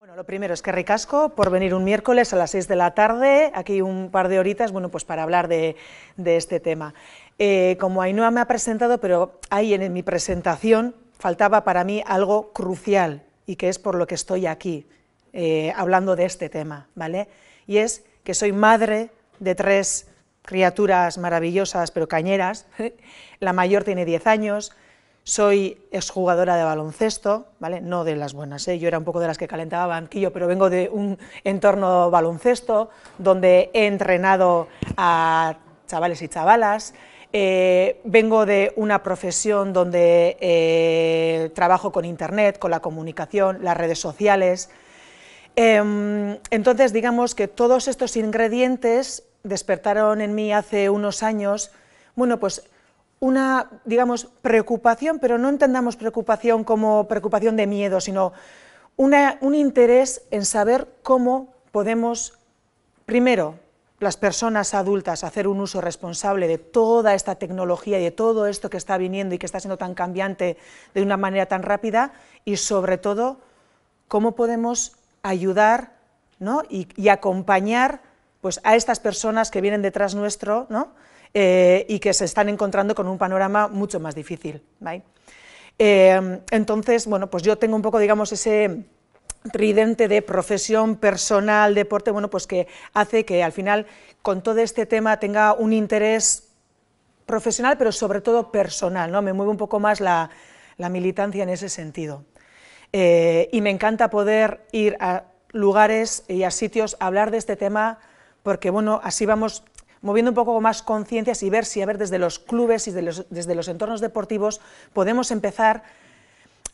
Bueno, lo primero es que ricasco por venir un miércoles a las 6 de la tarde, aquí un par de horitas, bueno, pues para hablar de, este tema. Eh, como Ainhoa me ha presentado, pero ahí en mi presentación faltaba para mí algo crucial y que es por lo que estoy aquí eh, hablando de este tema, ¿vale? Y es que soy madre de tres criaturas maravillosas pero cañeras, la mayor tiene 10 años, soy exjugadora de baloncesto, ¿vale? no de las buenas, ¿eh? yo era un poco de las que calentaba banquillo, pero vengo de un entorno baloncesto donde he entrenado a chavales y chavalas, eh, vengo de una profesión donde eh, trabajo con Internet, con la comunicación, las redes sociales. Em, entonces, digamos que todos estos ingredientes despertaron en mí hace unos años bueno, pues una, digamos, preocupación, pero no entendamos preocupación como preocupación de miedo, sino un interés en saber cómo podemos, primero, las personas adultas hacer un uso responsable de toda esta tecnología y de todo esto que está viniendo y que está siendo tan cambiante de una manera tan rápida y sobre todo cómo podemos ayudar y, acompañar pues, a estas personas que vienen detrás nuestro ¿no? Eh, y que se están encontrando con un panorama mucho más difícil. ¿vale? Eh, entonces, bueno, pues yo tengo un poco, digamos, ese tridente de profesión, personal, deporte, bueno, pues que hace que al final con todo este tema tenga un interés profesional, pero sobre todo personal, ¿no? Me mueve un poco más la, militancia en ese sentido. Eh, y me encanta poder ir a lugares y a sitios a hablar de este tema, porque bueno, así vamos moviendo un poco más conciencias y ver si, a ver, desde los clubes y desde los, entornos deportivos podemos empezar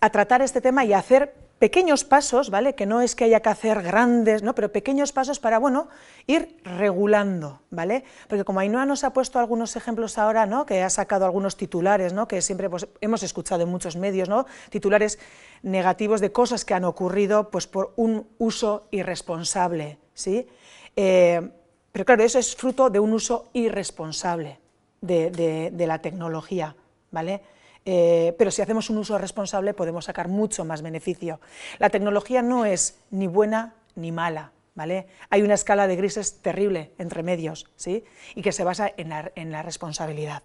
a tratar este tema y a hacer pequeños pasos, ¿vale? Que no es que haya que hacer grandes, ¿no? Pero pequeños pasos para, bueno, ir regulando, ¿vale? Porque como Ainhoa nos ha puesto algunos ejemplos ahora, ¿no? Que ha sacado algunos titulares, ¿no? Que siempre pues, hemos escuchado en muchos medios, ¿no? Titulares negativos de cosas que han ocurrido, pues, por un uso irresponsable, ¿sí? Eh, pero claro, eso es fruto de un uso irresponsable de, la tecnología, ¿vale? Eh, pero si hacemos un uso responsable podemos sacar mucho más beneficio. La tecnología no es ni buena ni mala, ¿vale? Hay una escala de grises terrible entre medios, ¿sí? Y que se basa en la, responsabilidad.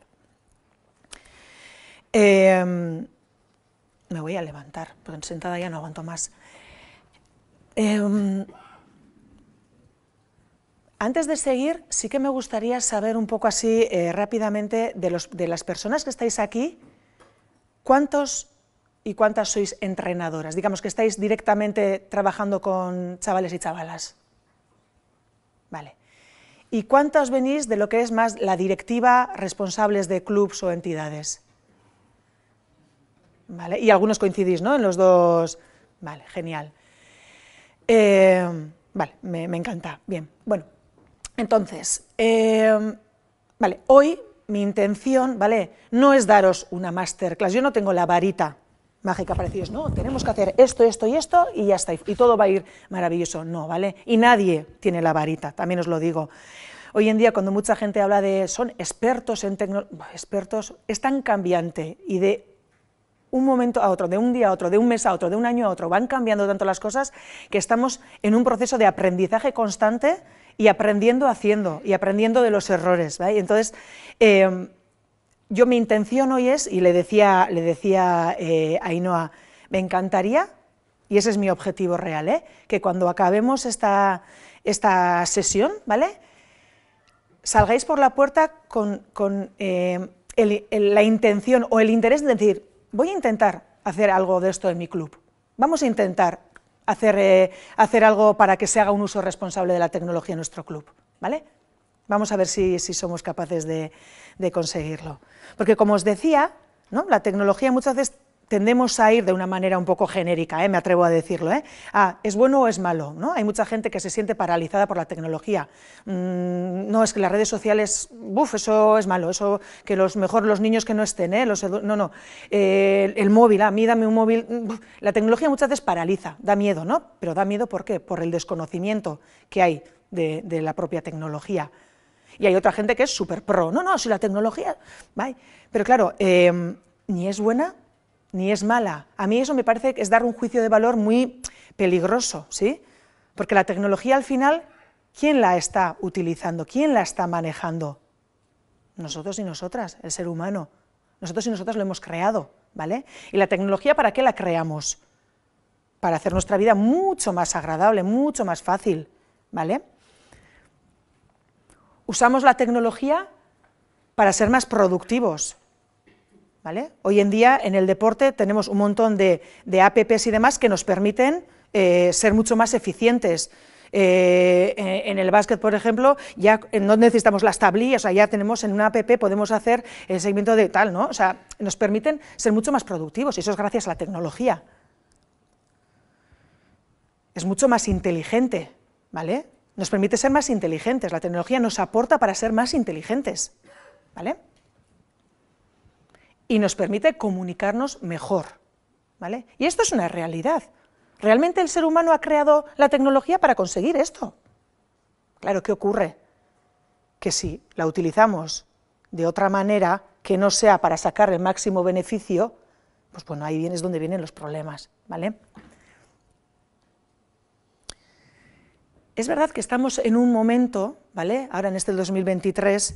Em, me voy a levantar, porque sentada ya no aguanto más. Em, antes de seguir, sí que me gustaría saber un poco así eh, rápidamente de, los, de las personas que estáis aquí, ¿cuántos y cuántas sois entrenadoras? Digamos que estáis directamente trabajando con chavales y chavalas. Vale. ¿Y cuántas venís de lo que es más la directiva, responsables de clubs o entidades? Vale. Y algunos coincidís, ¿no? En los dos... Vale, genial. Eh, vale, me encanta. Bien, bueno, entonces, em, vale, hoy mi intención, ¿vale? No es daros una masterclass, yo no tengo la varita mágica para deciros, no, tenemos que hacer esto, esto y esto y ya está, y todo va a ir maravilloso, no, ¿vale? Y nadie tiene la varita, también os lo digo. Hoy en día cuando mucha gente habla de son expertos en tecnología, expertos, es tan cambiante y de un momento a otro, de un día a otro, de un mes a otro, de un año a otro, van cambiando tanto las cosas que estamos en un proceso de aprendizaje constante y aprendiendo haciendo y aprendiendo de los errores. ¿vale? Entonces, em, yo mi intención hoy es, y le decía, le decía a eh, Ainhoa, me encantaría, y ese es mi objetivo real, ¿eh? que cuando acabemos esta, esta sesión, ¿vale? salgáis por la puerta con, em, la intención o el interés de decir, voy a intentar hacer algo de esto en mi club, vamos a intentar hacer, eh, hacer algo para que se haga un uso responsable de la tecnología en nuestro club. ¿vale? Vamos a ver si, somos capaces de, conseguirlo. Porque como os decía, la tecnología muchas veces tendemos a ir de una manera un poco genérica, ¿eh? me atrevo a decirlo, ¿eh? Ah, ¿es bueno o es malo? ¿no? Hay mucha gente que se siente paralizada por la tecnología. Mm, no, es que las redes sociales, buf, eso es malo, eso que los mejor los niños que no estén, ¿eh? no, no. Eh, el móvil, a ah, mí dame un móvil. Mm, la tecnología muchas veces paraliza, da miedo, ¿no? Pero da miedo ¿por qué? Por el desconocimiento que hay de, la propia tecnología. Y hay otra gente que es súper pro. No, no, si la tecnología. Bye. Pero claro, em, ni es buena ni es mala. A mí eso me parece que es dar un juicio de valor muy peligroso, ¿sí? Porque la tecnología al final, ¿quién la está utilizando? ¿Quién la está manejando? Nosotros y nosotras, el ser humano. Nosotros y nosotras lo hemos creado, ¿vale? ¿Y la tecnología para qué la creamos? Para hacer nuestra vida mucho más agradable, mucho más fácil, ¿vale? Usamos la tecnología para ser más productivos, Hoy en día en el deporte tenemos un montón de, de APPs y demás que nos permiten eh, ser mucho más eficientes. Eh, en el básquet, por ejemplo, ya no necesitamos las tablillas, o ya tenemos en un APP, podemos hacer el seguimiento de tal, ¿no? O sea, nos permiten ser mucho más productivos y eso es gracias a la tecnología. Es mucho más inteligente, ¿vale? Nos permite ser más inteligentes, la tecnología nos aporta para ser más inteligentes, ¿vale? y nos permite comunicarnos mejor. ¿vale? Y esto es una realidad. ¿Realmente el ser humano ha creado la tecnología para conseguir esto? Claro, ¿qué ocurre? Que si la utilizamos de otra manera que no sea para sacar el máximo beneficio, pues bueno, ahí es donde vienen los problemas, ¿vale? Es verdad que estamos en un momento, ¿vale? Ahora en este 2023,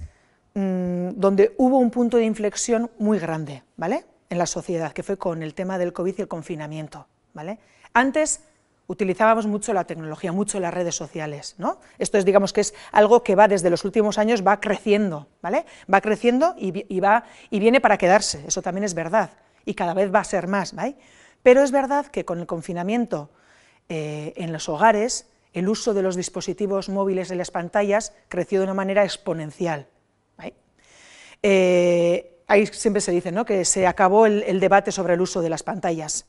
Mm, donde hubo un punto de inflexión muy grande, ¿vale? En la sociedad, que fue con el tema del COVID y el confinamiento, ¿vale? Antes utilizábamos mucho la tecnología, mucho las redes sociales, ¿no? Esto es, digamos, que es algo que va desde los últimos años, va creciendo, ¿vale? Va creciendo y, va, y viene para quedarse, eso también es verdad, y cada vez va a ser más, ¿vale? Pero es verdad que con el confinamiento eh, en los hogares, el uso de los dispositivos móviles y las pantallas creció de una manera exponencial, eh, ahí siempre se dice ¿no? que se acabó el, debate sobre el uso de las pantallas.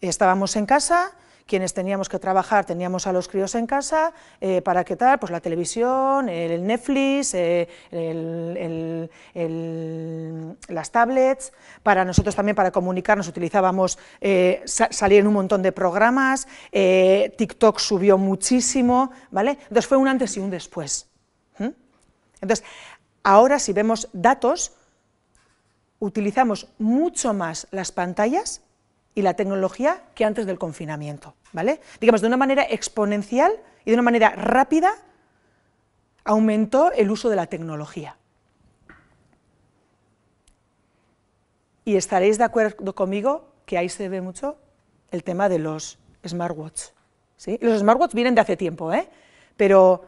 Estábamos en casa, quienes teníamos que trabajar teníamos a los críos en casa, eh, ¿para qué tal? Pues la televisión, el Netflix, eh, las tablets, para nosotros también para comunicarnos utilizábamos, salían en un montón de programas, TikTok subió muchísimo, ¿vale? Entonces fue un antes y un después. Entonces, Ahora, si vemos datos, utilizamos mucho más las pantallas y la tecnología que antes del confinamiento, ¿vale? Digamos, de una manera exponencial y de una manera rápida, aumentó el uso de la tecnología. Y estaréis de acuerdo conmigo que ahí se ve mucho el tema de los smartwatch. ¿sí? Los smartwatch vienen de hace tiempo, ¿eh? pero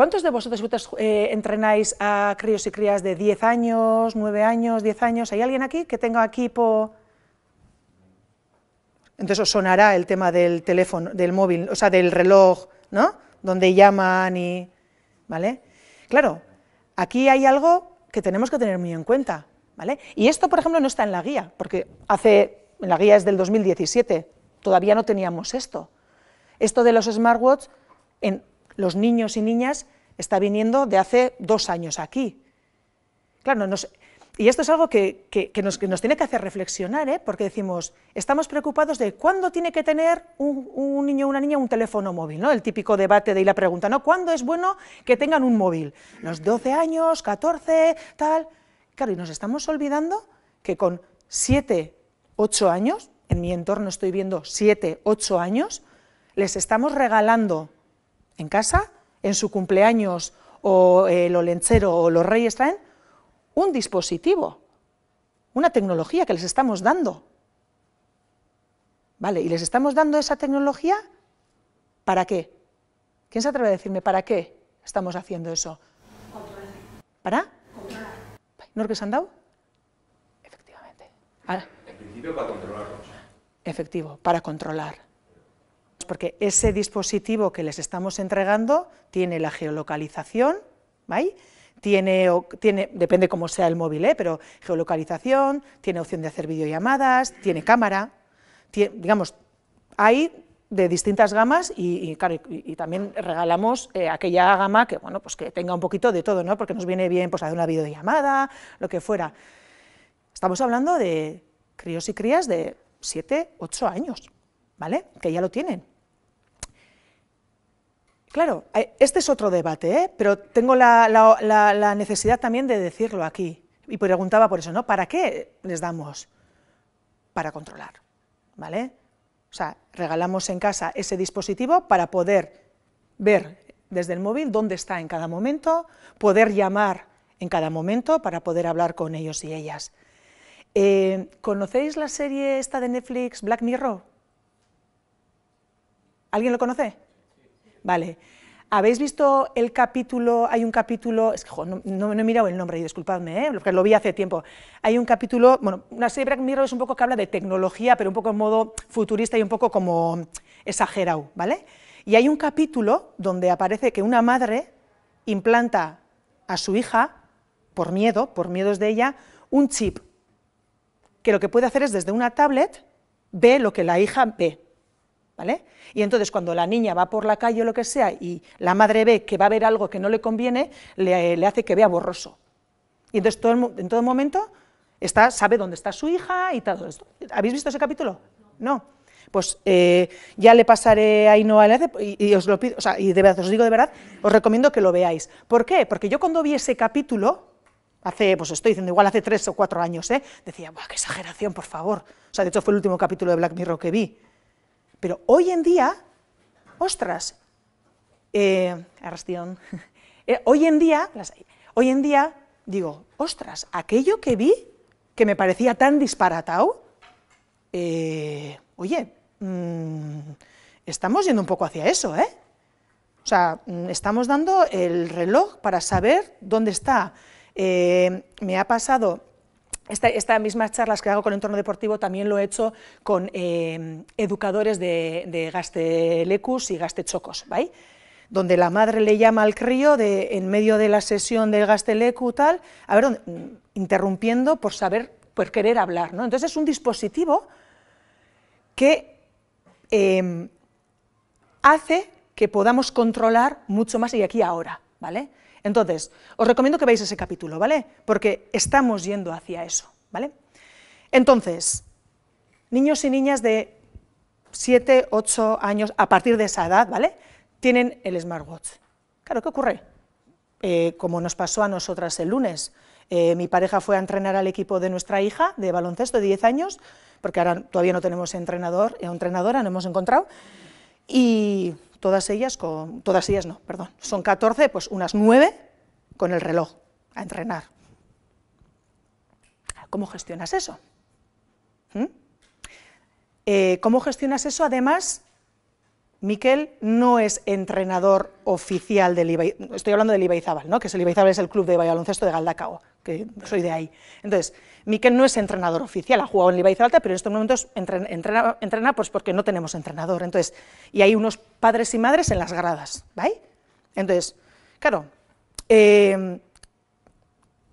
¿Cuántos de vosotros, eh, entrenáis a críos y crías de 10 años, 9 años, 10 años? ¿Hay alguien aquí que tenga equipo? Entonces os sonará el tema del teléfono, del móvil, o sea, del reloj, ¿no? Donde llaman y... ¿Vale? Claro, aquí hay algo que tenemos que tener muy en cuenta, ¿vale? Y esto, por ejemplo, no está en la guía, porque hace... la guía es del 2017, todavía no teníamos esto. Esto de los smartwatch en los niños y niñas está viniendo de hace dos años aquí. Claro, y esto es algo que, nos, tiene que hacer reflexionar, ¿eh? porque decimos, estamos preocupados de cuándo tiene que tener un, niño o una niña un teléfono móvil, ¿no? el típico debate de y la pregunta, ¿no? ¿cuándo es bueno que tengan un móvil? ¿Los 12 años, 14, tal? Claro, y nos estamos olvidando que con 7, 8 años, en mi entorno estoy viendo 7, 8 años, les estamos regalando en casa, en su cumpleaños o el eh, olenchero o los reyes traen un dispositivo, una tecnología que les estamos dando. Vale, y les estamos dando esa tecnología ¿para qué? ¿Quién se atreve a decirme para qué estamos haciendo eso? ¿Para? lo que se han dado? Efectivamente. ¿En principio para controlarlos. Efectivo, para controlar porque ese dispositivo que les estamos entregando tiene la geolocalización, ¿vale? Tiene, tiene, depende cómo sea el móvil, ¿eh? pero geolocalización, tiene opción de hacer videollamadas, tiene cámara, digamos, hay de distintas gamas y, también regalamos eh, aquella gama que, bueno, pues que tenga un poquito de todo, ¿no? porque nos viene bien pues, hacer una videollamada, lo que fuera. Estamos hablando de críos y crías de 7, 8 años, ¿vale? que ya lo tienen. Claro, eh, este es otro debate, ¿eh? pero tengo la, necesidad también de decirlo aquí. Y preguntaba por eso, ¿no? ¿Para qué les damos? Para controlar, ¿vale? O sea, regalamos en casa ese dispositivo para poder ver desde el móvil dónde está en cada momento, poder llamar en cada momento para poder hablar con ellos y ellas. Eh, ¿Conocéis la serie esta de Netflix, Black Mirror? ¿Alguien lo conoce? Vale. ¿Habéis visto el capítulo? Hay un capítulo, es que no, me he mirado el nombre, y disculpadme, ¿eh? porque lo vi hace tiempo. Hay un capítulo, bueno, una serie de Black es un poco que habla de tecnología, pero un poco en modo futurista y un poco como exagerado, ¿vale? Y hay un capítulo donde aparece que una madre implanta a su hija, por miedo, por miedos de ella, un chip, que lo que puede hacer es desde una tablet, ver lo que la hija ve, y entonces cuando la niña va por la calle o lo que sea y la madre ve que va a ver algo que no le conviene, le, hace que vea borroso. Y entonces todo en todo momento está, sabe dónde está su hija y todo esto. ¿Habéis visto ese capítulo? No. Pues eh, ya le pasaré a Inoa y, y os lo pido, y de verdad, os digo de verdad, os recomiendo que lo veáis. ¿Por qué? Porque yo cuando vi ese capítulo, hace, pues estoy diciendo igual hace tres o cuatro años, ¿eh? decía, qué exageración, por favor! O sea, de hecho fue el último capítulo de Black Mirror que vi. Pero hoy en día, ostras, eh, eh hoy en día, hoy en día digo, ostras, aquello que vi, que me parecía tan disparatado, eh, oye, mm, estamos yendo un poco hacia eso, ¿eh? O sea, mm, estamos dando el reloj para saber dónde está. Eh, me ha pasado estas esta mismas charlas que hago con el entorno deportivo también lo he hecho con eh, educadores de, gastelecus y gastechocos, ¿vale? donde la madre le llama al crío de, en medio de la sesión del gastelecu tal, a ver, interrumpiendo por saber, por querer hablar. ¿no? Entonces es un dispositivo que em, hace que podamos controlar mucho más y aquí ahora, ¿vale? Entonces, os recomiendo que veáis ese capítulo, ¿vale? Porque estamos yendo hacia eso, ¿vale? Entonces, niños y niñas de 7, 8 años, a partir de esa edad, ¿vale? Tienen el smartwatch. Claro, ¿qué ocurre? Eh, como nos pasó a nosotras el lunes, eh, mi pareja fue a entrenar al equipo de nuestra hija de baloncesto de 10 años, porque ahora todavía no tenemos entrenador o eh, entrenadora, no hemos encontrado, y todas ellas, con, todas ellas no, perdón, son 14, pues unas 9 con el reloj a entrenar. ¿Cómo gestionas eso? ¿Mm? Eh, ¿Cómo gestionas eso? Además, Miquel no es entrenador oficial del estoy hablando del Ibaizábal, ¿no? que es el es el club de baloncesto de Galdacao que soy de ahí. Entonces, Miquel no es entrenador oficial, ha jugado en y pero en estos momentos entrena, pues porque no tenemos entrenador. Entonces, y hay unos padres y madres en las gradas, ¿vale? Entonces, claro, em,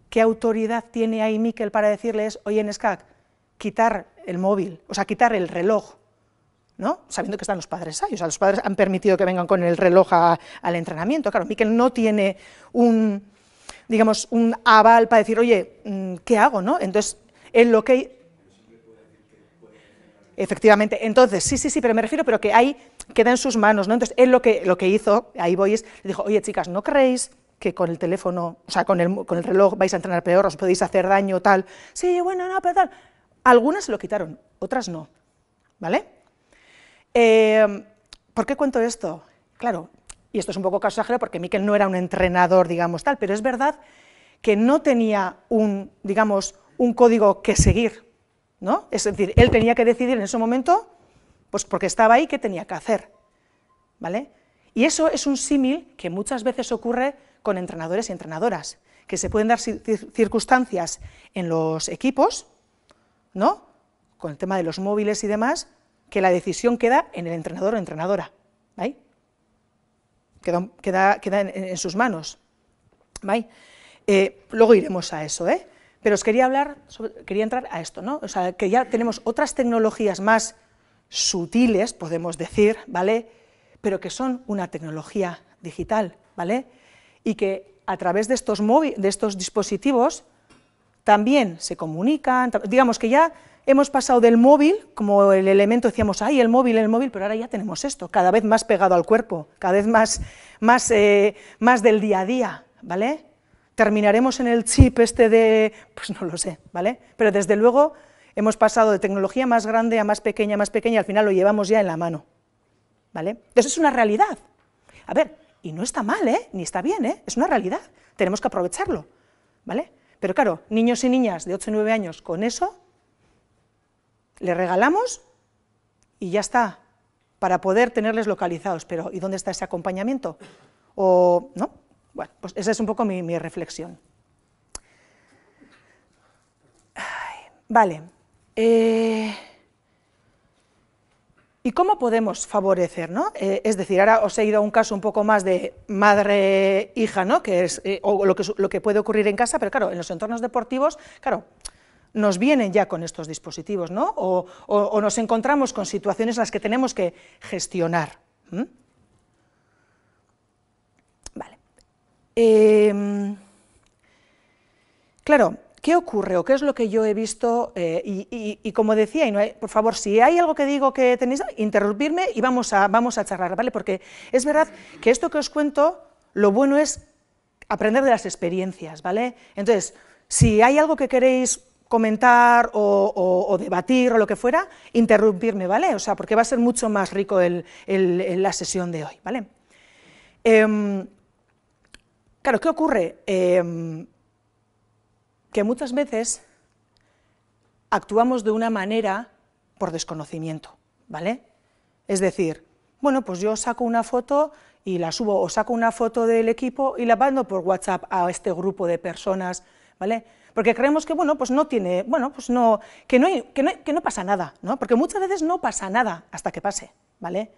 ¿qué autoridad tiene ahí Miquel para decirles, hoy en SCAC, quitar el móvil, o sea, quitar el reloj, ¿no? Sabiendo que están los padres ahí, o sea, los padres han permitido que vengan con el reloj al entrenamiento. Claro, Miquel no tiene un digamos, un aval para decir, oye, mm, ¿qué hago? ¿no? Entonces, en lo que Efectivamente. Entonces, sí, sí, sí, pero me refiero, pero que ahí queda en sus manos, ¿no? Entonces, él lo que, lo que hizo, ahí voy, le dijo, oye, chicas, ¿no creéis que con el teléfono, o sea, con el, con el reloj vais a entrenar peor, os podéis hacer daño, tal? Sí, bueno, no, pero tal. Algunas lo quitaron, otras no, ¿vale? Eh, ¿Por qué cuento esto? Claro, y esto es un poco casajero porque Miquel no era un entrenador, digamos, tal, pero es verdad que no tenía un, digamos, un código que seguir, ¿no? Es decir, él tenía que decidir en ese momento, pues porque estaba ahí, qué tenía que hacer, ¿vale? Y eso es un símil que muchas veces ocurre con entrenadores y entrenadoras, que se pueden dar circunstancias en los equipos, ¿no? Con el tema de los móviles y demás, que la decisión queda en el entrenador o entrenadora, ¿vale? queda, queda, en, sus manos. Eh, luego iremos a eso, ¿eh? pero os quería hablar, quería entrar a esto, ¿no? o sea, que ya tenemos otras tecnologías más sutiles, podemos decir, ¿vale? pero que son una tecnología digital, ¿vale? y que a través de estos, de estos dispositivos también se comunican, digamos que ya Hemos pasado del móvil, como el elemento decíamos, ay, el móvil, el móvil, pero ahora ya tenemos esto, cada vez más pegado al cuerpo, cada vez más, más, eh, más del día a día, ¿vale? Terminaremos en el chip este de, pues no lo sé, ¿vale? Pero desde luego hemos pasado de tecnología más grande a más pequeña, más pequeña, al final lo llevamos ya en la mano, ¿vale? Entonces es una realidad. A ver, y no está mal, ¿eh? Ni está bien, ¿eh? Es una realidad, tenemos que aprovecharlo, ¿vale? Pero claro, niños y niñas de 8 y 9 años con eso le regalamos y ya está, para poder tenerles localizados. Pero ¿y dónde está ese acompañamiento? O, ¿no? Bueno, pues esa es un poco mi, reflexión. vale. Eh, ¿Y cómo podemos favorecer? ¿no? Eh, es decir, ahora os he ido a un caso un poco más de madre-hija, ¿no? que es eh, o lo, que, lo que puede ocurrir en casa, pero claro, en los entornos deportivos, claro, nos vienen ya con estos dispositivos, ¿no? O, nos encontramos con situaciones en las que tenemos que gestionar. Vale. Em, claro, ¿qué ocurre o qué es lo que yo he visto? Eh, y, como decía, y no hay, por favor, si hay algo que digo que tenéis, interrumpirme y vamos a, vamos a charlar, ¿vale? Porque es verdad que esto que os cuento, lo bueno es aprender de las experiencias, ¿vale? Entonces, si hay algo que queréis comentar o, debatir o lo que fuera, interrumpirme, ¿vale? O sea, porque va a ser mucho más rico el, la sesión de hoy, ¿vale? Em, claro, ¿qué ocurre? Em, que muchas veces actuamos de una manera por desconocimiento, ¿vale? Es decir, bueno, pues yo saco una foto y la subo, o saco una foto del equipo y la mando por WhatsApp a este grupo de personas, ¿vale? porque creemos que, bueno, pues no tiene, bueno, pues no, que no, que no, pasa nada, ¿no? Porque muchas veces no pasa nada hasta que pase, ¿vale?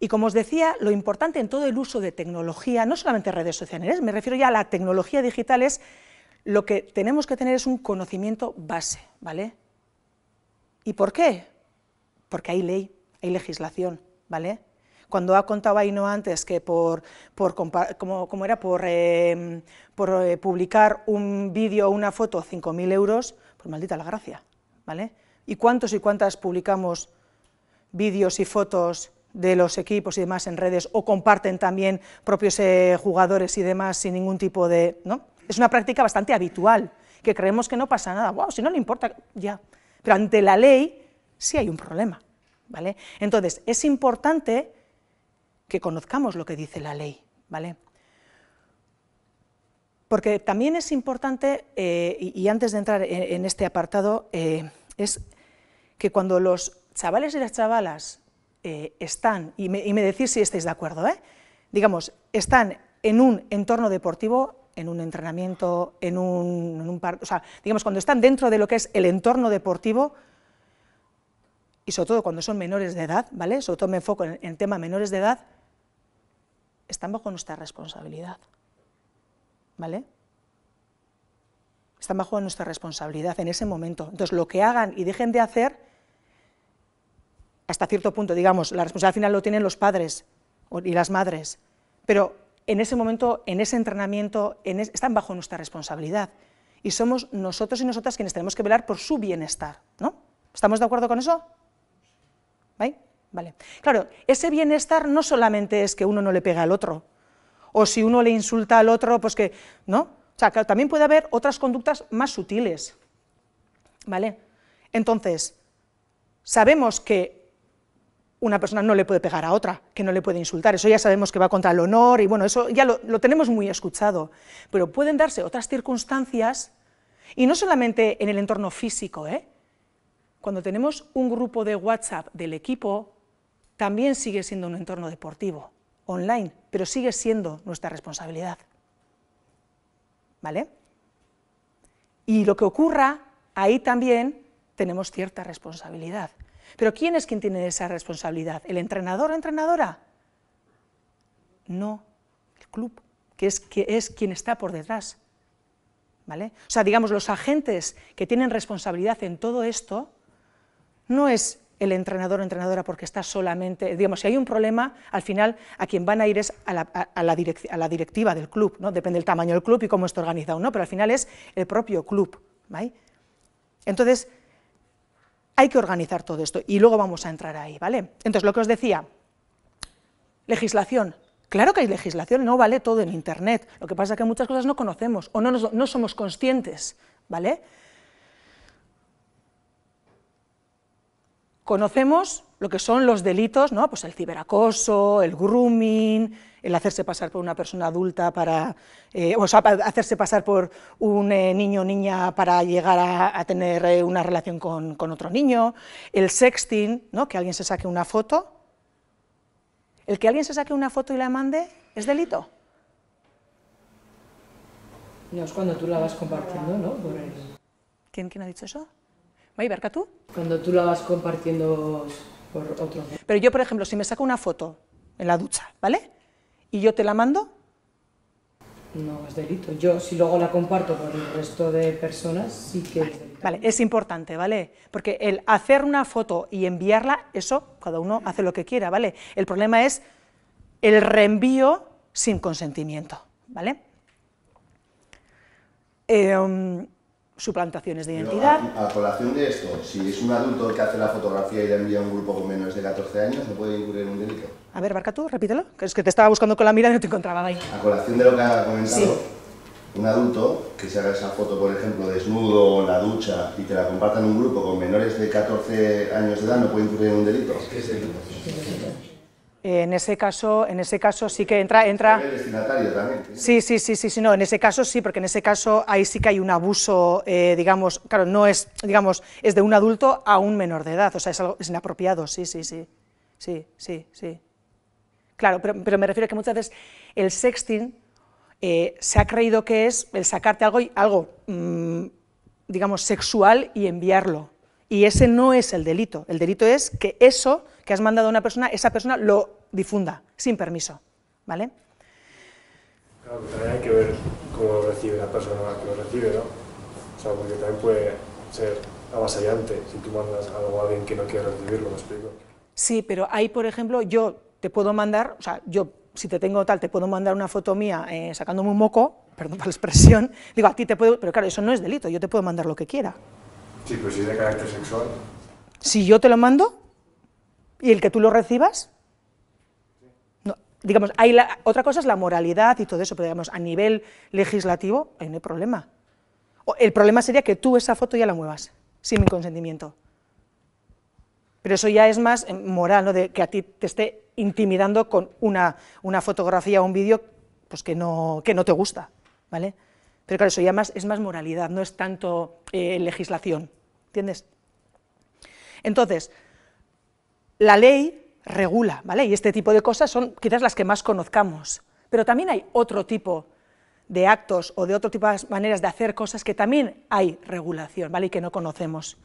Y como os decía, lo importante en todo el uso de tecnología, no solamente redes sociales, ¿eh? me refiero ya a la tecnología digital, es lo que tenemos que tener es un conocimiento base, ¿vale? ¿Y por qué? Porque hay ley, hay legislación, ¿vale? Cuando ha contado ahí antes que por, por como, era por, em, eh, publicar un vídeo o una foto 5.000 euros, pues maldita la gracia, ¿vale? ¿Y cuántos y cuántas publicamos vídeos y fotos de los equipos y demás en redes o comparten también propios eh, jugadores y demás sin ningún tipo de... ¿no? Es una práctica bastante habitual, que creemos que no pasa nada, wow, si no le importa, ya. Pero ante la ley sí hay un problema. ¿vale? Entonces, es importante que conozcamos lo que dice la ley, ¿vale? Porque también es importante, eh, y, antes de entrar en, este apartado, eh, es que cuando los chavales y las chavalas eh, están, y me, decís si estáis de acuerdo, digamos, están en un entorno deportivo, en un entrenamiento, en un, en un par, o sea, digamos, cuando están dentro de lo que es el entorno deportivo, y sobre todo cuando son menores de edad, ¿vale? Sobre todo me enfoco en el tema menores de edad, están bajo nuestra responsabilidad. ¿Vale? Están bajo nuestra responsabilidad en ese momento. Entonces, lo que hagan y dejen de hacer, hasta cierto punto, digamos, la responsabilidad final lo tienen los padres y las madres, pero en ese momento, en ese entrenamiento, están bajo nuestra responsabilidad y somos nosotros y nosotras quienes tenemos que velar por su bienestar, ¿no? ¿Estamos de acuerdo con eso? ¿Vale? Vale. Claro, ese bienestar no solamente es que uno no le pega al otro, o si uno le insulta al otro, pues que, ¿no? O sea, también puede haber otras conductas más sutiles, ¿vale? Entonces, sabemos que una persona no le puede pegar a otra, que no le puede insultar, eso ya sabemos que va contra el honor, y bueno, eso ya lo, lo tenemos muy escuchado, pero pueden darse otras circunstancias, y no solamente en el entorno físico, ¿eh? Cuando tenemos un grupo de WhatsApp del equipo, también sigue siendo un entorno deportivo, online, pero sigue siendo nuestra responsabilidad. ¿Vale? Y lo que ocurra, ahí también tenemos cierta responsabilidad. Pero ¿quién es quien tiene esa responsabilidad? ¿El entrenador o entrenadora? No, el club, que es, que es quien está por detrás. ¿Vale? O sea, digamos, los agentes que tienen responsabilidad en todo esto no es el entrenador o entrenadora porque está solamente, digamos, si hay un problema, al final a quien van a ir es a la, a, la, directiva del club, ¿no? depende del tamaño del club y cómo está organizado, ¿no? pero al final es el propio club. ¿vale? Entonces, hay que organizar todo esto y luego vamos a entrar ahí. ¿vale? Entonces, lo que os decía, legislación. Claro que hay legislación, no vale todo en Internet, lo que pasa es que muchas cosas no conocemos o no, no somos conscientes, ¿vale? Conocemos lo que son los delitos, ¿no? pues el ciberacoso, el grooming, el hacerse pasar por una persona adulta para, eh, o sea, hacerse pasar por un eh, niño o niña para llegar a, tener eh, una relación con, otro niño, el sexting, ¿no? que alguien se saque una foto. El que alguien se saque una foto y la mande es delito. No, es cuando tú la vas compartiendo, ¿no? ¿Quién, ¿Quién ha dicho eso? barca tú? Cuando tú la vas compartiendo por otro. Pero yo, por ejemplo, si me saco una foto en la ducha, ¿vale? Y yo te la mando. No es delito. Yo, si luego la comparto con el resto de personas, sí que vale, es importante, ¿vale? Porque el hacer una foto y enviarla, eso cada uno hace lo que quiera, ¿vale? El problema es el reenvío sin consentimiento, ¿vale? Em, suplantaciones de identidad. a, colación de esto, si es un adulto que hace la fotografía y la envía a un grupo con menores de 14 años, ¿no puede incurrir en un delito? A ver, Barca, tú, repítelo, que es que te estaba buscando con la mira y no te encontraba ahí. A colación de lo que ha comentado, un adulto que se haga esa foto, por ejemplo, desnudo o en la ducha y te la compartan un grupo con menores de 14 años de edad, ¿no puede incurrir en un delito? ¿Qué es delito? en ese caso, en ese caso sí que entra, entra. Sí, sí, sí, sí, sí, no, en ese caso sí, porque en ese caso ahí sí que hay un abuso, eh, digamos, claro, no es, digamos, es de un adulto a un menor de edad, o sea, es, algo, inapropiado, sí, sí, sí, sí, sí, sí. Claro, pero, me refiero a que muchas veces el sexting eh, se ha creído que es el sacarte algo, algo mm, digamos, sexual y enviarlo. Y ese no es el delito. El delito es que eso que has mandado a una persona, esa persona lo difunda sin permiso. ¿Vale? Claro, también hay que ver cómo lo recibe la persona que lo recibe, ¿no? O sea, porque también puede ser avasallante si tú mandas algo a alguien que no quiere recibirlo, ¿me explico? Sí, pero ahí, por ejemplo, yo te puedo mandar, o sea, yo si te tengo tal, te puedo mandar una foto mía eh, sacándome un moco, perdón por la expresión, digo, a ti te puedo, pero claro, eso no es delito, yo te puedo mandar lo que quiera. Sí, pero pues si de carácter sexual. Si yo te lo mando y el que tú lo recibas. digamos, hay la, otra cosa es la moralidad y todo eso, pero a nivel legislativo no hay problema. el problema sería que tú esa foto ya la muevas, sin mi consentimiento. Pero eso ya es más eh, moral, ¿no? De que a ti te esté intimidando con una, fotografía o un vídeo pues que, no, que no te gusta, ¿vale? Pero claro, eso ya más, es más moralidad, no es tanto eh, legislación. ¿Entiendes? Entonces, la ley regula, ¿vale? Y este tipo de cosas son quizás las que más conozcamos. Pero también hay otro tipo de actos o de otro tipo de maneras de hacer cosas que también hay regulación, ¿vale? Y que no conocemos.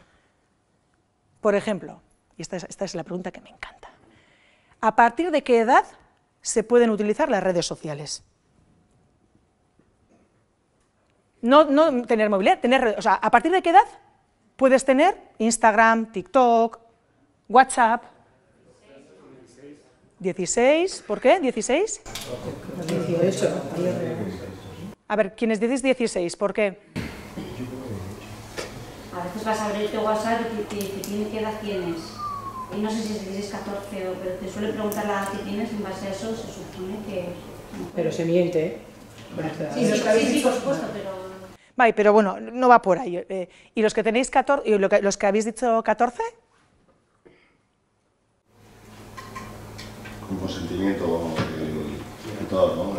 Por ejemplo, y esta es, la pregunta que me encanta, ¿a partir de qué edad se pueden utilizar las redes sociales? No, tener movilidad, tener, o sea, ¿a partir de qué edad Puedes tener Instagram, TikTok, WhatsApp. 16, ¿por qué? ¿16? A ver, quiénes decís 16, ¿por qué? A veces vas a abrirte WhatsApp y te, dicen qué edad tienes. Y no sé si es 16, 14, pero te suele preguntar la edad que tienes en base a eso se supone que... Pero se miente, ¿eh? sí, sí, por supuesto, pero... Vale, pero bueno, no va por ahí. Eh. ¿Y los que tenéis 14, y los que habéis dicho 14? Con consentimiento de todo, ¿no?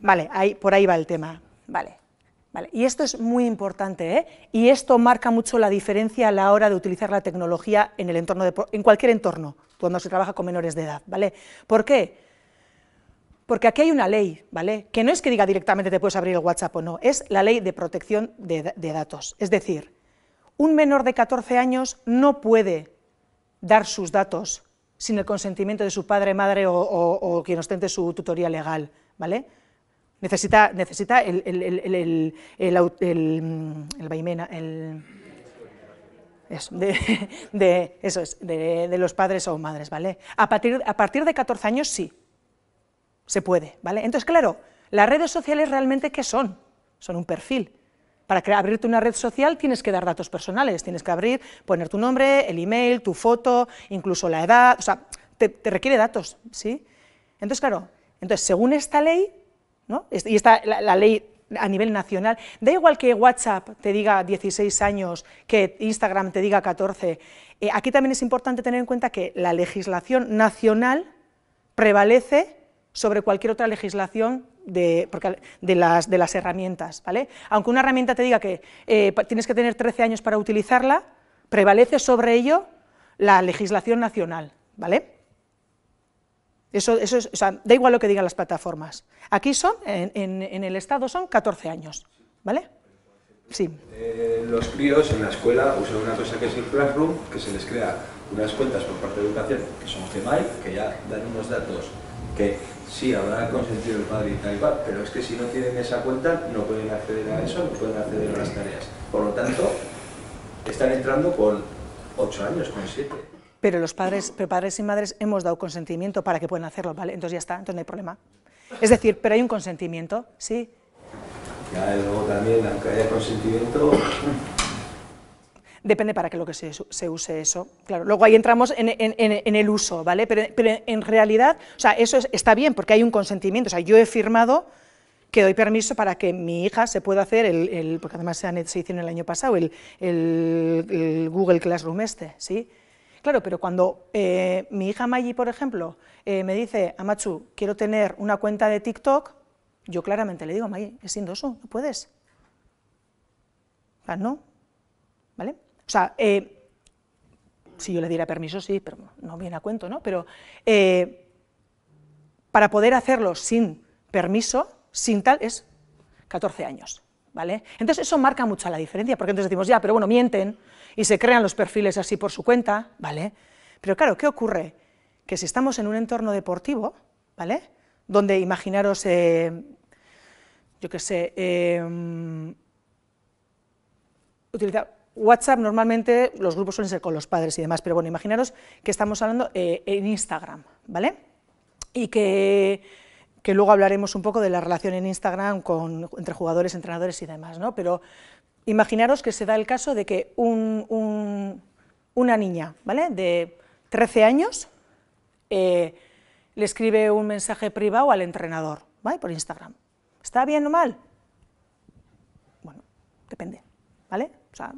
Vale, ahí, por ahí va el tema. Vale. Vale. Y esto es muy importante, ¿eh? y esto marca mucho la diferencia a la hora de utilizar la tecnología en, el entorno en cualquier entorno, cuando se trabaja con menores de edad. ¿vale? ¿Por qué? Porque aquí hay una ley, ¿vale? Que no es que diga directamente te puedes abrir el WhatsApp o no, es la ley de protección de, datos. Es decir, un menor de 14 años no puede dar sus datos sin el consentimiento de su padre, madre o, quien ostente su tutoría legal, ¿vale? Necesita, necesita el, el, eso, de, es, de, los padres o madres, ¿vale? A partir, a partir de 14 años sí, se puede, ¿vale? Entonces, claro, las redes sociales realmente, ¿qué son? Son un perfil. Para abrirte una red social tienes que dar datos personales, tienes que abrir, poner tu nombre, el email, tu foto, incluso la edad, o sea, te, requiere datos, ¿sí? Entonces, claro, entonces, según esta ley, ¿no? y la, ley a nivel nacional, da igual que WhatsApp te diga 16 años, que Instagram te diga 14, eh, aquí también es importante tener en cuenta que la legislación nacional prevalece sobre cualquier otra legislación de, de, las, de las, herramientas. ¿vale? Aunque una herramienta te diga que eh, tienes que tener 13 años para utilizarla, prevalece sobre ello la legislación nacional. ¿vale? Eso, eso da igual lo que digan las plataformas. Aquí son, en, en, el Estado son 14 años. ¿vale? Sí. Eh, los críos en la escuela usan una cosa que es el Classroom, que se les crea unas cuentas por parte de educación, que son Gmail, que ya dan unos datos que sí, habrá consentido el padre y tal y cual, pero es que si no tienen esa cuenta no pueden acceder a eso, no pueden acceder a las tareas. Por lo tanto, están entrando con ocho años, con siete. Pero los padres, pero padres y madres hemos dado consentimiento para que puedan hacerlo, ¿vale? Entonces ya está, entonces no hay problema. Es decir, pero hay un consentimiento, ¿sí? Ya, luego también, aunque haya consentimiento, Depende para qué lo que se, use eso. Claro, luego ahí entramos en, el uso, ¿vale? Pero, en realidad, o sea, eso está bien porque hay un consentimiento. O sea, yo he firmado que doy permiso para que mi hija se pueda hacer, el, porque además se, hicieron el año pasado, el, Google Classroom este, ¿sí? Claro, pero cuando eh, mi hija Maggie, por ejemplo, eh, me dice, Amachu, quiero tener una cuenta de TikTok, yo claramente le digo, Maggie, es indoso, no puedes. no, ¿vale? O sea, eh, si yo le diera permiso, sí, pero no viene a cuento, ¿no? Pero eh, para poder hacerlo sin permiso, sin tal, es 14 años, ¿vale? Entonces eso marca mucho la diferencia, porque entonces decimos, ya, pero bueno, mienten y se crean los perfiles así por su cuenta, ¿vale? Pero claro, ¿qué ocurre? Que si estamos en un entorno deportivo, ¿vale? Donde imaginaros, eh, yo qué sé, utilizar WhatsApp normalmente los grupos suelen ser con los padres y demás, pero bueno, imaginaros que estamos hablando eh, en Instagram, ¿vale? Y que, luego hablaremos un poco de la relación en Instagram entre jugadores, entrenadores y demás, ¿no? Pero imaginaros que se da el caso de que un, una niña, ¿vale? De 13 años eh, le escribe un mensaje privado al entrenador, ¿vale? Por Instagram. ¿Está bien o mal? Bueno, depende, ¿vale? O sea,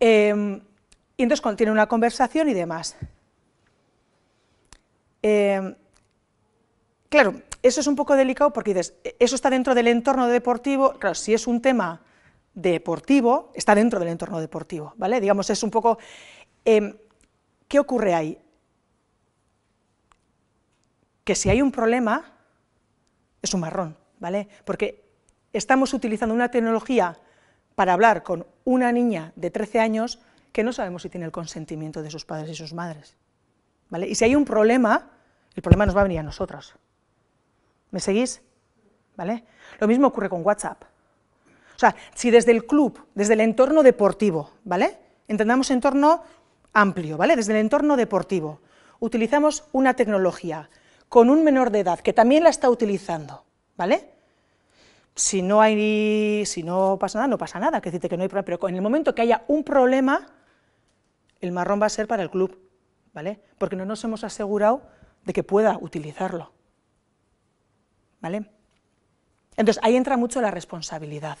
Em, y entonces contiene una conversación y demás. Em, claro, eso es un poco delicado porque dices, e-, eso está dentro del entorno deportivo, claro, si es un tema deportivo, está dentro del entorno deportivo, ¿vale? Digamos, es un poco... Em, ¿Qué ocurre ahí? Que si hay un problema, es un marrón, ¿vale? Porque estamos utilizando una tecnología para hablar con una niña de 13 años que no sabemos si tiene el consentimiento de sus padres y sus madres. ¿Vale? Y si hay un problema, el problema nos va a venir a nosotros. ¿Me seguís? ¿Vale? Lo mismo ocurre con WhatsApp. O sea, si desde el club, desde el entorno deportivo, ¿vale? Entendamos entorno amplio, ¿vale? Desde el entorno deportivo, utilizamos una tecnología con un menor de edad que también la está utilizando, ¿vale? si no, hay, si no pasa nada, no pasa nada, que que no hay pero en el momento que haya un problema, el marrón va a ser para el club, ¿vale? Porque no nos hemos asegurado de que pueda utilizarlo, ¿vale? Entonces, ahí entra mucho la responsabilidad.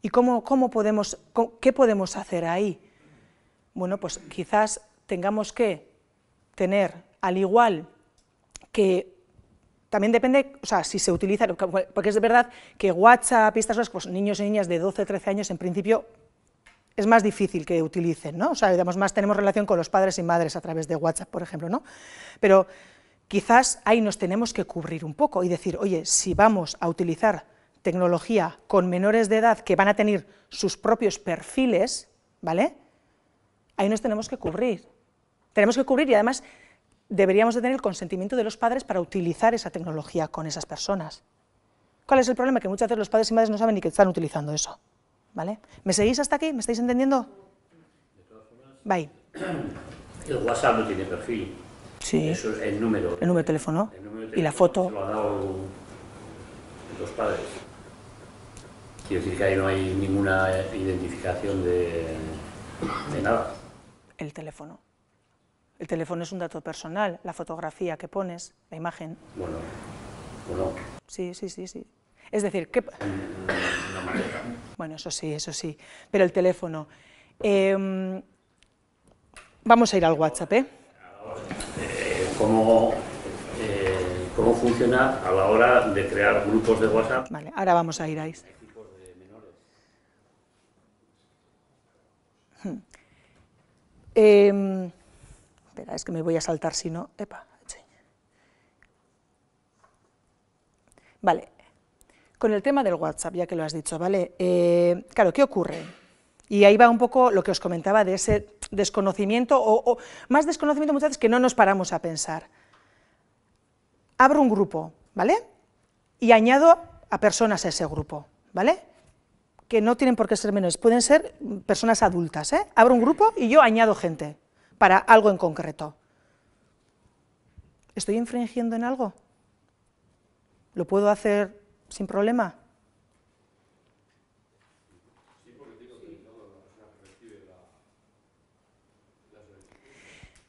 ¿Y cómo, cómo podemos, qué podemos hacer ahí? Bueno, pues quizás tengamos que tener, al igual que también depende, o sea, si se utiliza, porque es verdad que WhatsApp y estas pues niños y niñas de 12, 13 años, en principio, es más difícil que utilicen, ¿no? O sea, digamos, más tenemos relación con los padres y madres a través de WhatsApp, por ejemplo, ¿no? Pero quizás ahí nos tenemos que cubrir un poco y decir, oye, si vamos a utilizar tecnología con menores de edad que van a tener sus propios perfiles, ¿vale? Ahí nos tenemos que cubrir. Tenemos que cubrir y además deberíamos de tener el consentimiento de los padres para utilizar esa tecnología con esas personas. ¿Cuál es el problema? Que muchas veces los padres y madres no saben ni que están utilizando eso. ¿Vale? ¿Me seguís hasta aquí? ¿Me estáis entendiendo? Bye. El WhatsApp no tiene perfil. Sí. Eso es el número. El número de teléfono. y la foto. lo los padres. Quiero decir que ahí no hay ninguna identificación de nada. El teléfono. El teléfono es un dato personal, la fotografía que pones, la imagen. Bueno, bueno. Sí, sí, sí, sí. Es decir, ¿qué...? Bueno, eso sí, eso sí. Pero el teléfono... Em, vamos a ir al WhatsApp, ¿eh? ¿eh? ¿Cómo, eh, cómo funciona a la hora de crear grupos de WhatsApp? Vale, ahora vamos a ir ahí. Este espera, es que me voy a saltar si no, epa, Vale, con el tema del WhatsApp, ya que lo has dicho, ¿vale? Eh, claro, ¿qué ocurre? Y ahí va un poco lo que os comentaba de ese desconocimiento, o, o más desconocimiento muchas veces que no nos paramos a pensar. Abro un grupo, ¿vale? Y añado a personas a ese grupo, ¿vale? Que no tienen por qué ser menores, pueden ser personas adultas, ¿eh? Abro un grupo y yo añado gente para algo en concreto. ¿Estoy infringiendo en algo? ¿Lo puedo hacer sin problema?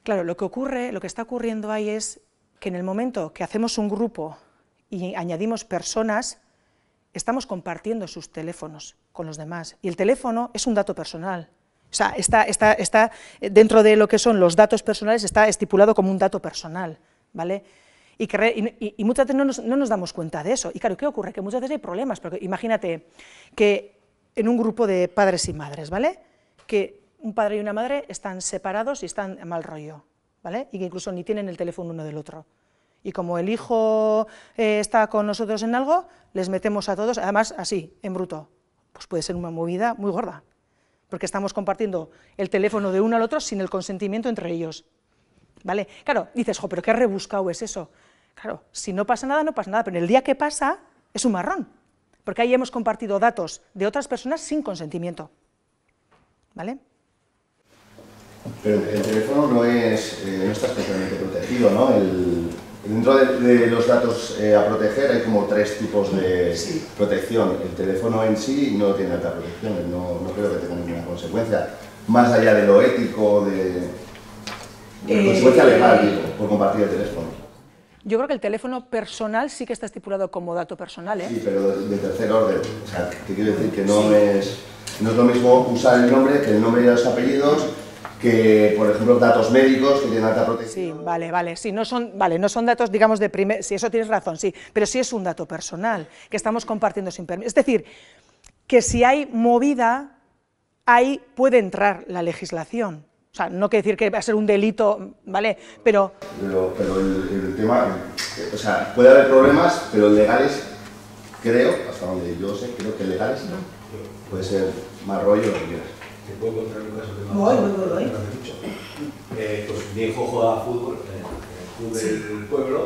Claro, lo que ocurre, lo que está ocurriendo ahí es que en el momento que hacemos un grupo y añadimos personas, estamos compartiendo sus teléfonos con los demás. Y el teléfono es un dato personal. O sea, está, eh, dentro de lo que son los datos personales, está estipulado como un dato personal, ¿vale? Y, muchas veces no nos, damos cuenta de eso. Y claro, ¿qué ocurre? Que muchas veces hay problemas, porque imagínate que en un grupo de padres y madres, ¿vale? Que un padre y una madre están separados y están en mal rollo, ¿vale? Y que incluso ni tienen el teléfono uno del otro y como el hijo eh, está con nosotros en algo, les metemos a todos, además así, en bruto. Pues puede ser una movida muy gorda porque estamos compartiendo el teléfono de uno al otro sin el consentimiento entre ellos. ¿Vale? Claro, dices, jo, pero qué rebuscado es eso. Claro, si no pasa nada, no pasa nada, pero en el día que pasa es un marrón, porque ahí hemos compartido datos de otras personas sin consentimiento. ¿Vale? Pero el teléfono no, es, eh, no está especialmente protegido, ¿no? Dentro de, los datos eh, a proteger hay como tres tipos de protección. El teléfono en sí no tiene alta protección, no, no, creo que tenga ninguna consecuencia. Más allá de lo ético, de, eh, consecuencia legal, por compartir el teléfono. Yo creo que el teléfono personal sí que está estipulado como dato personal, ¿eh? Sí, pero de, tercer orden. O sea, te quiero decir que no, es, no es lo mismo usar el nombre que el nombre y los apellidos que, por ejemplo, datos médicos que tienen alta protección. Sí, vale, vale, sí, no son, vale, no son datos, digamos, de primer, si eso tienes razón, sí, pero sí es un dato personal que estamos compartiendo sin permiso. Es decir, que si hay movida, ahí puede entrar la legislación. O sea, no quiere decir que va a ser un delito, ¿vale? Pero... Pero, el, tema, o sea, puede haber problemas, pero legales, creo, hasta donde yo sé, creo que legales no. Puede ser más rollo lo que quieras te puedo contar un caso de eh, pues mi hijo jugaba fútbol en el club del pueblo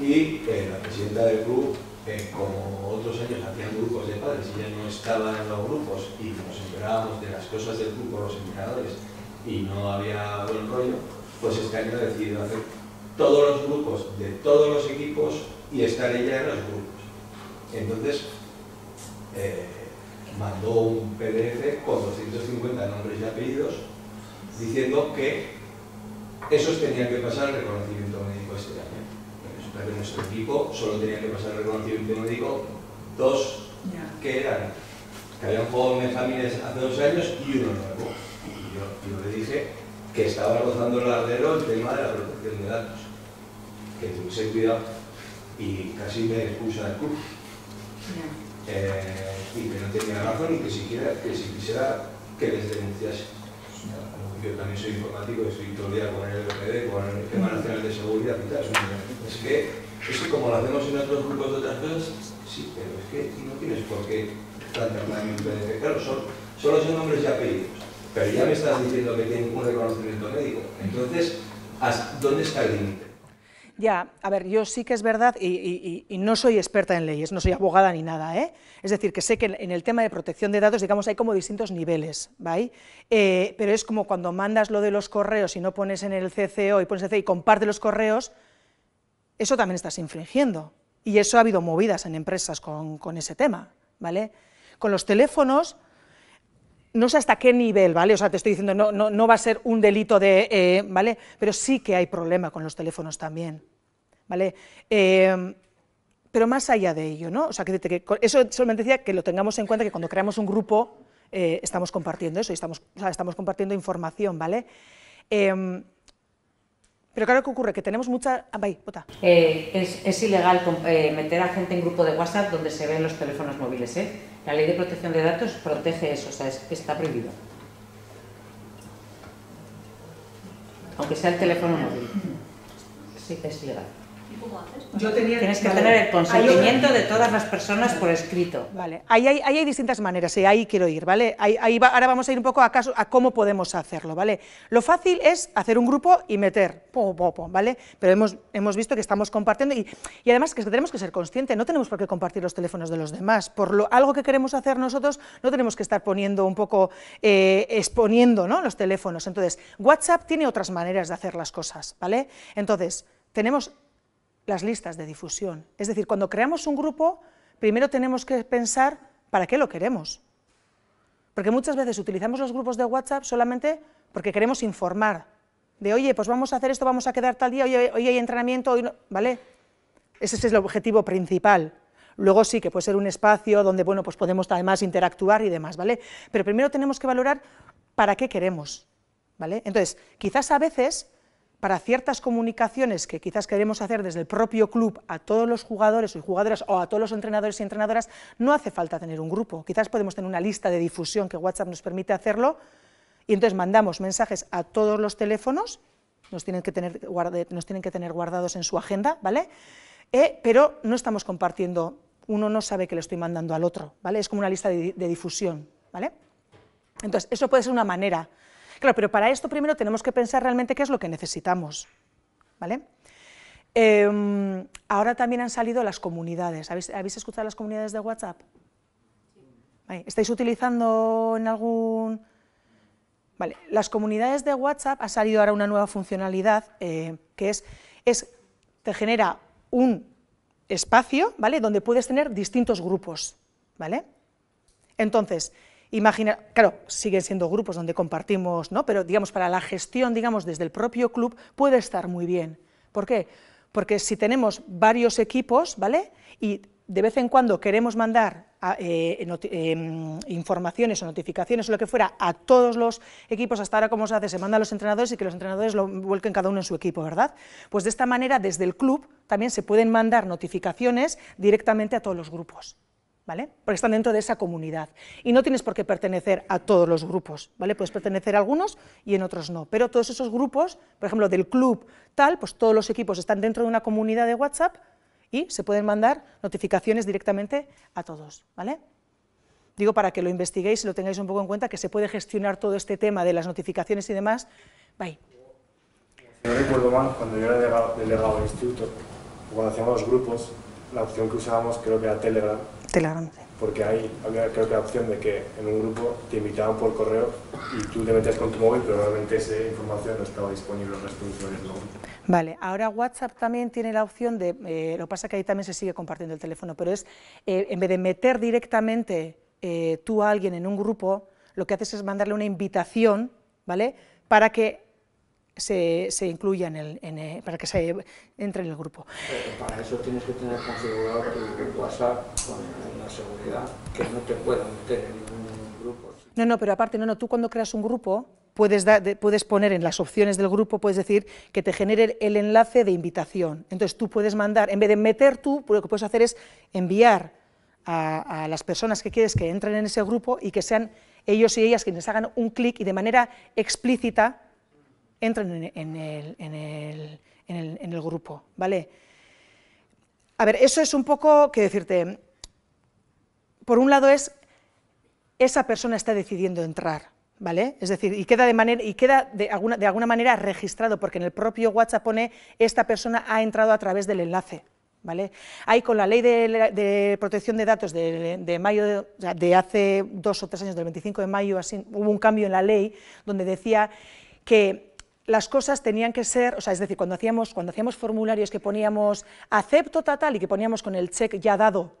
y eh, la presidenta del club, eh, como otros años hacían grupos de padres, y ella no estaba en los grupos y nos enterábamos de las cosas del club con los entrenadores y no había buen rollo, pues este año ha decidido hacer todos los grupos de todos los equipos y estar ella en los grupos. Entonces, eh, mandó un PDF con 250 nombres y apellidos diciendo que esos tenían que pasar el reconocimiento médico este año. Resulta que nuestro equipo solo tenía que pasar el reconocimiento médico dos que eran, que habían jugado en familias hace dos años y uno nuevo. Y yo, le dije que estaba rozando el ardero el tema de la protección de datos, que tuviese cuidado y casi me expuso del club y que no tenía razón y que si, que quisiera que les denunciase. Yo también soy informático estoy todo el día con el LPD, con el tema Nacional de Seguridad y tal. Es que, como lo hacemos en otros grupos de otras cosas, sí, pero es que no tienes por qué tratar a mí un Claro, son, solo son nombres y apellidos, pero ya me estás diciendo que tienen un reconocimiento médico. Entonces, ¿dónde está el límite? Ya, a ver, yo sí que es verdad y, no soy experta en leyes, no soy abogada ni nada, ¿eh? Es decir, que sé que en el tema de protección de datos, digamos, hay como distintos niveles, ¿vale? Eh, pero es como cuando mandas lo de los correos y no pones en el CCO y pones el CCO y comparte los correos, eso también estás infringiendo. Y eso ha habido movidas en empresas con, con ese tema, ¿vale? Con los teléfonos no sé hasta qué nivel, ¿vale? O sea, te estoy diciendo, no, no, va a ser un delito de, eh, ¿vale? Pero sí que hay problema con los teléfonos también, ¿vale? Em, pero más allá de ello, ¿no? O sea, que, eso solamente decía que lo tengamos en cuenta que cuando creamos un grupo eh, estamos compartiendo eso y estamos, estamos compartiendo información, ¿vale? Em, pero claro, que ocurre? Que tenemos mucha... Ah, eh, es, ilegal eh, meter a gente en grupo de WhatsApp donde se ven los teléfonos móviles. ¿eh? La ley de protección de datos protege eso, o sea, está prohibido. Aunque sea el teléfono móvil. Sí, es ilegal. Yo tenía... Tienes que tener el consentimiento de todas las personas por escrito. Vale, ahí hay, distintas maneras y eh, ahí quiero ir, ¿vale? Ahí, ahora vamos a ir un poco a, caso, a cómo podemos hacerlo, ¿vale? Lo fácil es hacer un grupo y meter, ¿vale? Pero hemos, hemos visto que estamos compartiendo y, además que tenemos que ser conscientes, no tenemos por qué compartir los teléfonos de los demás. Por lo, algo que queremos hacer nosotros no tenemos que estar poniendo un poco, eh, exponiendo ¿no? los teléfonos. Entonces, WhatsApp tiene otras maneras de hacer las cosas, ¿vale? Entonces, tenemos las listas de difusión. Es decir, cuando creamos un grupo, primero tenemos que pensar para qué lo queremos. Porque muchas veces utilizamos los grupos de WhatsApp solamente porque queremos informar. De, oye, pues vamos a hacer esto, vamos a quedar tal día, hoy hay entrenamiento, ¿vale? Ese es el objetivo principal. Luego sí que puede ser un espacio donde, bueno, pues podemos además interactuar y demás, ¿vale? Pero primero tenemos que valorar para qué queremos, ¿vale? Entonces, quizás a veces para ciertas comunicaciones que quizás queremos hacer desde el propio club a todos los jugadores y jugadoras o a todos los entrenadores y entrenadoras, no hace falta tener un grupo. Quizás podemos tener una lista de difusión que WhatsApp nos permite hacerlo y entonces mandamos mensajes a todos los teléfonos, nos tienen que tener, guardados en su agenda, ¿vale? Eh, pero no estamos compartiendo, uno no sabe que le estoy mandando al otro, ¿vale? Es como una lista de, de difusión, ¿vale? Entonces, eso puede ser una manera Claro, pero para esto primero tenemos que pensar realmente qué es lo que necesitamos. ¿vale? Em, ahora también han salido las comunidades. ¿Habéis, escuchado las comunidades de WhatsApp? ¿Estáis utilizando en algún...? Vale, las comunidades de WhatsApp ha salido ahora una nueva funcionalidad eh, que es, es, te genera un espacio, ¿vale?, donde puedes tener distintos grupos, ¿vale? Entonces, Imagina, claro, siguen siendo grupos donde compartimos, ¿no? pero digamos, para la gestión, digamos, desde el propio club puede estar muy bien. ¿Por qué? Porque si tenemos varios equipos, ¿vale? Y de vez en cuando queremos mandar eh, eh, em, informaciones o notificaciones o lo que fuera a todos los equipos, hasta ahora como se hace, se manda a los entrenadores y que los entrenadores lo vuelquen cada uno en su equipo, ¿verdad? Pues de esta manera desde el club también se pueden mandar notificaciones directamente a todos los grupos. ¿Vale? Porque están dentro de esa comunidad. Y no tienes por qué pertenecer a todos los grupos, ¿vale? Puedes pertenecer a algunos y en otros no. Pero todos esos grupos, por ejemplo, del club tal, pues todos los equipos están dentro de una comunidad de WhatsApp y se pueden mandar notificaciones directamente a todos, ¿vale? Digo para que lo investiguéis y lo tengáis un poco en cuenta, que se puede gestionar todo este tema de las notificaciones y demás. Bye. recuerdo cuando yo era delegado, instituto, cuando hacíamos los grupos, la opción que usábamos creo que era Telegram, porque hay, había creo que la opción de que en un grupo te invitaban por correo y tú te metías con tu móvil, pero realmente esa información no estaba disponible en las funciones móvil. Vale, ahora WhatsApp también tiene la opción de, eh, lo que pasa que ahí también se sigue compartiendo el teléfono, pero es, eh, en vez de meter directamente eh, tú a alguien en un grupo, lo que haces es mandarle una invitación, ¿vale? Para que se, incluya en eh, para que se entre en el grupo. Eh, para eso tienes que tener configurado tu WhatsApp con una seguridad que no te puedan meter en ningún grupo. No, no, pero aparte, no, no, tú cuando creas un grupo puedes, puedes poner en las opciones del grupo, puedes decir que te genere el enlace de invitación. Entonces tú puedes mandar, en vez de meter tú, lo que puedes hacer es enviar a, a, las personas que quieres que entren en ese grupo y que sean ellos y ellas quienes hagan un clic y de manera explícita entran en, el, grupo, ¿vale? A ver, eso es un poco, que decirte, por un lado es, esa persona está decidiendo entrar, ¿vale? Es decir, y queda, de, manera, y queda de, alguna, de alguna manera registrado, porque en el propio WhatsApp pone, esta persona ha entrado a través del enlace, ¿Vale? Ahí con la ley de, protección de datos de, mayo, de, hace dos o tres años, del 25 de mayo, así, hubo un cambio en la ley donde decía que las cosas tenían que ser, o sea, es decir, cuando hacíamos, cuando hacíamos formularios que poníamos acepto tal, y que poníamos con el check ya dado,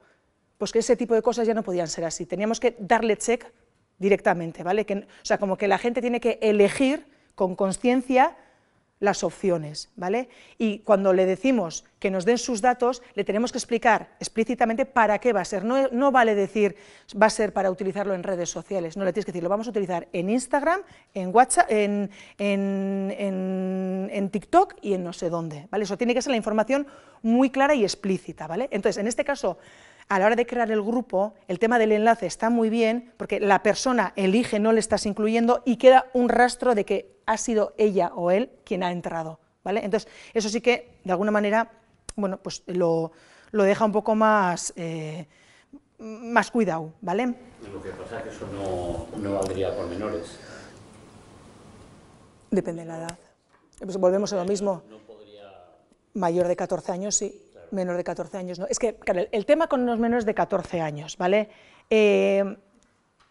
pues que ese tipo de cosas ya no podían ser así. Teníamos que darle check directamente, ¿vale? Que, o sea, como que la gente tiene que elegir con conciencia las opciones, ¿vale? Y cuando le decimos que nos den sus datos, le tenemos que explicar explícitamente para qué va a ser. No, no, vale decir, va a ser para utilizarlo en redes sociales, no le tienes que decir, lo vamos a utilizar en Instagram, en WhatsApp, en, en, en, TikTok y en no sé dónde, ¿vale? Eso tiene que ser la información muy clara y explícita, ¿vale? Entonces, en este caso, a la hora de crear el grupo, el tema del enlace está muy bien porque la persona elige, no le estás incluyendo y queda un rastro de que ha sido ella o él quien ha entrado. ¿vale? Entonces, eso sí que, de alguna manera, bueno, pues lo, deja un poco más, eh, más cuidado. ¿vale? Lo que pasa es que eso no, valdría por menores. Depende de la edad. Pues volvemos a lo mismo. Mayor de 14 años, sí. Menor de 14 años, no. Es que, claro, el tema con los menores de 14 años, ¿vale? Eh,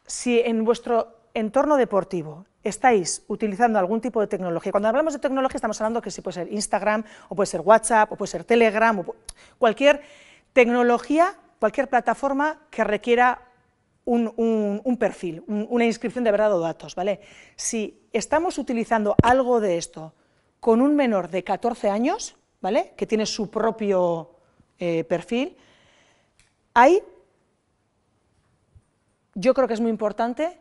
si en vuestro entorno deportivo estáis utilizando algún tipo de tecnología, cuando hablamos de tecnología estamos hablando que si puede ser Instagram, o puede ser WhatsApp, o puede ser Telegram, o cualquier tecnología, cualquier plataforma que requiera un, perfil, una inscripción de verdad o datos, ¿vale? Si estamos utilizando algo de esto con un menor de 14 años, ¿vale? Que tiene su propio eh, perfil. hay yo creo que es muy importante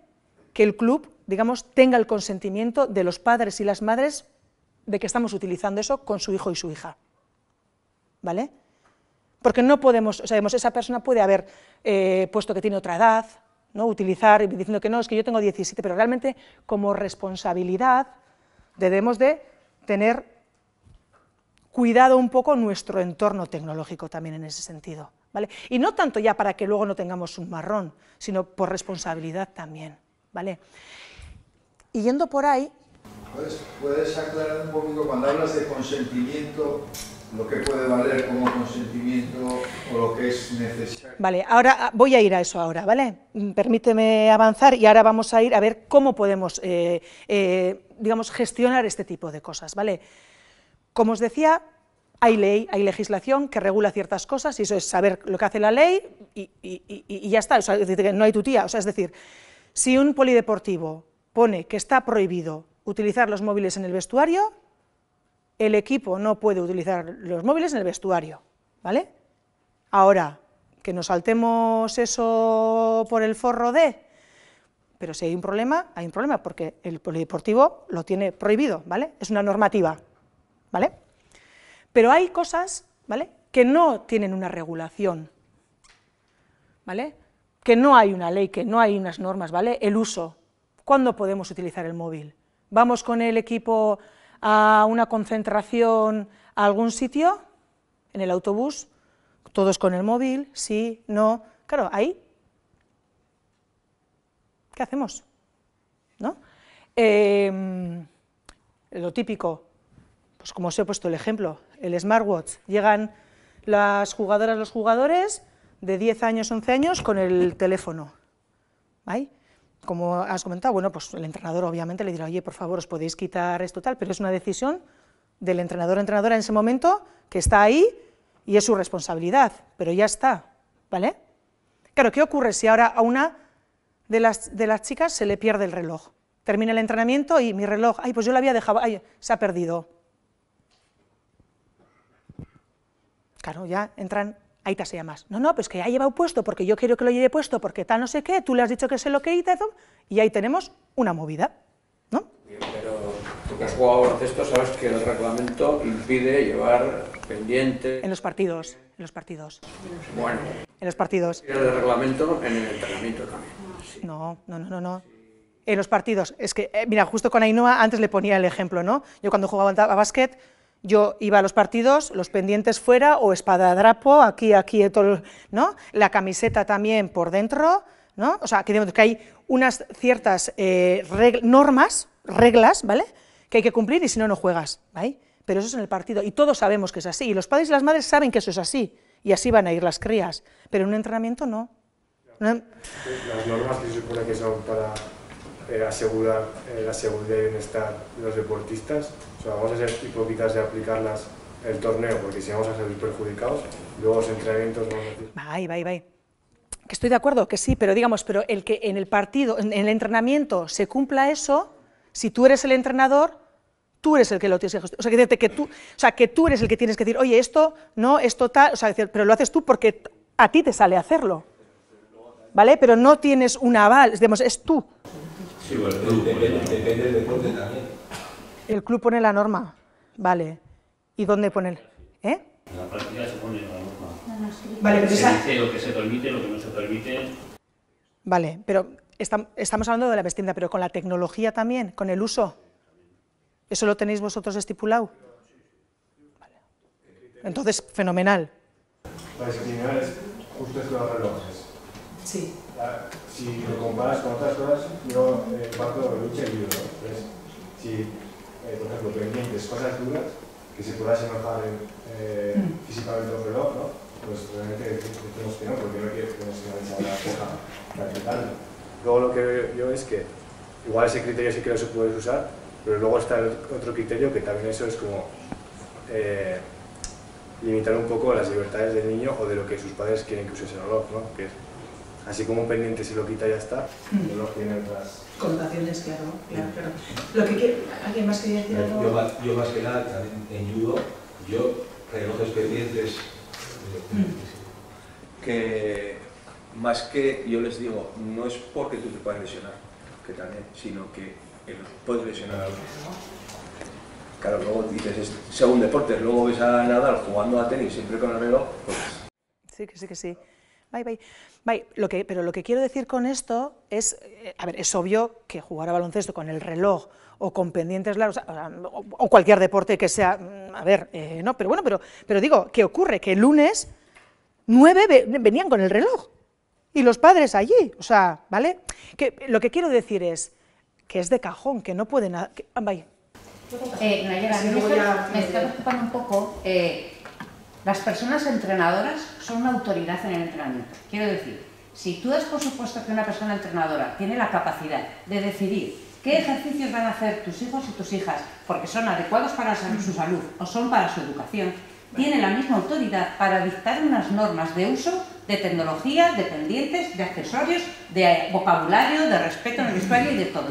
que el club, digamos, tenga el consentimiento de los padres y las madres de que estamos utilizando eso con su hijo y su hija. ¿Vale? Porque no podemos, o esa persona puede haber eh, puesto que tiene otra edad, ¿no? utilizar diciendo que no, es que yo tengo 17, pero realmente como responsabilidad debemos de tener cuidado un poco nuestro entorno tecnológico también en ese sentido. ¿vale? Y no tanto ya para que luego no tengamos un marrón, sino por responsabilidad también. ¿vale? Y yendo por ahí... ¿Puedes, aclarar un poquito cuando hablas de consentimiento? lo que puede valer como consentimiento o lo que es necesario. Vale, ahora ah, voy a ir a eso ahora, ¿vale? Mm, permíteme avanzar y ahora vamos a ir a ver cómo podemos, eh, eh, digamos, gestionar este tipo de cosas, ¿vale? Como os decía, hay ley, hay legislación que regula ciertas cosas y eso es saber lo que hace la ley y, ya está, no hay tutía. O sea, es decir, si un polideportivo pone que está prohibido utilizar los móviles en el vestuario, el equipo no puede utilizar los móviles en el vestuario, ¿vale? Ahora, que nos saltemos eso por el forro de... Pero si hay un problema, hay un problema, porque el polideportivo lo tiene prohibido, ¿vale? Es una normativa, ¿vale? Pero hay cosas, ¿vale?, que no tienen una regulación, ¿vale?, que no hay una ley, que no hay unas normas, ¿vale?, el uso, ¿cuándo podemos utilizar el móvil? ¿Vamos con el equipo a una concentración a algún sitio? En el autobús, todos con el móvil, sí, no, claro, ahí, ¿qué hacemos? ¿No? Em, lo típico, pues como os he puesto el ejemplo, el smartwatch. Llegan las jugadoras, los jugadores de 10 años, 11 años con el teléfono. ¿Vale? Como has comentado, bueno, pues el entrenador obviamente le dirá, oye, por favor, os podéis quitar esto tal, pero es una decisión del entrenador o entrenadora en ese momento que está ahí y es su responsabilidad, pero ya está, ¿vale? Claro, ¿qué ocurre si ahora a una de las, de las chicas se le pierde el reloj? Termina el entrenamiento y mi reloj, ay, pues yo lo había dejado, ay, se ha perdido. Claro, ya entran, ahí te se más. No, no, pues que ya ha llevado puesto porque yo quiero que lo lleve puesto porque tal no sé qué, tú le has dicho que sé lo que y ahí tenemos una movida, ¿no? Pero tú que has jugado baloncesto sabes que el reglamento impide llevar pendiente... En los partidos, en los partidos. Bueno. En los partidos. El reglamento en el entrenamiento también. No, no, no, no. en los partidos. Es que, eh, mira, justo con Ainhoa antes le ponía el ejemplo, ¿no? Yo cuando jugaba a básquet, yo iba a los partidos, los pendientes fuera o espadadrapo, aquí, aquí, eh, todo, ¿no? La camiseta también por dentro, ¿no? O sea, que, que hay unas ciertas eh, normas, reglas, ¿vale? Que hay que cumplir y si no, no juegas, ¿vale? Pero eso es en el partido y todos sabemos que es así. Y los padres y las madres saben que eso es así y así van a ir las crías. Pero en un entrenamiento no. Las normas que se supone que son para eh, asegurar la seguridad y bienestar de los deportistas vamos a ser hipócritas de aplicarlas el torneo, porque si vamos a ser perjudicados, luego los entrenamientos van a Bye, Que estoy de acuerdo, que sí, pero digamos, pero el que en el partido, en el entrenamiento se cumpla eso, si tú eres el entrenador, tú eres el que lo tienes que O sea, que, que tú, o sea, que tú eres el que tienes que decir, oye, esto, no, es total, o sea, pero lo haces tú porque a ti te sale hacerlo. ¿Vale? Pero no tienes un aval, digamos, es tú. Sí, bueno, pues, depende del deporte el club pone la norma, vale. ¿Y dónde pone el...? ¿Eh? En la práctica se pone la norma. Vale, pero se dice lo que se permite, lo que no se permite. Vale, pero estamos hablando de la vestimenta, pero con la tecnología también, con el uso. ¿Eso lo tenéis vosotros estipulado? Vale. Entonces, fenomenal. La es justo esto de los relojes. Sí. si lo comparas con otras cosas, yo eh, parto de lucha y libro. Si eh, por ejemplo, pendientes, cosas duras, que se pueda asemejar eh, mm. físicamente un reloj, ¿no? pues realmente tenemos que no, porque no quiero que nos la hoja Luego lo que veo yo es que igual ese criterio sí que lo puede usar, pero luego está el otro criterio que también eso es como eh, limitar un poco las libertades del niño o de lo que sus padres quieren que use el reloj, ¿no? que así como un pendiente se lo quita y ya está, no mm. lo tiene otras... Connotaciones, claro, claro, Lo que quiero, ¿Alguien más quería decir algo? Yo, más, que nada, en judo, yo relojes pendientes mm. que más que yo les digo, no es porque tú te puedas lesionar, que también, sino que puedes lesionar a Claro, luego dices, según deportes, luego ves a Nadal jugando a tenis siempre con el reloj, pues... Sí, que sí, que sí. Bye, bye. Lo que, pero lo que quiero decir con esto es, eh, a ver, es obvio que jugar a baloncesto con el reloj o con pendientes largos, o, cualquier deporte que sea, mm, a ver, eh, no, pero bueno, pero, pero digo, ¿qué ocurre? Que el lunes nueve venían con el reloj y los padres allí, o sea, ¿vale? Que, lo que quiero decir es que es de cajón, que no pueden... Que, ah, Eh, me, está, preocupando un poco eh, las personas entrenadoras son una autoridad en el entrenamiento. Quiero decir, si tú das por supuesto que una persona entrenadora tiene la capacidad de decidir qué ejercicios van a hacer tus hijos y tus hijas porque son adecuados para su salud o son para su educación, tiene la misma autoridad para dictar unas normas de uso de tecnología, de pendientes, de accesorios, de vocabulario, de respeto en el vestuario y de todo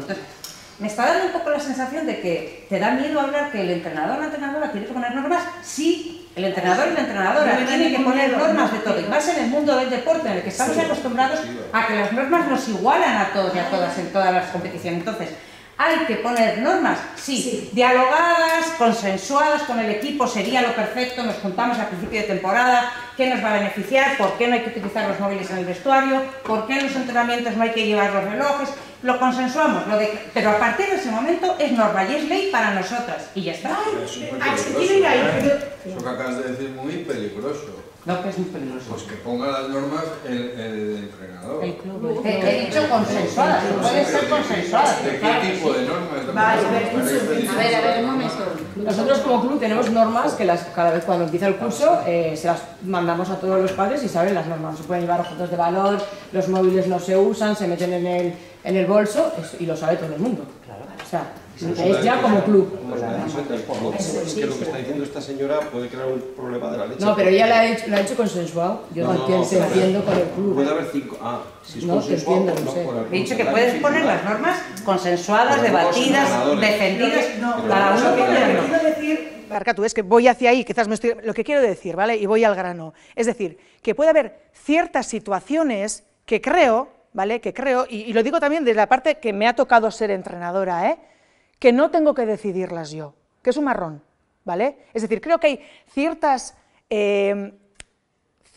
me está dando un poco la sensación de que te da miedo hablar que el entrenador o la entrenadora tiene que poner normas. Sí, el entrenador y la entrenadora tienen que poner normas de todo. Y más en el mundo del deporte, en el que estamos acostumbrados a que las normas nos igualan a todos y a todas en todas las competiciones. Entonces, hay que poner normas, sí, dialogadas, consensuadas con el equipo, sería lo perfecto, nos juntamos al principio de temporada, qué nos va a beneficiar, por qué no hay que utilizar los móviles en el vestuario, por qué en los entrenamientos no hay que llevar los relojes, lo consensuamos, lo de... pero a partir de ese momento es norma y es ley para nosotras y ya está. ¿eh? Eso que acabas de decir muy peligroso. No, que es muy peligroso. Pues que ponga las normas el, entrenador. he dicho consensuadas, puede ser consensuadas. ¿De qué tipo de normas? a ver, a ver, un momento. Nosotros como club tenemos normas que las, cada vez cuando empieza el curso ah, eh, se las mandamos a todos los padres y saben las normas. se pueden llevar objetos de valor, los móviles no se usan, se meten en el, en el bolso y lo sabe todo el mundo. Claro. O sea, es ya como club. Es que lo que está diciendo esta señora puede crear un problema de la leche. No, pero ya lo ha hecho, consensuado. Yo no, entiendo con el club. Puede haber cinco. Ah, si es no, no, He dicho que puedes poner las normas consensuadas, debatidas, ¿eh? defendidas. No, no uno quiero decir. tú es que voy hacia ahí, quizás me estoy... Lo que quiero decir, ¿vale? Y voy al grano. Es decir, que puede haber ciertas situaciones que creo, ¿vale? Que creo, y, y lo digo también desde la parte que me ha tocado ser entrenadora, ¿eh? que no tengo que decidirlas yo, que es un marrón, ¿vale? Es decir, creo que hay ciertas, em,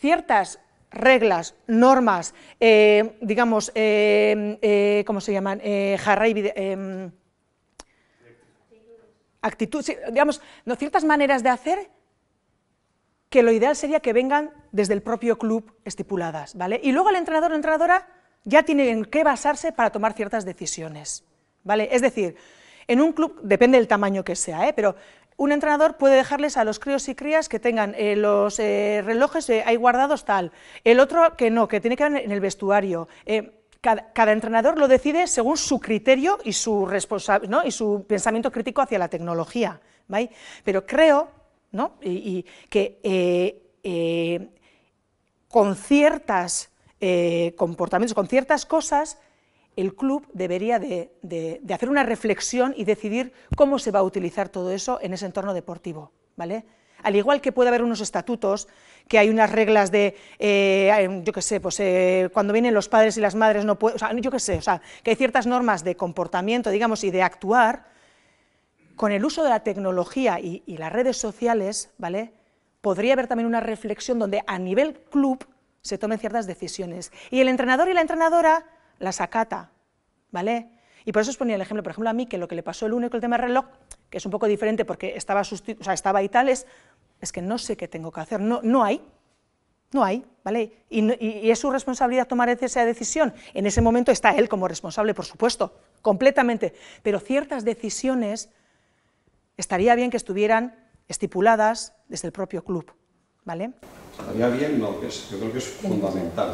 ciertas reglas, normas, em, digamos, em, eh, ¿cómo se llaman? Eh, Actitudes, actitud, digamos, ¿no? ciertas maneras de hacer que lo ideal sería que vengan desde el propio club estipuladas, ¿vale? Y luego el entrenador o entrenadora ya tiene en qué basarse para tomar ciertas decisiones, ¿vale? Es decir, en un club, depende del tamaño que sea, ¿eh? pero un entrenador puede dejarles a los críos y crías que tengan eh, los eh, relojes ahí guardados tal, el otro que no, que tiene que ver en el vestuario. Cada, entrenador lo decide según su criterio y su, y su pensamiento crítico hacia la tecnología. Pero creo que con ciertos comportamientos, con ciertas cosas, el club debería de, hacer una reflexión y decidir cómo se va a utilizar todo eso en ese entorno deportivo, ¿vale? Al igual que puede haber unos estatutos, que hay unas reglas de, eh, yo qué sé, pues eh, cuando vienen los padres y las madres no o sea, yo qué sé, que hay ciertas normas de comportamiento, digamos, y de actuar, con el uso de la tecnología y, y las redes sociales, ¿vale? Podría haber también una reflexión donde a nivel club se tomen ciertas decisiones. Y el entrenador y la entrenadora la sacata, ¿vale? Y por eso os ponía el ejemplo, por ejemplo, a mí, que lo que le pasó el lunes con el tema del reloj, que es un poco diferente porque estaba, o sea, estaba y tal, es, que no sé qué tengo que hacer, no, no hay, no hay, ¿vale? y es su responsabilidad tomar esa decisión. En ese momento está él como responsable, por supuesto, completamente, pero ciertas decisiones estaría bien que estuvieran estipuladas desde el propio club. ¿vale? bien, no, yo creo que es fundamental.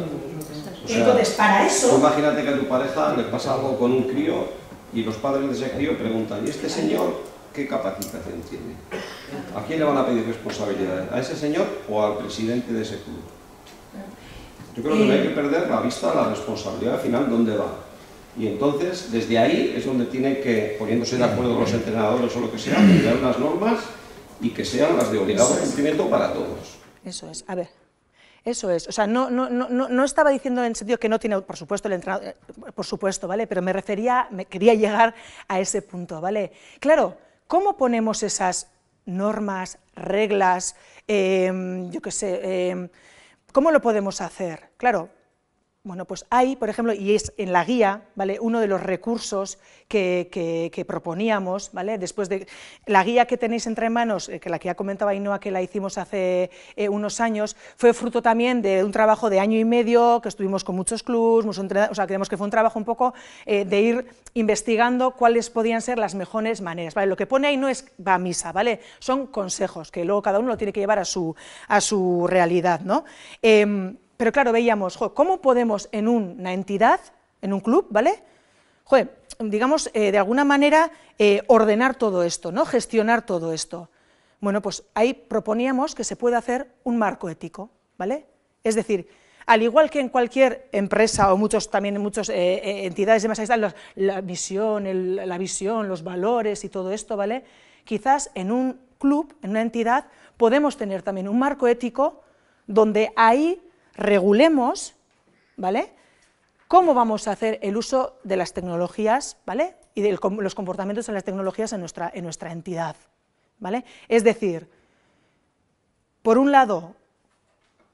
Entonces, para eso... imagínate que a tu pareja le pasa algo con un crío y los padres de ese crío preguntan, ¿y este señor qué capacitación tiene? ¿A quién le van a pedir responsabilidad? ¿A ese señor o al presidente de ese club? Yo creo que no hay que eh, perder la vista la responsabilidad final dónde va. Y entonces, desde ahí es donde tiene que, poniéndose de acuerdo los entrenadores o lo que sea, crear unas normas y que sean las de obligado cumplimiento para todos. Eso es, a ver. Eso es, o sea, no, no, no, no estaba diciendo en sentido que no tiene, por supuesto, el entrenador, eh, por supuesto, ¿vale? Pero me refería, me quería llegar a ese punto, ¿vale? Claro, ¿cómo ponemos esas normas, reglas, em, yo qué sé, em, cómo lo podemos hacer? Claro, bueno, pues hay, por ejemplo, y es en la guía, ¿vale? Uno de los recursos que, proponíamos, ¿vale? Después de la guía que tenéis entre manos, eh, que la que ya comentaba Ainhoa, que la hicimos hace eh, unos años, fue fruto también de un trabajo de año y medio, que estuvimos con muchos clubs, o sea, creemos que fue un trabajo un poco eh, de ir investigando cuáles podían ser las mejores maneras, ¿vale? Lo que pone ahí no es va misa, ¿vale? Son consejos, que luego cada uno lo tiene que llevar a su, realidad, ¿no? Em, pero claro, veíamos, ¿cómo podemos en una entidad, en un club, ¿vale? digamos, eh, de alguna manera, eh, ordenar todo esto, ¿no? gestionar todo esto. Bueno, pues ahí proponíamos que se puede hacer un marco ético, ¿vale? Es decir, al igual que en cualquier empresa o muchos, también en muchas eh, entidades de más la visión, la visión, los valores y todo esto, ¿vale? Quizás en un club, en una entidad, podemos tener también un marco ético donde ahí regulemos, ¿vale? Cómo vamos a hacer el uso de las tecnologías, ¿vale? Y los comportamientos en las tecnologías en nuestra, en nuestra entidad, ¿vale? Es decir, por un lado,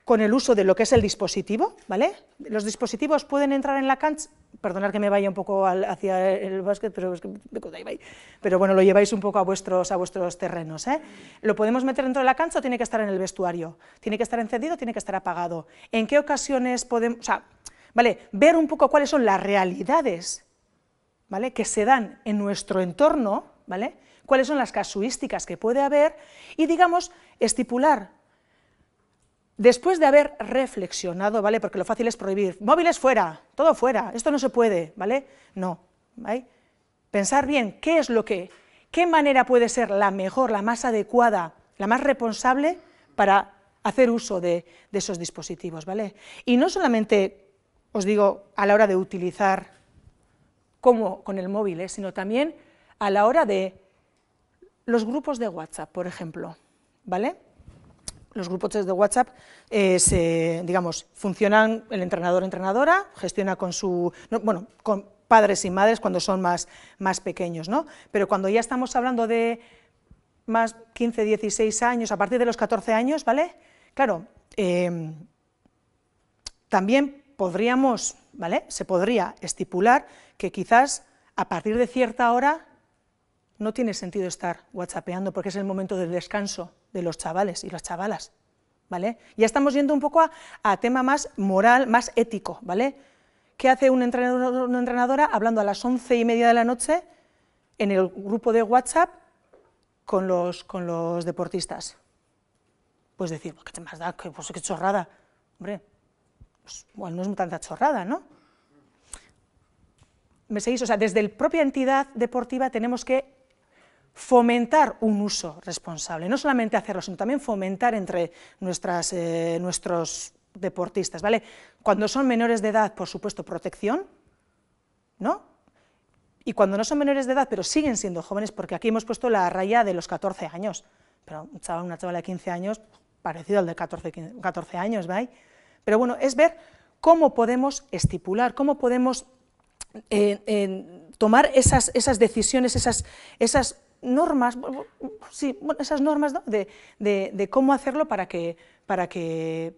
con el uso de lo que es el dispositivo, ¿vale? Los dispositivos pueden entrar en la, cancha, perdonar que me vaya un poco hacia el básquet, pero bueno, lo lleváis un poco a vuestros, a vuestros terrenos. ¿eh? ¿Lo podemos meter dentro de la cancha o tiene que estar en el vestuario? ¿Tiene que estar encendido tiene que estar apagado? ¿En qué ocasiones podemos...? O sea, ¿vale? Ver un poco cuáles son las realidades ¿vale? que se dan en nuestro entorno, ¿vale? cuáles son las casuísticas que puede haber y, digamos, estipular Después de haber reflexionado, ¿vale? Porque lo fácil es prohibir, móviles fuera, todo fuera, esto no se puede, ¿vale? No, ¿vale? Pensar bien qué es lo que, qué manera puede ser la mejor, la más adecuada, la más responsable para hacer uso de, esos dispositivos, ¿vale? Y no solamente, os digo, a la hora de utilizar como con el móvil, ¿eh? sino también a la hora de los grupos de WhatsApp, por ejemplo, ¿vale? los grupos de WhatsApp eh, se, digamos, funcionan el entrenador-entrenadora, gestiona con su, bueno, con padres y madres cuando son más, más pequeños, ¿no? Pero cuando ya estamos hablando de más 15, 16 años, a partir de los 14 años, ¿vale? Claro, em, también podríamos, ¿vale? Se podría estipular que quizás a partir de cierta hora no tiene sentido estar whatsappeando porque es el momento del descanso, de los chavales y las chavalas, ¿vale? Ya estamos yendo un poco a, tema más moral, más ético, ¿vale? ¿Qué hace un entrenador, una entrenadora hablando a las once y media de la noche en el grupo de WhatsApp con los, con los deportistas? Pues decir, ¿qué más da? Pues, ¿Qué, chorrada? Hombre, pues, no es tanta chorrada, ¿no? ¿Me seguís? O sea, desde la propia entidad deportiva tenemos que fomentar un uso responsable, no solamente hacerlo, sino también fomentar entre nuestras, eh, nuestros deportistas, ¿vale? Cuando son menores de edad, por supuesto, protección, ¿no? Y cuando no son menores de edad, pero siguen siendo jóvenes, porque aquí hemos puesto la raya de los 14 años, pero un chaval, una chavala de 15 años, parecido al de 14, años, ¿vale? Pero bueno, es ver cómo podemos estipular, cómo podemos eh, eh, tomar esas, esas decisiones, esas, esas normas, sí, esas normas de, cómo hacerlo para que, para que,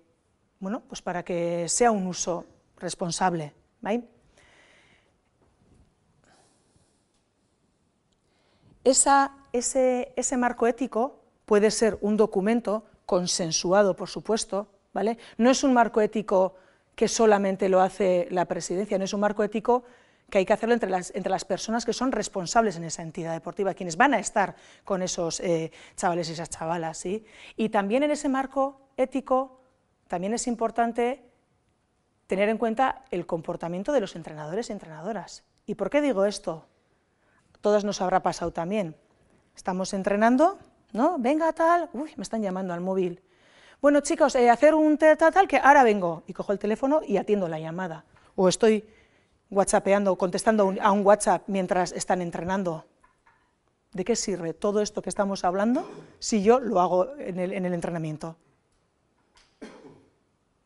pues para que sea un uso responsable. ese, ese marco ético puede ser un documento consensuado, por supuesto, ¿vale? No es un marco ético que solamente lo hace la presidencia, no es un marco ético que hay que hacerlo entre las, entre las personas que son responsables en esa entidad deportiva, quienes van a estar con esos eh, chavales y esas chavalas. Y también en ese marco ético también es importante tener en cuenta el comportamiento de los entrenadores y entrenadoras. ¿Y por qué digo esto? Todas nos habrá pasado también. Estamos entrenando, ¿no? Venga tal, uy, me están llamando al móvil. Bueno chicos, eh, hacer un tal, tal, que ahora vengo. Y cojo el teléfono y atiendo la llamada. O estoy whatsappeando, contestando a un WhatsApp mientras están entrenando. ¿De qué sirve todo esto que estamos hablando si yo lo hago en el, entrenamiento?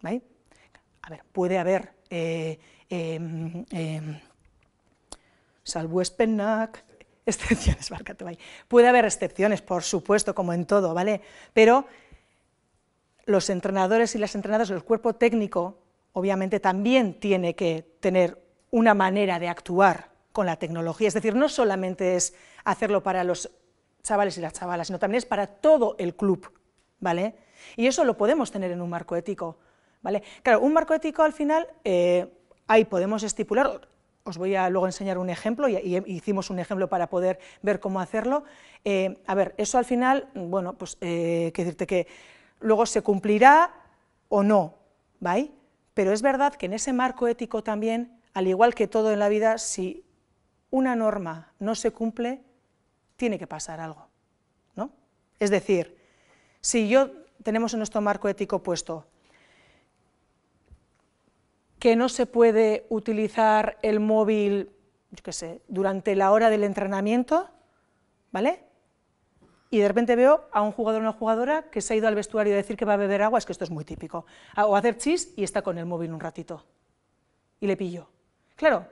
A ver, puede haber eh, em, em, salvo excepciones, Puede haber excepciones, por supuesto, como en todo, ¿vale? Pero los entrenadores y las entrenadoras, el cuerpo técnico, obviamente también tiene que tener una manera de actuar con la tecnología. Es decir, no solamente es hacerlo para los chavales y las chavalas, sino también es para todo el club, ¿vale? Y eso lo podemos tener en un marco ético, ¿vale? Claro, un marco ético al final, eh, ahí podemos estipular, os voy a luego enseñar un ejemplo, y, hicimos un ejemplo para poder ver cómo hacerlo. Eh, a ver, eso al final, bueno, pues, eh, que decirte que luego se cumplirá o no, ¿vale? Pero es verdad que en ese marco ético también al igual que todo en la vida, si una norma no se cumple, tiene que pasar algo. ¿no? Es decir, si yo tenemos en nuestro marco ético puesto que no se puede utilizar el móvil, yo qué sé, durante la hora del entrenamiento, ¿vale? y de repente veo a un jugador o una jugadora que se ha ido al vestuario a decir que va a beber agua, es que esto es muy típico, o hacer chis y está con el móvil un ratito, y le pillo. Claro,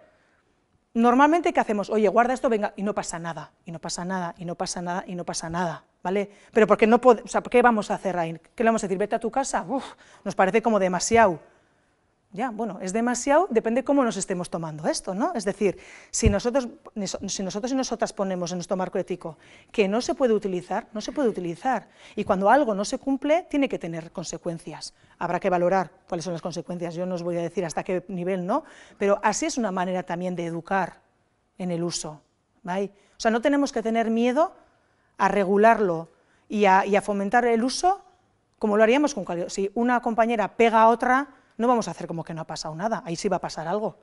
normalmente ¿qué hacemos? Oye, guarda esto, venga, y no pasa nada, y no pasa nada, y no pasa nada, y no pasa nada, ¿vale? Pero qué, no podemos, o sea, ¿qué vamos a hacer ahí? ¿Qué le vamos a decir? Vete a tu casa, Uf, nos parece como demasiado. Ya, bueno, es demasiado, depende cómo nos estemos tomando esto, ¿no? Es decir, si nosotros, y nosotras ponemos en nuestro marco ético que no se puede utilizar, no se puede utilizar. Y cuando algo no se cumple, tiene que tener consecuencias. Habrá que valorar cuáles son las consecuencias. Yo no os voy a decir hasta qué nivel, ¿no? Pero así es una manera también de educar en el uso. ¿vale? O sea, no tenemos que tener miedo a regularlo y a, fomentar el uso como lo haríamos con cualquier... Si una compañera pega a otra no vamos a hacer como que no ha pasado nada, ahí sí va a pasar algo.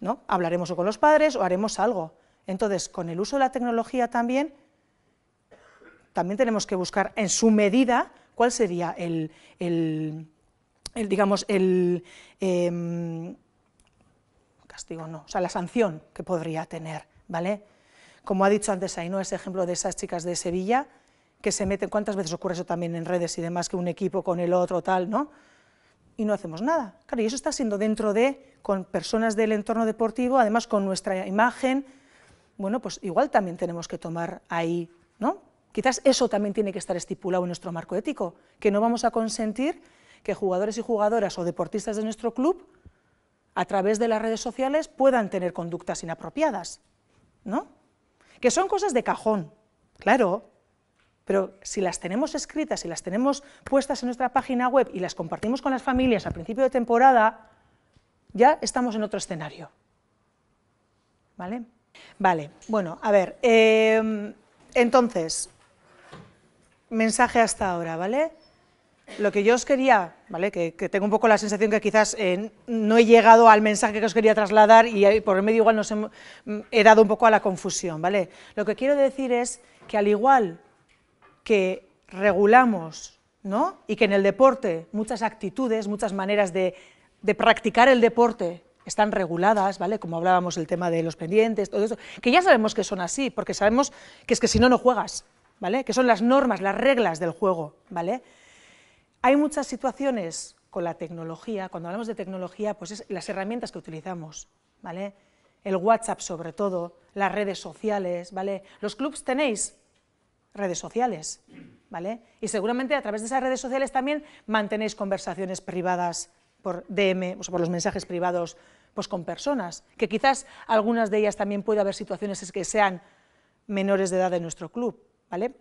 ¿no? Hablaremos o con los padres o haremos algo. Entonces, con el uso de la tecnología también, también tenemos que buscar en su medida cuál sería el, el, digamos, el em, castigo, no, o sea, la sanción que podría tener, ¿vale? Como ha dicho antes ahí, ¿no? Ese ejemplo de esas chicas de Sevilla que se meten, ¿cuántas veces ocurre eso también en redes y demás, que un equipo con el otro, tal, ¿no? y no hacemos nada. Claro, y eso está siendo dentro de, con personas del entorno deportivo, además con nuestra imagen, bueno, pues igual también tenemos que tomar ahí, ¿no? Quizás eso también tiene que estar estipulado en nuestro marco ético, que no vamos a consentir que jugadores y jugadoras o deportistas de nuestro club, a través de las redes sociales, puedan tener conductas inapropiadas, ¿no? Que son cosas de cajón, claro, pero si las tenemos escritas, si las tenemos puestas en nuestra página web y las compartimos con las familias al principio de temporada, ya estamos en otro escenario. ¿Vale? Vale, bueno, a ver, em, entonces, mensaje hasta ahora, ¿vale? Lo que yo os quería, ¿vale? Que, tengo un poco la sensación que quizás eh, no he llegado al mensaje que os quería trasladar y por el medio igual nos mm, he dado un poco a la confusión, ¿vale? Lo que quiero decir es que al igual que regulamos ¿no? y que en el deporte muchas actitudes, muchas maneras de, practicar el deporte están reguladas, ¿vale? Como hablábamos el tema de los pendientes, todo eso, que ya sabemos que son así, porque sabemos que es que si no, no juegas, ¿vale? Que son las normas, las reglas del juego, ¿vale? Hay muchas situaciones con la tecnología, cuando hablamos de tecnología, pues es las herramientas que utilizamos, ¿vale? El WhatsApp sobre todo, las redes sociales, ¿vale? Los clubs tenéis redes sociales, ¿vale? Y seguramente a través de esas redes sociales también mantenéis conversaciones privadas por DM, o por los mensajes privados, pues con personas, que quizás algunas de ellas también puede haber situaciones que sean menores de edad en nuestro club, ¿vale?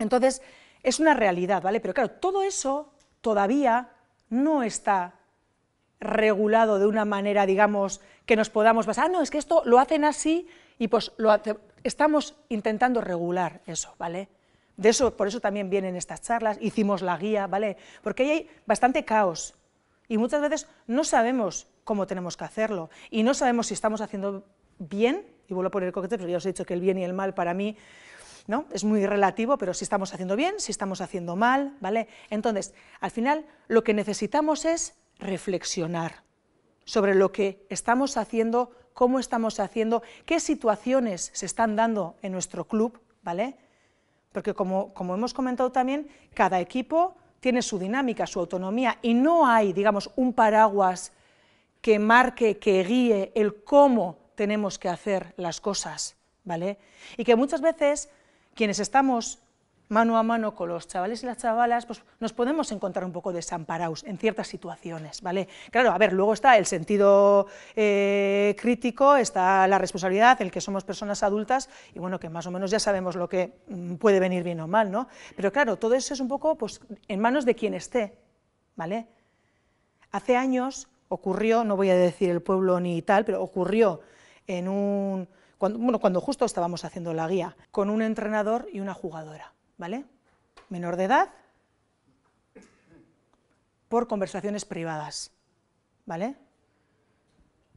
Entonces, es una realidad, ¿vale? Pero claro, todo eso todavía no está regulado de una manera, digamos, que nos podamos basar, ah, no, es que esto lo hacen así y pues lo hace, estamos intentando regular eso, ¿vale? De eso, por eso también vienen estas charlas, hicimos la guía, ¿vale? Porque ahí hay bastante caos y muchas veces no sabemos cómo tenemos que hacerlo y no sabemos si estamos haciendo bien, y vuelvo a poner el coquete, pero ya os he dicho que el bien y el mal para mí ¿no? es muy relativo, pero si estamos haciendo bien, si estamos haciendo mal, ¿vale? Entonces, al final lo que necesitamos es reflexionar sobre lo que estamos haciendo cómo estamos haciendo, qué situaciones se están dando en nuestro club, ¿vale? Porque como, como hemos comentado también, cada equipo tiene su dinámica, su autonomía, y no hay, digamos, un paraguas que marque, que guíe el cómo tenemos que hacer las cosas, ¿vale? Y que muchas veces quienes estamos mano a mano con los chavales y las chavalas, pues nos podemos encontrar un poco desamparados en ciertas situaciones, ¿vale? Claro, a ver, luego está el sentido eh, crítico, está la responsabilidad, el que somos personas adultas y bueno, que más o menos ya sabemos lo que mm, puede venir bien o mal, ¿no? Pero claro, todo eso es un poco pues, en manos de quien esté, ¿vale? Hace años ocurrió, no voy a decir el pueblo ni tal, pero ocurrió en un... bueno, cuando justo estábamos haciendo la guía, con un entrenador y una jugadora. ¿vale? Menor de edad por conversaciones privadas, ¿vale?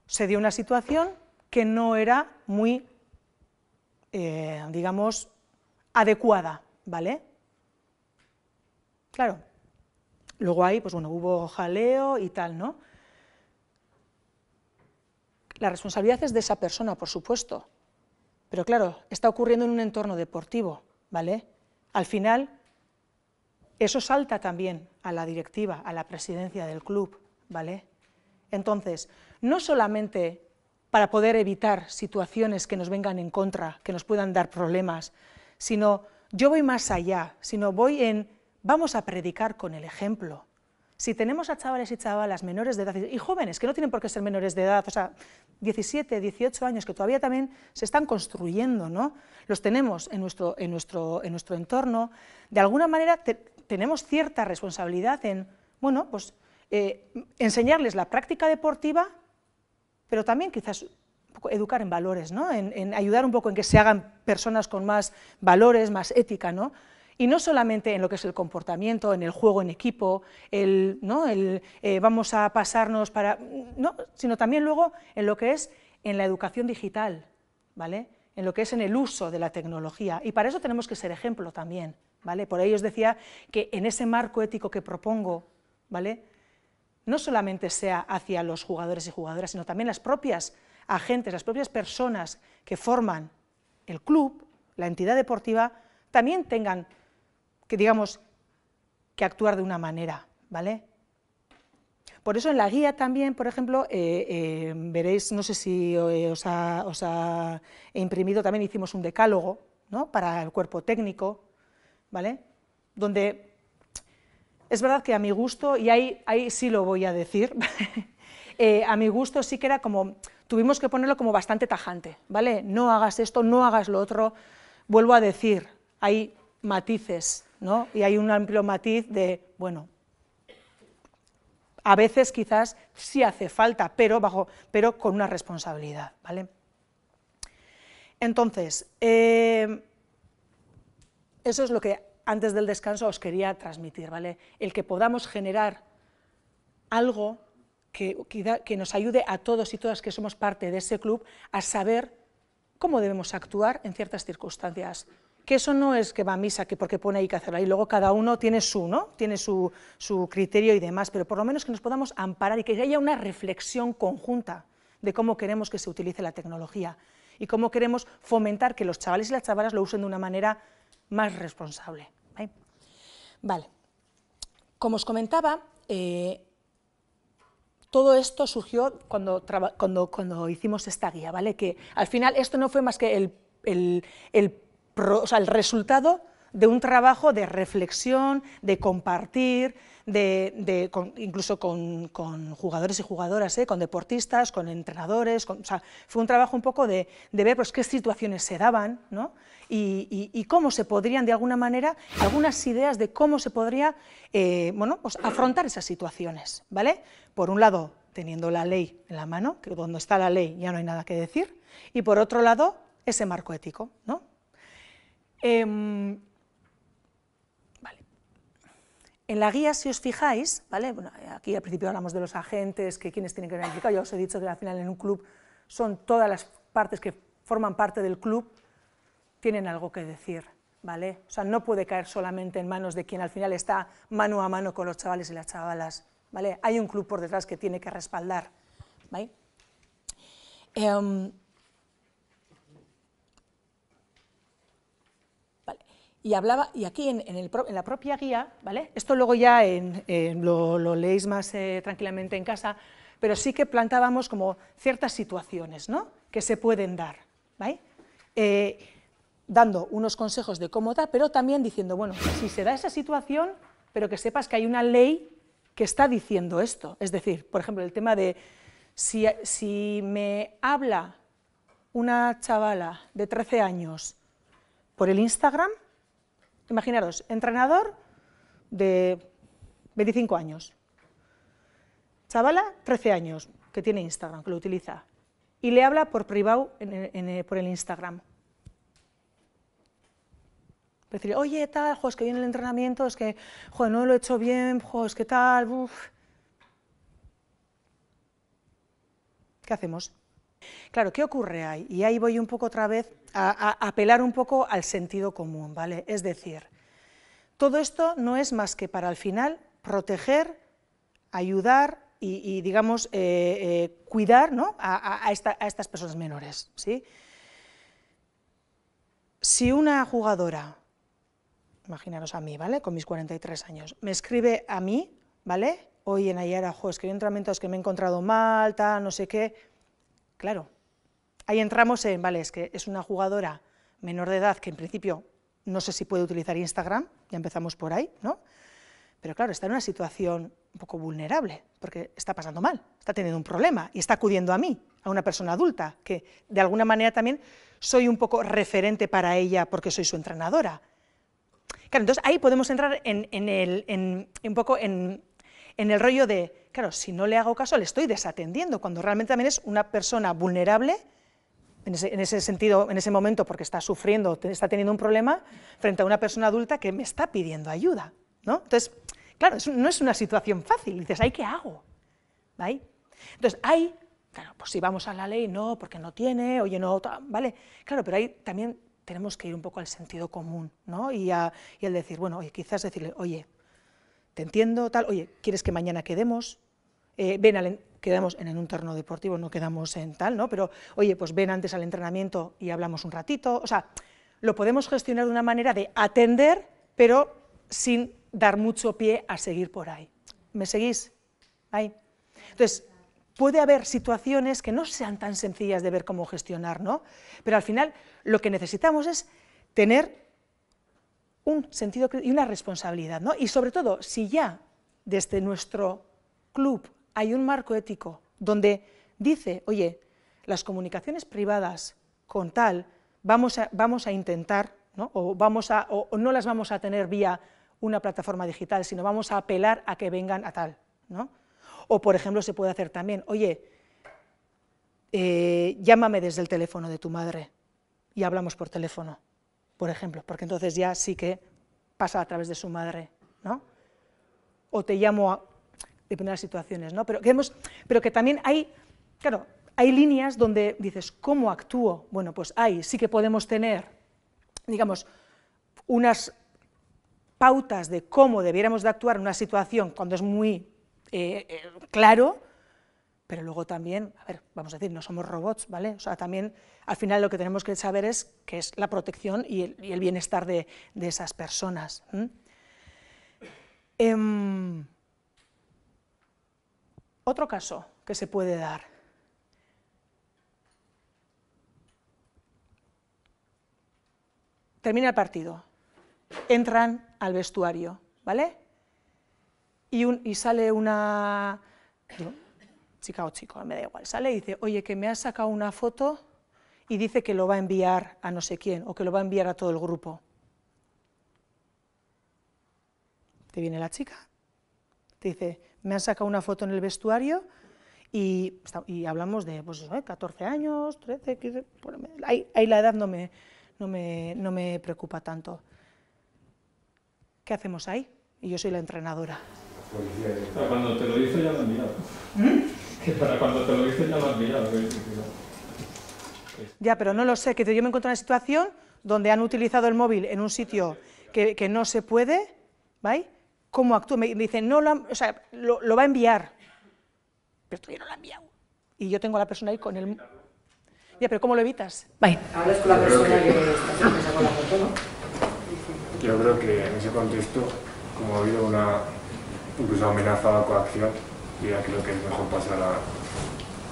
Se dio una situación que no era muy, eh, digamos, adecuada, ¿vale? Claro, luego ahí, pues bueno, hubo jaleo y tal, ¿no? La responsabilidad es de esa persona, por supuesto, pero claro, está ocurriendo en un entorno deportivo, ¿vale? Al final, eso salta también a la directiva, a la presidencia del club, ¿vale? Entonces, no solamente para poder evitar situaciones que nos vengan en contra, que nos puedan dar problemas, sino yo voy más allá, sino voy en, vamos a predicar con el ejemplo, si tenemos a chavales y chavalas menores de edad y jóvenes, que no tienen por qué ser menores de edad, o sea, 17, 18 años, que todavía también se están construyendo, ¿no? Los tenemos en nuestro, entorno. De alguna manera tenemos cierta responsabilidad en, bueno, pues eh, enseñarles la práctica deportiva, pero también quizás educar en valores, ¿no? en, en, ayudar un poco en que se hagan personas con más valores, más ética. ¿no? y no solamente en lo que es el comportamiento, en el juego en equipo, el, ¿no? el eh, vamos a pasarnos para... No, sino también luego en lo que es en la educación digital, ¿vale? en lo que es en el uso de la tecnología. Y para eso tenemos que ser ejemplo también. ¿vale? Por ahí os decía que en ese marco ético que propongo, ¿vale? no solamente sea hacia los jugadores y jugadoras, sino también las propias agentes, las propias personas que forman el club, la entidad deportiva, también tengan que digamos que actuar de una manera, ¿vale? Por eso en la guía también, por ejemplo, eh, eh, veréis, no sé si eh, os ha, imprimido, también hicimos un decálogo ¿no? para el cuerpo técnico, ¿vale? Donde es verdad que a mi gusto, y ahí, ahí sí lo voy a decir, a mi gusto sí que era como, tuvimos que ponerlo como bastante tajante, ¿vale? No hagas esto, no hagas lo otro, vuelvo a decir, hay matices, ¿no? Y hay un amplio matiz de, bueno, a veces quizás sí hace falta, pero, bajo, pero con una responsabilidad, ¿vale? Entonces, eh, eso es lo que antes del descanso os quería transmitir, ¿vale? El que podamos generar algo que, que nos ayude a todos y todas que somos parte de ese club a saber cómo debemos actuar en ciertas circunstancias que eso no es que va a misa, que porque pone ahí que hacer y luego cada uno tiene su, ¿no? tiene su, criterio y demás, pero por lo menos que nos podamos amparar y que haya una reflexión conjunta de cómo queremos que se utilice la tecnología y cómo queremos fomentar que los chavales y las chavalas lo usen de una manera más responsable. ¿vale? Como os comentaba, eh, todo esto surgió cuando, cuando, cuando, hicimos esta guía, ¿vale? que al final esto no fue más que el, el, el el resultado de un trabajo de reflexión, de compartir, de, incluso con, jugadores y jugadoras, ¿eh? con deportistas, con entrenadores. fue un trabajo un poco de, ver pues, qué situaciones se daban y, cómo se podrían, de alguna manera, algunas ideas de cómo se podría eh, bueno, pues, afrontar esas situaciones. ¿vale? Por un lado, teniendo la ley en la mano, que donde está la ley ya no hay nada que decir, y por otro lado, ese marco ético. ¿no? Em, en la guía, si os fijáis, ¿vale? aquí al principio hablamos de los agentes, que quienes tienen que ver implicados, os he dicho que al final en un club son todas las partes que forman parte del club, tienen algo que decir. ¿Vale? O sea, no puede caer solamente en manos de quien al final está mano a mano con los chavales y las chavalas, ¿vale? Hay un club por detrás que tiene que respaldar, ¿vale? Em, y hablaba, y aquí en, en, el, en, la propia guía, ¿vale? Esto luego ya lo, leéis más eh, tranquilamente en casa, pero sí que plantábamos como ciertas situaciones, ¿no? Que se pueden dar, ¿vale? Eh, dando unos consejos de cómo dar, pero también diciendo, bueno, si se da esa situación, pero que sepas que hay una ley que está diciendo esto. Es decir, por ejemplo, el tema de si, si me habla una chavala de 13 años por el Instagram, imaginaros, entrenador de 25 años, chavala, 13 años, que tiene Instagram, que lo utiliza, y le habla por privado por el Instagram. Decirle, oye, tal, jo, es que viene el entrenamiento, es que no lo he hecho bien, jo, es que tal, uff. ¿Qué hacemos? Claro, ¿qué ocurre ahí? Y ahí voy un poco otra vez a, apelar un poco al sentido común, ¿vale? Es decir, todo esto no es más que para al final proteger, ayudar y, digamos, eh, eh, cuidar ¿no? a, estas personas menores, ¿sí? Si una jugadora, imaginaros a mí, ¿vale? Con mis 43 años, me escribe a mí, ¿vale? en en jo, es que hay entrenamientos que me he encontrado mal, tal, no sé qué Claro, ahí entramos en, vale, es que es una jugadora menor de edad que en principio no sé si puede utilizar Instagram, ya empezamos por ahí, ¿no? Pero claro, está en una situación un poco vulnerable, porque está pasando mal, está teniendo un problema y está acudiendo a mí, a una persona adulta, que de alguna manera también soy un poco referente para ella porque soy su entrenadora. Claro, entonces ahí podemos entrar en, en, el, en un poco en en el rollo de, claro, si no le hago caso le estoy desatendiendo, cuando realmente también es una persona vulnerable, en ese, sentido, en ese momento, porque está sufriendo, está teniendo un problema, frente a una persona adulta que me está pidiendo ayuda. ¿no? Entonces, claro, no es una situación fácil, dices, hay qué hago? ¿Vale? Entonces, hay, claro, pues si vamos a la ley, no, porque no tiene, oye, no, vale, claro, pero ahí también tenemos que ir un poco al sentido común, ¿no? Y, a, el decir, bueno, quizás decirle, oye, te entiendo, tal, oye, ¿quieres que mañana quedemos? Eh, ven al, quedamos en un terreno deportivo, no quedamos en tal, ¿no? Pero, oye, pues ven antes al entrenamiento y hablamos un ratito, o sea, lo podemos gestionar de una manera de atender, pero sin dar mucho pie a seguir por ahí. ¿Me seguís? Ahí. Entonces, puede haber situaciones que no sean tan sencillas de ver cómo gestionar, ¿no? Pero al final lo que necesitamos es tener un sentido y una responsabilidad. ¿no? Y sobre todo, si ya desde nuestro club hay un marco ético donde dice, oye, las comunicaciones privadas con tal, vamos a, vamos a intentar, O, o, no las vamos a tener vía una plataforma digital, sino vamos a apelar a que vengan a tal. ¿no? O, por ejemplo, se puede hacer también, oye, eh, llámame desde el teléfono de tu madre y hablamos por teléfono por ejemplo, porque entonces ya sí que pasa a través de su madre, ¿no? O te llamo a, depende de las situaciones, ¿no? Pero que, pero que también hay, claro, hay líneas donde dices, ¿cómo actúo? Bueno, pues hay, sí que podemos tener, digamos, unas pautas de cómo debiéramos de actuar en una situación cuando es muy eh, eh, claro, pero luego también, a ver, vamos a decir, no somos robots, ¿vale? O sea, también al final lo que tenemos que saber es que es la protección y el, bienestar de, esas personas. Em, otro caso que se puede dar. Termina el partido, entran al vestuario, ¿vale? y sale una, chica o chico, me da igual, sale y dice, oye, que me ha sacado una foto y dice que lo va a enviar a no sé quién o que lo va a enviar a todo el grupo. Te viene la chica, te dice, me han sacado una foto en el vestuario y, hablamos de pues 14 ¿eh? años, 13, 15, ahí, la edad no me, no, me, preocupa tanto. ¿Qué hacemos ahí? Y yo soy la entrenadora. Cuando te lo dice ya lo mirado que para cuando te lo dicen ya lo Ya, pero no lo sé, que yo me encuentro en una situación donde han utilizado el móvil en un sitio que, no se puede, ¿vale? ¿Cómo actúa? Me, dicen, no, lo, o sea, lo, va a enviar. Pero ya no lo ha enviado. Y yo tengo a la persona ahí con el... Ya, pero ¿cómo lo evitas? ...vale. Hablas con la persona que, está con la foto, ¿no? Yo creo que en ese contexto, como ha habido una incluso amenaza o coacción, y creo que es mejor pasar a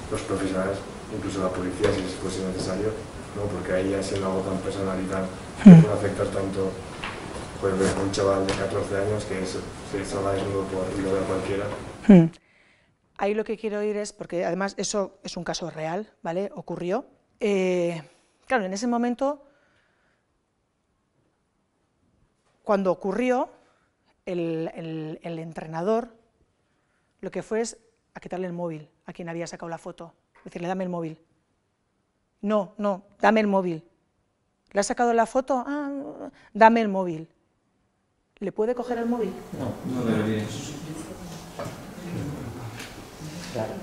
los profesionales, incluso a la policía si fuese necesario, porque ahí ya es algo tan personal y tal, que hmm. puede afectar tanto a un chaval de 14 años que se salga desnudo por lo de cualquiera. Hmm. Ahí lo que quiero oír es, porque además eso es un caso real, ¿vale? Ocurrió. Eh, claro, en ese momento, cuando ocurrió, el, el entrenador lo que fue es a quitarle el móvil a quien había sacado la foto, decirle, dame el móvil. No, no, dame el móvil. ¿Le has sacado la foto? Ah, dame el móvil. ¿Le puede coger el móvil? No, no debería. Claro.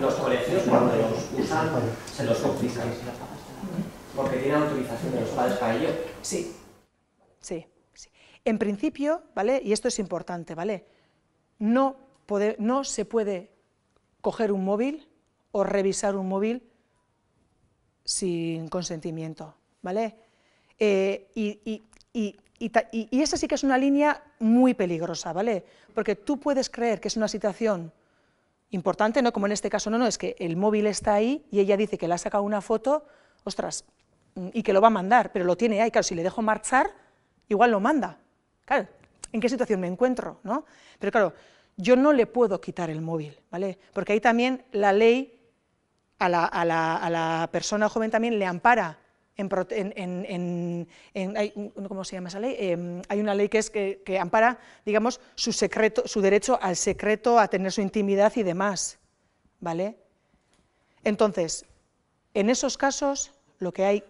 los colegios cuando los usan se los confiscan porque tienen autorización de los padres para ello. Sí, sí. En principio, ¿vale? Y esto es importante, ¿vale? No, no se puede coger un móvil o revisar un móvil sin consentimiento, ¿vale? Eh, y, y, esa sí que es una línea muy peligrosa, ¿vale? Porque tú puedes creer que es una situación importante, ¿no? Como en este caso, no, no, es que el móvil está ahí y ella dice que le ha sacado una foto, ostras, mm, y que lo va a mandar, pero lo tiene ahí, claro, si le dejo marchar, igual lo manda, Claro, ¿en qué situación me encuentro? ¿no? Pero claro, yo no le puedo quitar el móvil, ¿vale? Porque ahí también la ley a la, persona joven también le ampara. En, ¿Cómo se llama esa ley? Em, hay una ley que, es ampara, digamos, su, secreto, su derecho al secreto, a tener su intimidad y demás, ¿vale? Entonces, en esos casos, lo que hay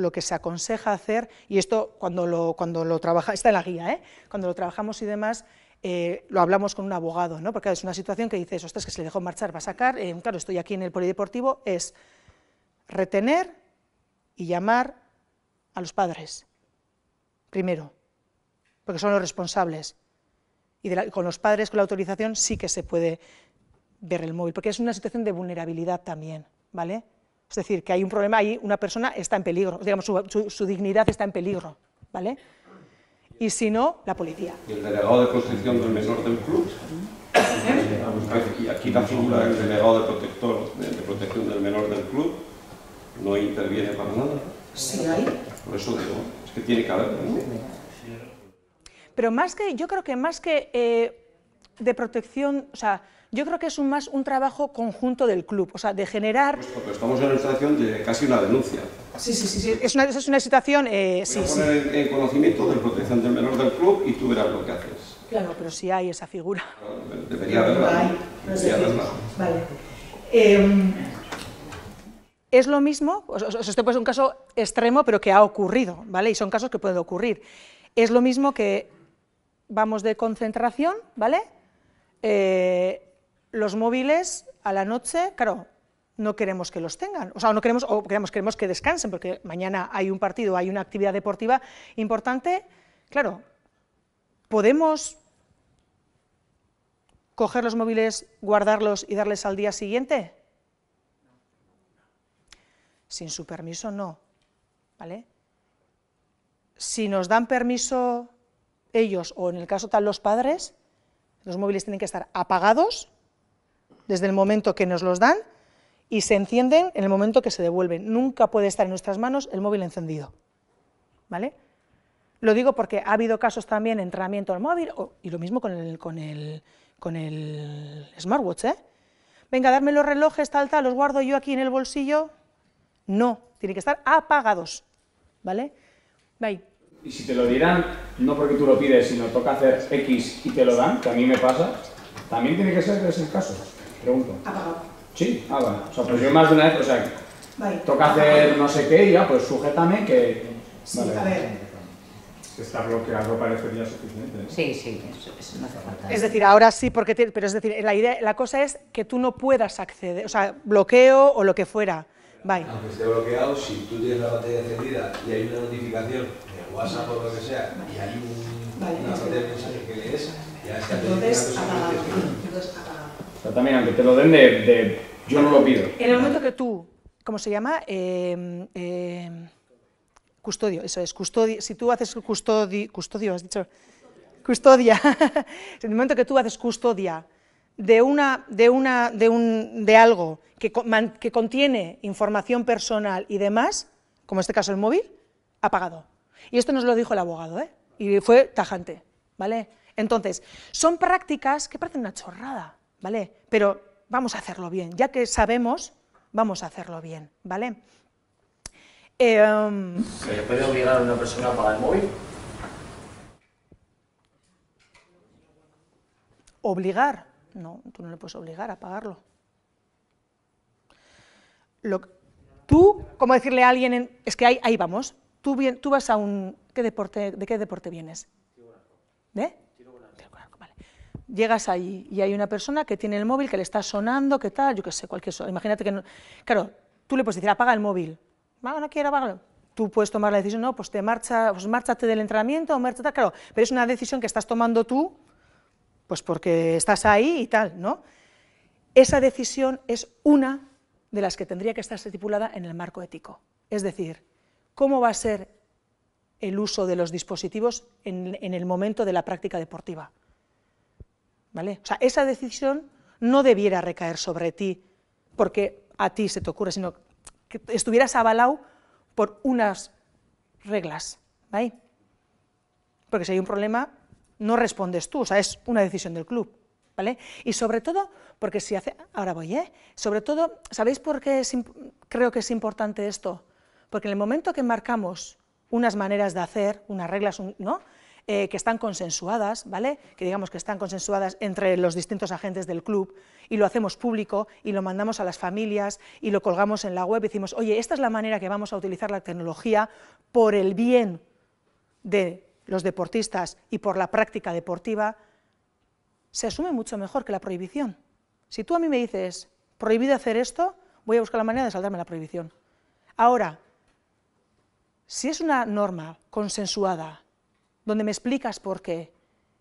lo que se aconseja hacer, y esto cuando lo, cuando lo trabaja, está en la guía, ¿eh? cuando lo trabajamos y demás, eh, lo hablamos con un abogado, ¿no? porque es una situación que dices, ostras, que se le dejó marchar, va a sacar, eh, claro, estoy aquí en el polideportivo, es retener y llamar a los padres, primero, porque son los responsables. Y con los padres, con la autorización, sí que se puede ver el móvil, porque es una situación de vulnerabilidad también, ¿vale? Es decir, que hay un problema ahí, una persona está en peligro, digamos, su, dignidad está en peligro, ¿vale? Y si no, la policía. ¿Y el delegado de protección del menor del club? Aquí, aquí la figura del delegado de, protector, de, protección del menor del club no interviene para nada. Sí hay. Por eso digo, es que tiene que haber, ¿no? Pero más que, yo creo que más que eh, de protección, o sea, yo creo que es un más un trabajo conjunto del club, o sea, de generar... Pues porque estamos en una situación de casi una denuncia. Sí, sí, sí, sí. Es, una, es una situación... Eh, Voy sí, a poner sí. en conocimiento del protección del menor del club y tú verás lo que haces. Claro, pero si sí hay esa figura. Debería haberla. Debería haberla. Vale. Em, es lo mismo, os, es un caso extremo, pero que ha ocurrido, ¿vale? Y son casos que pueden ocurrir. Es lo mismo que vamos de concentración, ¿vale? Eh, los móviles a la noche, claro, no queremos que los tengan, o sea, no queremos, o queremos, queremos que descansen, porque mañana hay un partido, hay una actividad deportiva importante, claro, podemos coger los móviles, guardarlos y darles al día siguiente? Sin su permiso, no, ¿vale? Si nos dan permiso ellos, o en el caso tal los padres, los móviles tienen que estar apagados, desde el momento que nos los dan y se encienden en el momento que se devuelven. Nunca puede estar en nuestras manos el móvil encendido. ¿Vale? Lo digo porque ha habido casos también en entrenamiento al móvil y lo mismo con el, con el, con el smartwatch. ¿eh? Venga, darme los relojes, tal, tal, los guardo yo aquí en el bolsillo. No, tiene que estar apagados. ¿Vale? Y si te lo dirán, no porque tú lo pides, sino toca hacer X y te lo dan, que a mí me pasa, también tiene que ser de esos casos Pregunto. Apagado. Sí, ah, O sea, pues yo más de una vez, o sea, toca hacer no sé qué y ya, pues sujétame que... Sí, vale. a ver. bloqueado parece ya suficiente. ¿eh? Sí, sí, eso, no hace falta. Es decir, ahora sí, porque pero es decir, la, idea, la cosa es que tú no puedas acceder, o sea, bloqueo o lo que fuera. Aunque esté bloqueado, si tú tienes la batería encendida y hay una notificación de WhatsApp o lo que sea, y hay un, una batería de mensaje que lees, ya está. Entonces, Entonces, apagado también aunque te lo den de, yo no lo pido. En el momento que tú, ¿cómo se llama? Em, em, custodio, eso es, custodia. si tú haces custodio, custodio, has dicho, custodia, en el momento que tú haces custodia de, una, de, una, de, un, de algo que, contiene información personal y demás, como en este caso el móvil, apagado. Y esto nos lo dijo el abogado, ¿eh? y fue tajante, ¿vale? Entonces, son prácticas que parecen una chorrada, ¿vale? Pero vamos a hacerlo bien, ya que sabemos, vamos a hacerlo bien, ¿vale? Em, ¿Se puede obligar a una persona a pagar el móvil? ¿Obligar? No, tú no le puedes obligar a pagarlo. tú, como decirle a alguien, es que ahí, ahí vamos, tú, bien, tú vas a un... ¿qué deporte, ¿De qué deporte vienes? ¿De? llegas ahí y hay una persona que tiene el móvil, que le está sonando, que tal, yo qué sé, cualquier cosa. Imagínate que Claro, tú le puedes decir, apaga el móvil. No, no quiero apagarlo. Tú puedes tomar la decisión, no, pues te marcha, pues márchate del entrenamiento, márchate, claro, pero es una decisión que estás tomando tú, pues porque estás ahí y tal, ¿no? Esa decisión es una de las que tendría que estar estipulada en el marco ético. Es decir, ¿cómo va a ser el uso de los dispositivos en el momento de la práctica deportiva? O sea, esa decisión no debiera recaer sobre ti porque a ti se te ocurre, sino que estuvieras avalado por unas reglas, ¿vale? Porque si hay un problema, no respondes tú, o sea, es una decisión del club, ¿vale? Y sobre todo, porque si hace, ahora voy, ¿eh? Sobre todo, ¿sabéis por qué creo que es importante esto? Porque en el momento que marcamos unas maneras de hacer, unas reglas, ¿no? Eh, que están consensuadas, ¿vale? que digamos que están consensuadas entre los distintos agentes del club, y lo hacemos público, y lo mandamos a las familias, y lo colgamos en la web, y decimos, oye, esta es la manera que vamos a utilizar la tecnología por el bien de los deportistas y por la práctica deportiva, se asume mucho mejor que la prohibición. Si tú a mí me dices, prohibido hacer esto, voy a buscar la manera de saltarme la prohibición. Ahora, si es una norma consensuada, donde me explicas por qué.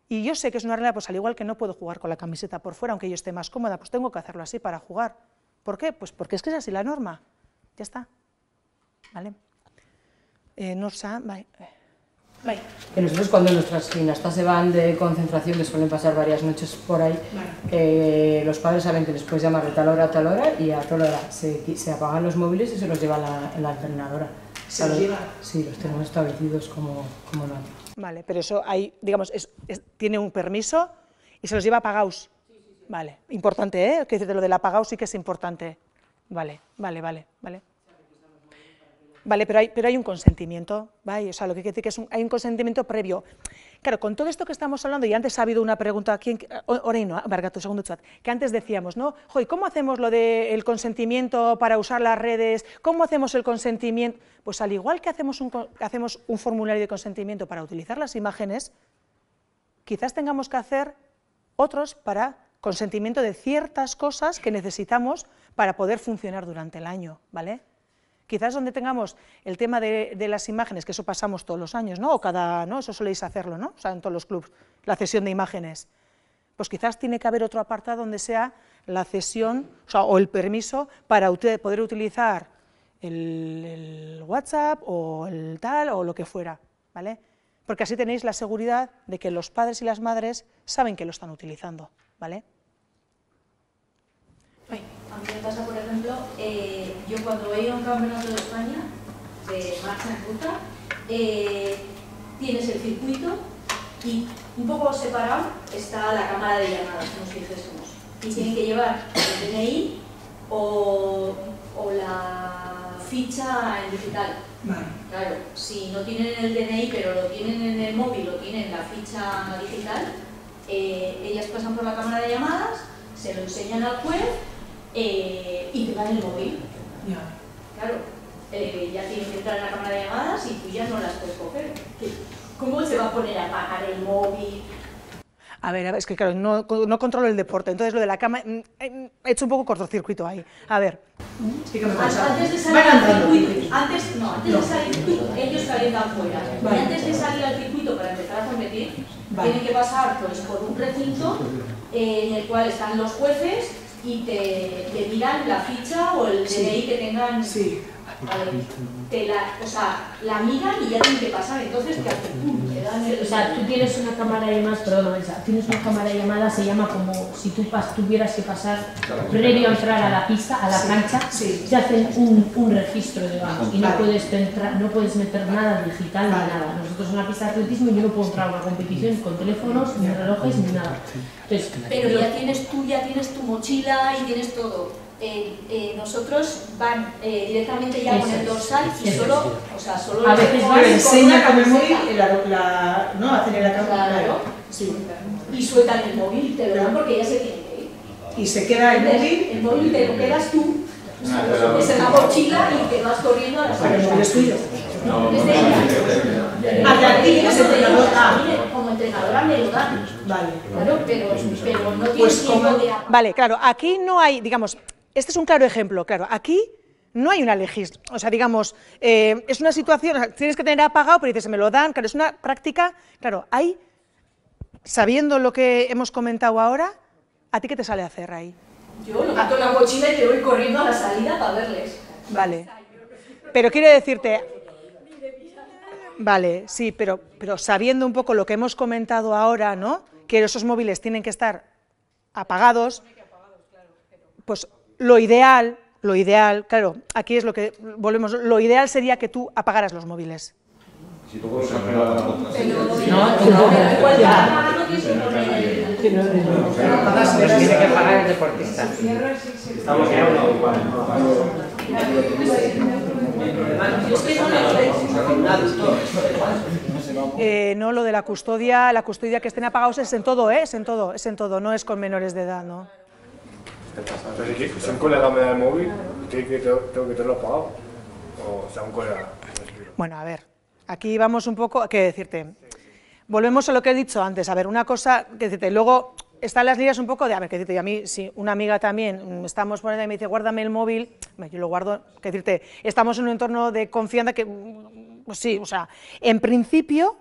Y yo sé que es una regla, pues al igual que no puedo jugar con la camiseta por fuera, aunque yo esté más cómoda, pues tengo que hacerlo así para jugar. ¿Por qué? Pues porque es que es así la norma. Ya está. ¿Vale? Eh, bye. Que nosotros cuando nuestras gimnastas se van de concentración, que suelen pasar varias noches por ahí, eh, los padres saben que después llama llamar de tal hora a tal hora y a tal hora se, apagan los móviles y se los lleva la, entrenadora. ¿Se los lleva? Sí, los tenemos establecidos como, como norma Vale, pero eso hay, digamos, tiene un permiso y se los lleva a pagaos. Vale, importante, ¿eh? Que decirte lo la Pagaus sí que es importante. Vale, vale, vale, vale. Vale, pero hay, pero hay un consentimiento, ¿vale? O sea, lo que quiere decir que es hay un consentimiento previo. Claro, con todo esto que estamos hablando, y antes ha habido una pregunta aquí, eh, Oreino, ah, tu segundo chat, que antes decíamos, ¿no? ¿cómo hacemos lo del consentimiento para usar las redes? ¿Cómo hacemos el consentimiento? Pues al igual que hacemos un, hacemos un formulario de consentimiento para utilizar las imágenes, quizás tengamos que hacer otros para consentimiento de ciertas cosas que necesitamos para poder funcionar durante el año, ¿vale? Quizás donde tengamos el tema de, las imágenes, que eso pasamos todos los años, ¿no? O cada, ¿no? Eso soléis hacerlo, ¿no? O sea, en todos los clubes, la cesión de imágenes. Pues quizás tiene que haber otro apartado donde sea la cesión, o, el permiso para usted poder utilizar el, WhatsApp o el tal o lo que fuera, ¿vale? Porque así tenéis la seguridad de que los padres y las madres saben que lo están utilizando, ¿vale? A mí me pasa, por ejemplo, eh, yo cuando voy a un campeonato de España de marcha en ruta, eh, tienes el circuito y un poco separado está la cámara de llamadas, como si dijésemos. Y tienen que llevar el DNI o, la ficha en digital. Claro, si no tienen el DNI pero lo tienen en el móvil o tienen la ficha digital, eh, ellas pasan por la cámara de llamadas, se lo enseñan al juez eh, y te va el móvil. Claro, eh, ya tienes que entrar en la cámara de llamadas y tú ya no las puedes coger. ¿Cómo se va a poner a pagar el móvil? A ver, es que claro, no, no controlo el deporte, entonces lo de la cama, mm, mm, he hecho un poco cortocircuito ahí. A ver. Antes de salir al circuito, antes, no, antes de salir, ellos calientan fuera. Y antes de salir al circuito para empezar a competir, tienen que pasar pues, por un recinto eh, en el cual están los jueces, y te, miran la ficha o el DNI que tengan ver, la, o sea, la miran y ya tienen que pasar, entonces te hacen pum, O sea, tú tienes una cámara llamada, perdón, tienes una cámara llamada, se llama como si tú pas, tuvieras que pasar previo a entrar a la pista, a la plancha, se hace hacen un, un registro, digamos, y no puedes entrar, no puedes meter nada digital ni nada. Nosotros en la pista de atletismo yo no puedo entrar a una competición con teléfonos, ni relojes, ni nada. Pero ya tienes tú, ya tienes tu mochila y tienes todo. Eh, eh, nosotros van eh, directamente ya con el dorsal y solo, o sea, solo a veces enseña con el móvil, la, la, ¿no? el claro. Y sueltan el móvil, te lo dan porque ya se tiene Y se queda el, móvil. El móvil te lo quedas tú, o sea, la mochila y te vas corriendo a las sala. el móvil es tuyo. No, es ella. A ti entrenador. Como entrenadora me lo dan. Vale. Claro, pero, pero no pues tienes tiempo de... Vale, claro, aquí no hay, digamos, este es un claro ejemplo, claro, aquí no hay una legislación, o sea, digamos, eh, es una situación, tienes que tener apagado, pero dices, me lo dan, claro, es una práctica, claro, hay, sabiendo lo que hemos comentado ahora, ¿a ti qué te sale a hacer ahí? Yo lo toda la cochina y te voy corriendo a la salida para verles. Vale, pero quiero decirte, vale, sí, pero, pero sabiendo un poco lo que hemos comentado ahora, ¿no?, que esos móviles tienen que estar apagados, pues lo ideal, lo ideal, claro, aquí es lo que volvemos, lo ideal sería que tú apagaras los móviles. No, lo de la custodia, la custodia que estén apagados es en todo, es en todo, es en todo, no es con menores de edad, ¿no? si un colega me da el móvil, tengo, que tenerlo apagado. O sea, un colega. Bueno, a ver, aquí vamos un poco, ¿qué decirte? Volvemos a lo que he dicho antes. A ver, una cosa, que decirte, luego están las líneas un poco de, a ver, que decirte, y a mí, si una amiga también, mm, estamos por y me dice, guárdame el móvil, yo lo guardo, que decirte, estamos en un entorno de confianza que, mm, pues sí, o sea, en principio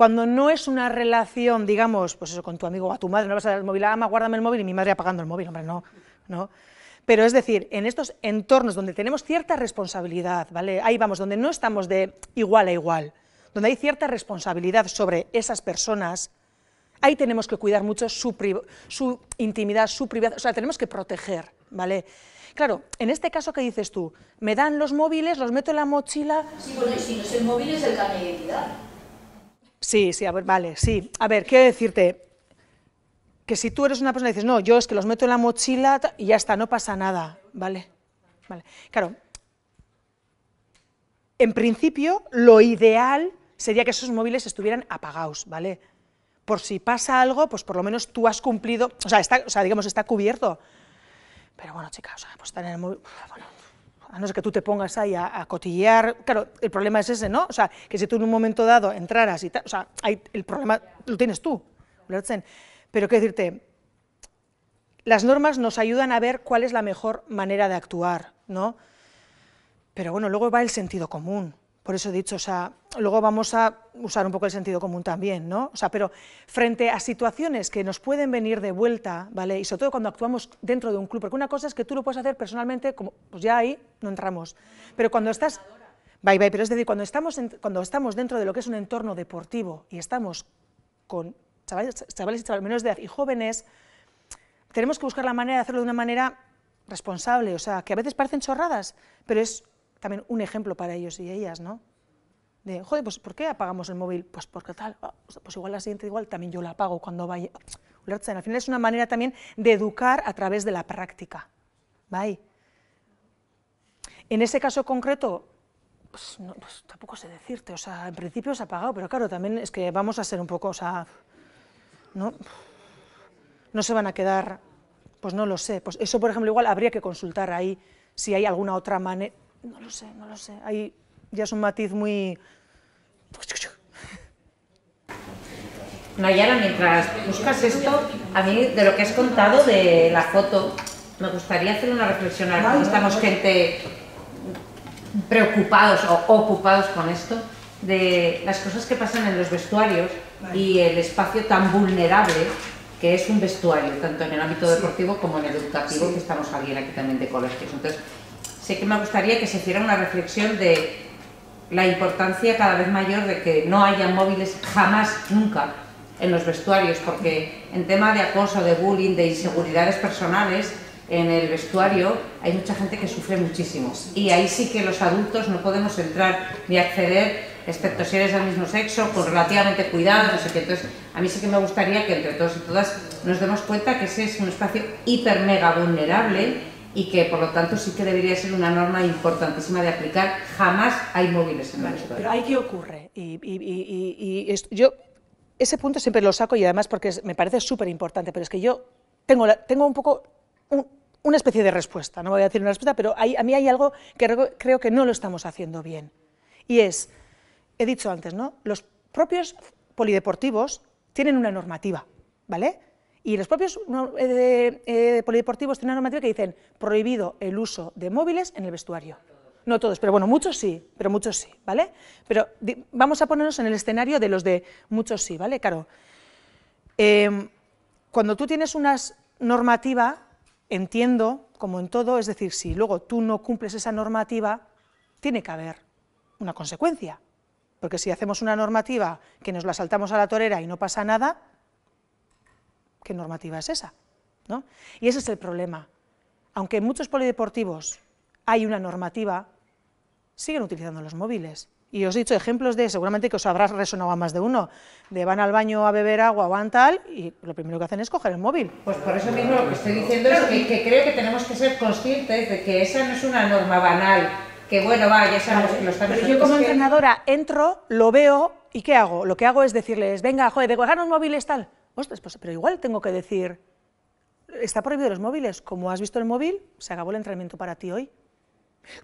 cuando no es una relación, digamos, pues eso, con tu amigo o a tu madre, no vas a dar el móvil, ama, ah, guárdame el móvil y mi madre apagando el móvil, hombre, no, no. Pero es decir, en estos entornos donde tenemos cierta responsabilidad, ¿vale? Ahí vamos, donde no estamos de igual a igual, donde hay cierta responsabilidad sobre esas personas, ahí tenemos que cuidar mucho su, su intimidad, su privacidad, o sea, tenemos que proteger, ¿vale? Claro, en este caso que dices tú, me dan los móviles, los meto en la mochila... Sí, bueno, si no es el móvil es el de identidad. Sí, sí, a ver, vale, sí. A ver, quiero decirte que si tú eres una persona y dices, no, yo es que los meto en la mochila y ya está, no pasa nada, ¿vale? Vale, claro. En principio, lo ideal sería que esos móviles estuvieran apagados, ¿vale? Por si pasa algo, pues por lo menos tú has cumplido, o sea, está, digamos, está cubierto. Pero bueno, chicas, o pues en el móvil, a no ser que tú te pongas ahí a, cotillear, claro, el problema es ese, ¿no? O sea, que si tú en un momento dado entraras y tal, o sea, el problema lo tienes tú, pero qué decirte, las normas nos ayudan a ver cuál es la mejor manera de actuar, ¿no? Pero bueno, luego va el sentido común, por eso he dicho, o sea, luego vamos a usar un poco el sentido común también, ¿no? O sea, pero frente a situaciones que nos pueden venir de vuelta, ¿vale? Y sobre todo cuando actuamos dentro de un club, porque una cosa es que tú lo puedes hacer personalmente, como, pues ya ahí no entramos. Pero cuando estás... Bye, bye, pero es decir, cuando estamos, cuando estamos dentro de lo que es un entorno deportivo y estamos con chavales, chavales y chavales menores de edad y jóvenes, tenemos que buscar la manera de hacerlo de una manera responsable, o sea, que a veces parecen chorradas, pero es también un ejemplo para ellos y ellas, ¿no? De, joder, pues ¿por qué apagamos el móvil? Pues porque tal, ah, pues igual la siguiente igual también yo la apago cuando vaya. Ulertzen, al final es una manera también de educar a través de la práctica. ¿vale? En ese caso concreto, pues, pues, tampoco sé decirte, o sea, en principio se ha apagado, pero claro, también es que vamos a ser un poco, o sea, no, no se van a quedar, pues no lo sé. Pues eso, por ejemplo, igual habría que consultar ahí si hay alguna otra manera no lo sé, no lo sé. Ahí ya es un matiz muy... Nayara, mientras buscas esto, a mí de lo que has contado de la foto, me gustaría hacer una reflexión. estamos gente preocupados o ocupados con esto, de las cosas que pasan en los vestuarios y el espacio tan vulnerable que es un vestuario, tanto en el ámbito deportivo como en el educativo, que estamos alguien aquí también de colegios. Entonces, sé que me gustaría que se hiciera una reflexión de la importancia cada vez mayor de que no haya móviles jamás, nunca, en los vestuarios, porque en tema de acoso, de bullying, de inseguridades personales, en el vestuario hay mucha gente que sufre muchísimo. Y ahí sí que los adultos no podemos entrar ni acceder, excepto si eres del mismo sexo, con relativamente cuidado, Entonces, a mí sí que me gustaría que entre todos y todas nos demos cuenta que ese es un espacio hiper mega vulnerable y que por lo tanto sí que debería ser una norma importantísima de aplicar. Jamás hay móviles en la Pero hay que ocurre. Y, yo ese punto siempre lo saco y además porque me parece súper importante, pero es que yo tengo, tengo un poco una especie de respuesta, no voy a decir una respuesta, pero a mí hay algo que creo que no lo estamos haciendo bien. Y es, he dicho antes, ¿no? los propios polideportivos tienen una normativa, ¿vale? Y los propios eh, eh, polideportivos tienen una normativa que dicen prohibido el uso de móviles en el vestuario. No todos, pero bueno, muchos sí, pero muchos sí, ¿vale? Pero vamos a ponernos en el escenario de los de muchos sí, ¿vale? Claro, em, cuando tú tienes una normativa, entiendo, como en todo, es decir, si luego tú no cumples esa normativa, tiene que haber una consecuencia. Porque si hacemos una normativa que nos la saltamos a la torera y no pasa nada, ¿qué normativa es esa? ¿No? Y ese es el problema. Aunque en muchos polideportivos hay una normativa, siguen utilizando los móviles. Y os he dicho ejemplos de, seguramente que os habrá resonado a más de uno, de van al baño a beber agua, van tal, y lo primero que hacen es coger el móvil. Pues por eso mismo lo que estoy diciendo es que, creo que tenemos que ser conscientes de que esa no es una norma banal, que bueno, va, ya sabemos que lo están Pero yo como entrenadora entro, lo veo, ¿y qué hago? Lo que hago es decirles, venga, joder, móvil, móviles tal ostras, pues, pero igual tengo que decir, está prohibido los móviles, como has visto el móvil, se acabó el entrenamiento para ti hoy.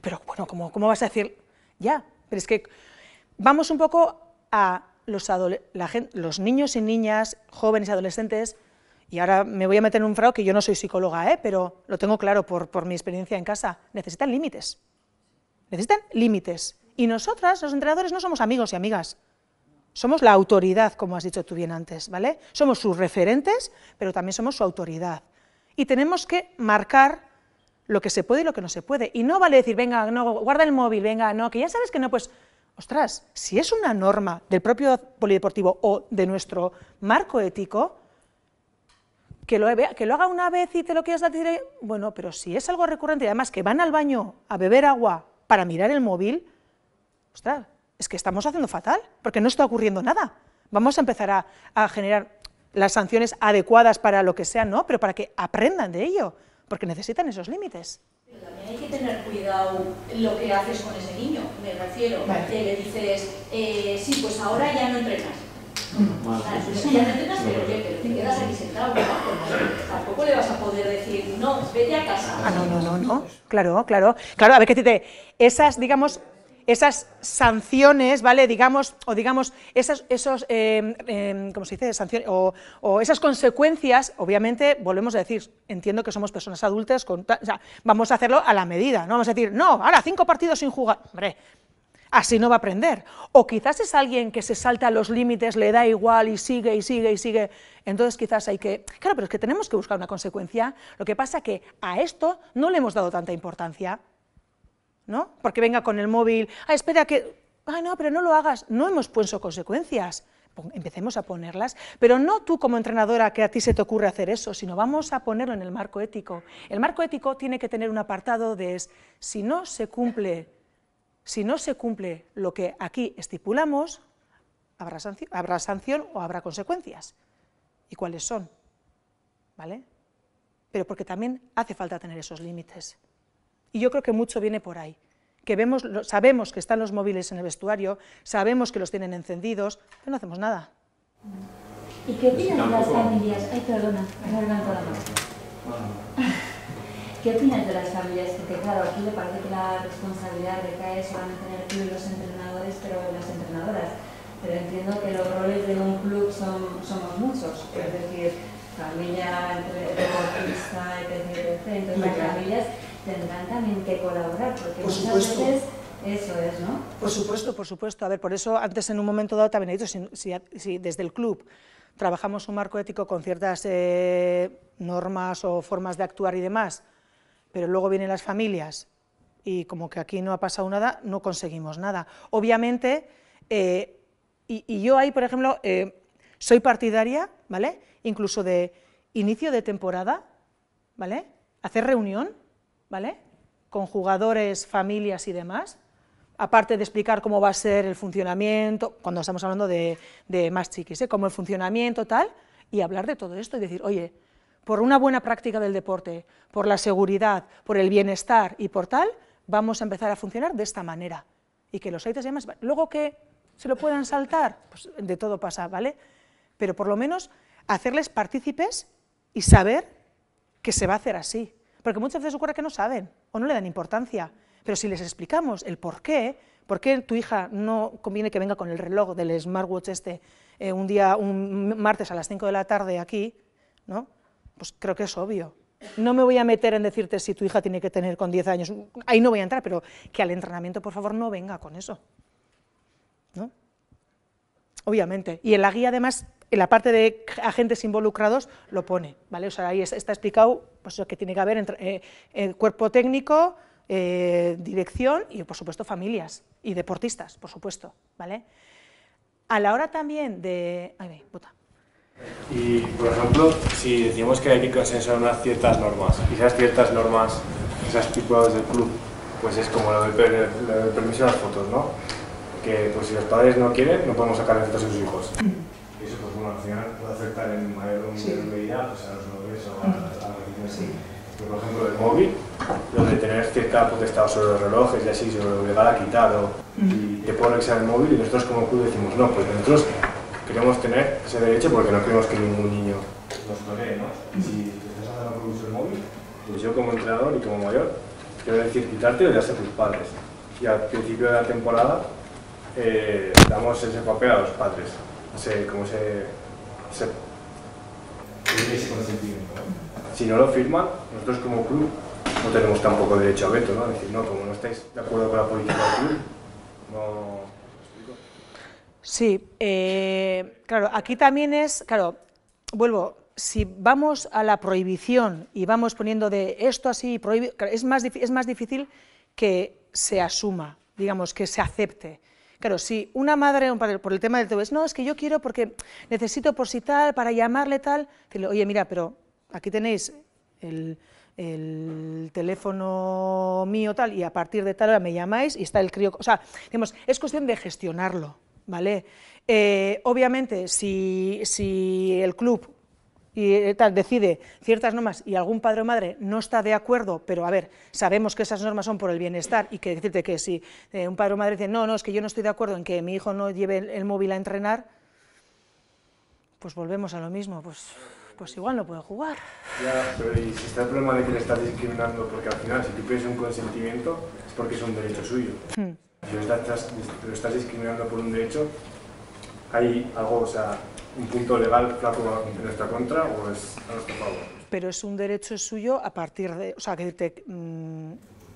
Pero bueno, ¿cómo, vas a decir? Ya, pero es que vamos un poco a los, niños y niñas, jóvenes y adolescentes, y ahora me voy a meter en un fraude que yo no soy psicóloga, ¿eh? pero lo tengo claro por, por mi experiencia en casa, necesitan límites. Necesitan límites. Y nosotras, los entrenadores, no somos amigos y amigas. Somos la autoridad, como has dicho tú bien antes, ¿vale? Somos sus referentes, pero también somos su autoridad. Y tenemos que marcar lo que se puede y lo que no se puede. Y no vale decir, venga, no, guarda el móvil, venga, no, que ya sabes que no, pues, ostras, si es una norma del propio polideportivo o de nuestro marco ético, que lo, que lo haga una vez y te lo quieras decir, bueno, pero si es algo recurrente y además que van al baño a beber agua para mirar el móvil, ostras, es que estamos haciendo fatal, porque no está ocurriendo nada. Vamos a empezar a, generar las sanciones adecuadas para lo que sea, ¿no? Pero para que aprendan de ello, porque necesitan esos límites. Pero también hay que tener cuidado lo que haces con ese niño, me refiero, que le dices, eh, sí, pues ahora ya no entrenas. Pues ya no entrenas, pero, ¿qué? te quedas aquí sentado, Tampoco le vas a poder decir, no, vete a casa. Ah, no, no, no, no, claro, claro. Claro, a ver, qué te, esas, digamos, esas sanciones, ¿vale? Digamos, o digamos, esas, esos, eh, em, se dice? o, esas consecuencias, obviamente, volvemos a decir, entiendo que somos personas adultas, vamos a hacerlo a la medida, no vamos a decir, no, ahora cinco partidos sin jugar, hombre, así no va a aprender. O quizás es alguien que se salta a los límites, le da igual y sigue y sigue y sigue. Entonces quizás hay que... Claro, pero es que tenemos que buscar una consecuencia. Lo que pasa que a esto no le hemos dado tanta importancia. ¿no? Porque venga con el móvil, ah, espera que, ah, no, pero no lo hagas, no hemos puesto consecuencias, empecemos a ponerlas, pero no tú como entrenadora que a ti se te ocurre hacer eso, sino vamos a ponerlo en el marco ético. El marco ético tiene que tener un apartado de si no se cumple, si no se cumple lo que aquí estipulamos, habrá sanción, habrá sanción o habrá consecuencias. ¿Y cuáles son? ¿Vale? Pero porque también hace falta tener esos límites. Y yo creo que mucho viene por ahí, que vemos, sabemos que están los móviles en el vestuario, sabemos que los tienen encendidos, pero no hacemos nada. ¿Y qué opinan de las familias? Ay, perdona, me levanto la mano. ¿Qué opinas de las familias? Que claro, aquí le parece que la responsabilidad recae solamente en el club y los entrenadores, pero en las entrenadoras. Pero entiendo que los roles de un club son, somos muchos, es decir, familia, deportista, etc. Entonces las familias tendrán también que colaborar, porque por muchas veces eso es, ¿no? Por supuesto, por supuesto. A ver, por eso antes en un momento dado también he dicho, si, desde el club trabajamos un marco ético con ciertas eh, normas o formas de actuar y demás, pero luego vienen las familias y como que aquí no ha pasado nada, no conseguimos nada. Obviamente, eh, y, yo ahí, por ejemplo, eh, soy partidaria, ¿vale? Incluso de inicio de temporada, ¿vale? Hacer reunión, ¿vale? Con jugadores, familias y demás, aparte de explicar cómo va a ser el funcionamiento, cuando estamos hablando de, más chiquis, ¿eh? como el funcionamiento tal, y hablar de todo esto y decir, oye, por una buena práctica del deporte, por la seguridad, por el bienestar y por tal, vamos a empezar a funcionar de esta manera. Y que los aites y demás, luego que se lo puedan saltar, pues de todo pasa, ¿vale? Pero por lo menos hacerles partícipes y saber que se va a hacer así porque muchas veces ocurre que no saben o no le dan importancia. Pero si les explicamos el por qué, por qué tu hija no conviene que venga con el reloj del smartwatch este eh, un día, un martes a las 5 de la tarde aquí, ¿no? pues creo que es obvio. No me voy a meter en decirte si tu hija tiene que tener con 10 años, ahí no voy a entrar, pero que al entrenamiento, por favor, no venga con eso. ¿no? Obviamente. Y en la guía, además, en la parte de agentes involucrados lo pone, ¿vale? O sea, ahí está explicado pues, lo que tiene que haber entre el eh, eh, cuerpo técnico, eh, dirección y, por supuesto, familias y deportistas, por supuesto, ¿vale? A la hora también de... Ay, Y, por ejemplo, si decimos que hay que consensuar unas ciertas normas, y esas ciertas normas esas estipuladas del club, pues es como lo del, permiso de las fotos, ¿no? Que pues si los padres no quieren, no podemos sacar fotos a sus hijos. al final puede afectar en mayor medida pues, a los móviles o a, mm. la gente Por ejemplo, el móvil, donde tener cierta potestad sobre los relojes y así, sobre lo legal ha quitado mm. y te que sea el móvil y nosotros como club decimos no, pues nosotros queremos tener ese derecho porque no queremos que ningún niño nos toque, ¿no? Mm. Si te estás haciendo un uso el móvil, pues yo como entrenador y como mayor, quiero decir quitarte o ya ser tus padres. Y al principio de la temporada eh, damos ese papel a los padres, como ese si no lo firma, nosotros como club no tenemos tampoco derecho a veto, ¿no? Es decir, no, como no estáis de acuerdo con la política del club, no... Sí, eh, claro, aquí también es, claro, vuelvo, si vamos a la prohibición y vamos poniendo de esto así, es, más, es más difícil que se asuma, digamos, que se acepte. Pero si una madre un padre, por el tema del es no, es que yo quiero porque necesito por si tal, para llamarle tal, decirle, oye, mira, pero aquí tenéis el, teléfono mío tal y a partir de tal hora me llamáis y está el crío. O sea, digamos, es cuestión de gestionarlo, ¿vale? Eh, obviamente, si, si el club y eh, tal, decide ciertas normas y algún padre o madre no está de acuerdo, pero a ver, sabemos que esas normas son por el bienestar y que decirte que si eh, un padre o madre dice, no, no, es que yo no estoy de acuerdo en que mi hijo no lleve el, móvil a entrenar, pues volvemos a lo mismo, pues, pues igual no puede jugar. Ya, pero ¿y si está el problema de que le estás discriminando? Porque al final, si tú pides un consentimiento, es porque es un derecho suyo. Hmm. Si estás, lo estás discriminando por un derecho, hay algo, o sea, un punto legal claro en esta contra o es a nuestro favor. Pero es un derecho suyo a partir de... O sea, que te... Mm,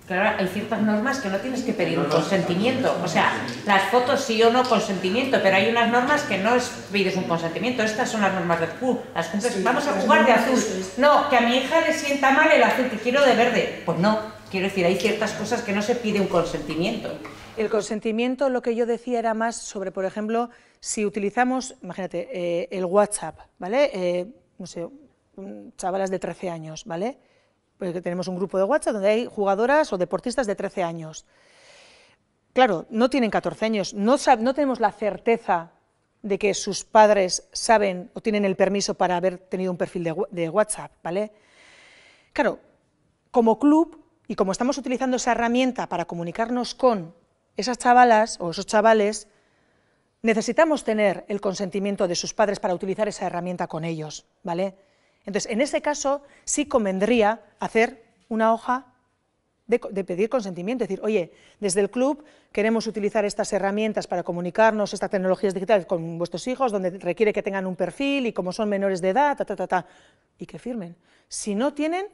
claro, hay ciertas normas que no tienes que pedir un consentimiento. O sea, las fotos sí o no consentimiento, pero hay unas normas que no es, pides un consentimiento. Estas son las normas de Azul. Las vamos a jugar de azul. No, que a mi hija le sienta mal el azul, que quiero de verde. Pues no, quiero decir, hay ciertas cosas que no se pide un consentimiento. El consentimiento, lo que yo decía era más sobre, por ejemplo, si utilizamos, imagínate, eh, el WhatsApp, ¿vale? Eh, no sé, chavalas de 13 años, ¿vale? Porque pues tenemos un grupo de WhatsApp donde hay jugadoras o deportistas de 13 años. Claro, no tienen 14 años, no, no tenemos la certeza de que sus padres saben o tienen el permiso para haber tenido un perfil de, de WhatsApp, ¿vale? Claro, como club y como estamos utilizando esa herramienta para comunicarnos con esas chavalas o esos chavales, necesitamos tener el consentimiento de sus padres para utilizar esa herramienta con ellos, ¿vale? Entonces, en ese caso, sí convendría hacer una hoja de, pedir consentimiento, decir, oye, desde el club queremos utilizar estas herramientas para comunicarnos, estas tecnologías digitales con vuestros hijos, donde requiere que tengan un perfil y como son menores de edad, ta, ta, ta, y que firmen. Si no tienen,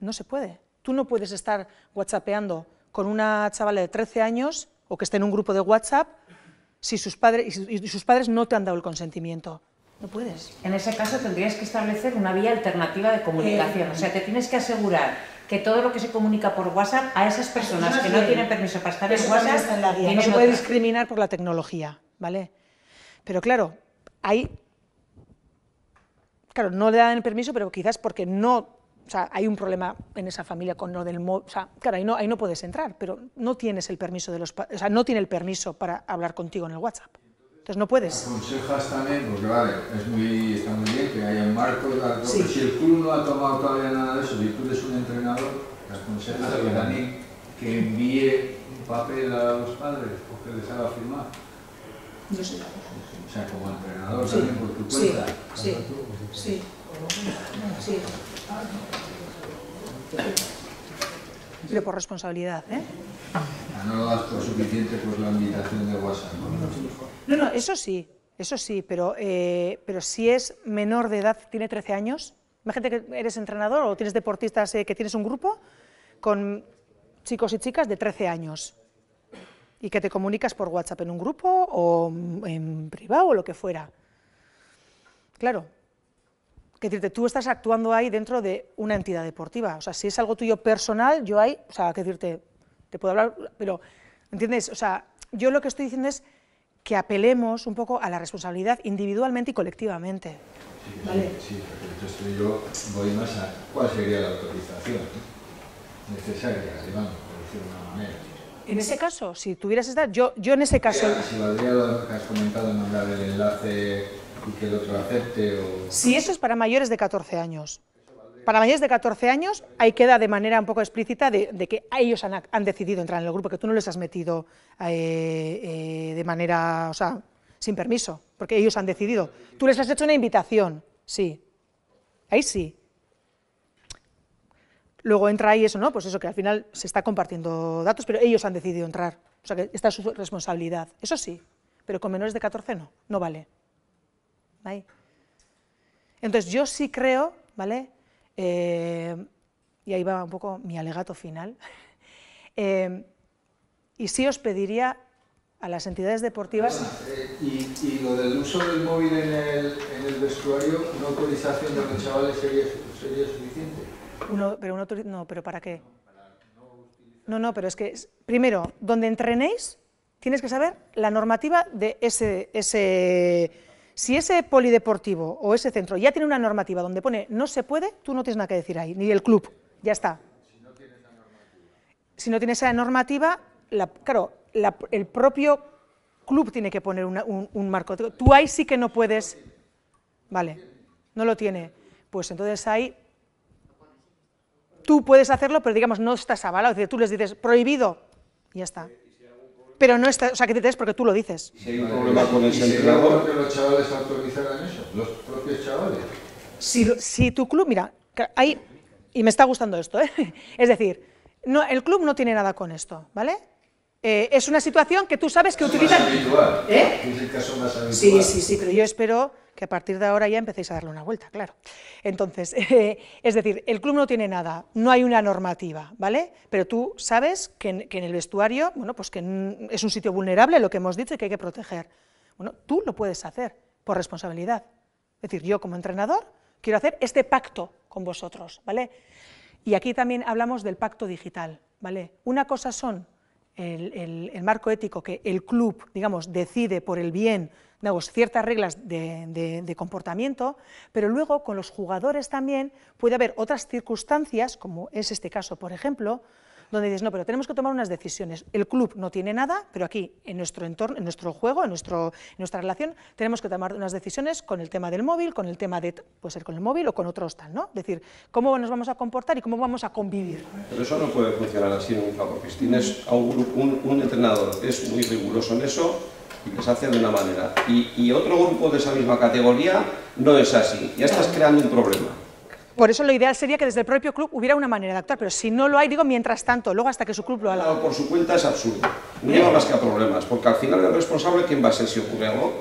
no se puede. Tú no puedes estar whatsappeando con una chavala de 13 años o que esté en un grupo de WhatsApp si sus padres, y sus padres no te han dado el consentimiento. No puedes. En ese caso tendrías que establecer una vía alternativa de comunicación. Eh, o sea, te tienes que asegurar que todo lo que se comunica por WhatsApp a esas personas que no tienen permiso para estar en WhatsApp está en no se puede discriminar por la tecnología, ¿vale? Pero claro, hay claro, no le dan el permiso, pero quizás porque no o sea, hay un problema en esa familia con lo del móvil, o sea, claro, ahí no, ahí no puedes entrar, pero no tienes el permiso de los, o sea, no tiene el permiso para hablar contigo en el WhatsApp. Entonces no puedes. Aconsejas también, porque vale, es muy, está muy bien que haya un marco, pero si el club no ha tomado todavía nada de eso, y tú eres un entrenador, aconsejas a también que envíe un papel a los padres o que les haga firmar. Yo sé. O sea, como entrenador también por tu cuenta. Sí, sí, sí. sí. Pero por responsabilidad, ¿eh? Ah, no das por suficiente pues, la invitación de WhatsApp. No, eso sí, eso sí, pero, eh, pero si es menor de edad, tiene 13 años, imagínate que eres entrenador o tienes deportistas eh, que tienes un grupo con chicos y chicas de 13 años y que te comunicas por WhatsApp en un grupo o en privado o lo que fuera. Claro, que decirte, tú estás actuando ahí dentro de una entidad deportiva. O sea, si es algo tuyo personal, yo ahí, o sea, que decirte, te puedo hablar, pero, ¿entiendes? O sea, yo lo que estoy diciendo es que apelemos un poco a la responsabilidad individualmente y colectivamente. Sí, ¿Vale? yo voy más a cuál sería la autorización necesaria, digamos, manera. En ese caso, si tuvieras esta, yo, yo en ese caso... Si has comentado, el enlace si Sí, eso es para mayores de 14 años. Para mayores de 14 años, ahí queda de manera un poco explícita de, que ellos han, decidido entrar en el grupo, que tú no les has metido eh, eh, de manera, o sea, sin permiso, porque ellos han decidido. Tú les has hecho una invitación, sí. Ahí sí. Luego entra ahí eso, ¿no? Pues eso, que al final se está compartiendo datos, pero ellos han decidido entrar. O sea, que esta es su responsabilidad. Eso sí, pero con menores de 14 no, no vale. Entonces, yo sí creo, ¿vale? Eh, y ahí va un poco mi alegato final. Eh, y sí os pediría a las entidades deportivas... Eh, y, lo del uso del móvil en el, en el vestuario, una autorización de los chavales sería, suficiente. Uno, pero no, pero ¿para qué? No, no, pero es que, primero, donde entrenéis, tienes que saber la normativa de ese, ese si ese polideportivo o ese centro ya tiene una normativa donde pone no se puede, tú no tienes nada que decir ahí, ni el club, ya está. Si no tiene esa normativa, la, claro, el propio club tiene que poner un, marco. Tú ahí sí que no puedes... Vale, no lo tiene. Pues entonces ahí tú puedes hacerlo, pero digamos no estás avalado. Es tú les dices prohibido, ya está pero no está, o sea, que te des porque tú lo dices. Si hay un problema con el entrenador... que los chavales autorizaran eso? ¿Los propios chavales? Si, si tu club, mira, hay, y me está gustando esto, ¿eh? es decir, no, el club no tiene nada con esto, ¿vale? Eh, es una situación que tú sabes que utilizan... Es, ¿Eh? es el caso más habitual. Sí, sí, sí, pero yo espero que a partir de ahora ya empecéis a darle una vuelta, claro. Entonces, eh, es decir, el club no tiene nada, no hay una normativa, ¿vale? Pero tú sabes que en, que en el vestuario, bueno, pues que es un sitio vulnerable, lo que hemos dicho, y que hay que proteger. Bueno, tú lo puedes hacer por responsabilidad. Es decir, yo como entrenador quiero hacer este pacto con vosotros, ¿vale? Y aquí también hablamos del pacto digital, ¿vale? Una cosa son el, marco ético que el club, digamos, decide por el bien, ciertas reglas de, comportamiento, pero luego con los jugadores también puede haber otras circunstancias, como es este caso, por ejemplo, donde dices, no, pero tenemos que tomar unas decisiones. El club no tiene nada, pero aquí, en nuestro entorno, en nuestro juego, en, nuestro, nuestra relación, tenemos que tomar unas decisiones con el tema del móvil, con el tema de, puede ser con el móvil o con otros tal, ¿no? Es decir, cómo nos vamos a comportar y cómo vamos a convivir. Pero eso no puede funcionar así nunca, porque si tienes a un, un, entrenador es muy riguroso en eso, y les hace de una manera. Y, y, otro grupo de esa misma categoría no es así. Ya estás creando un problema. Por eso lo ideal sería que desde el propio club hubiera una manera de actuar, pero si no lo hay, digo, mientras tanto, luego hasta que su club lo haga. Por su cuenta es absurdo, no lleva más que a problemas, porque al final el responsable, ¿quién va a ser si ocurre algo?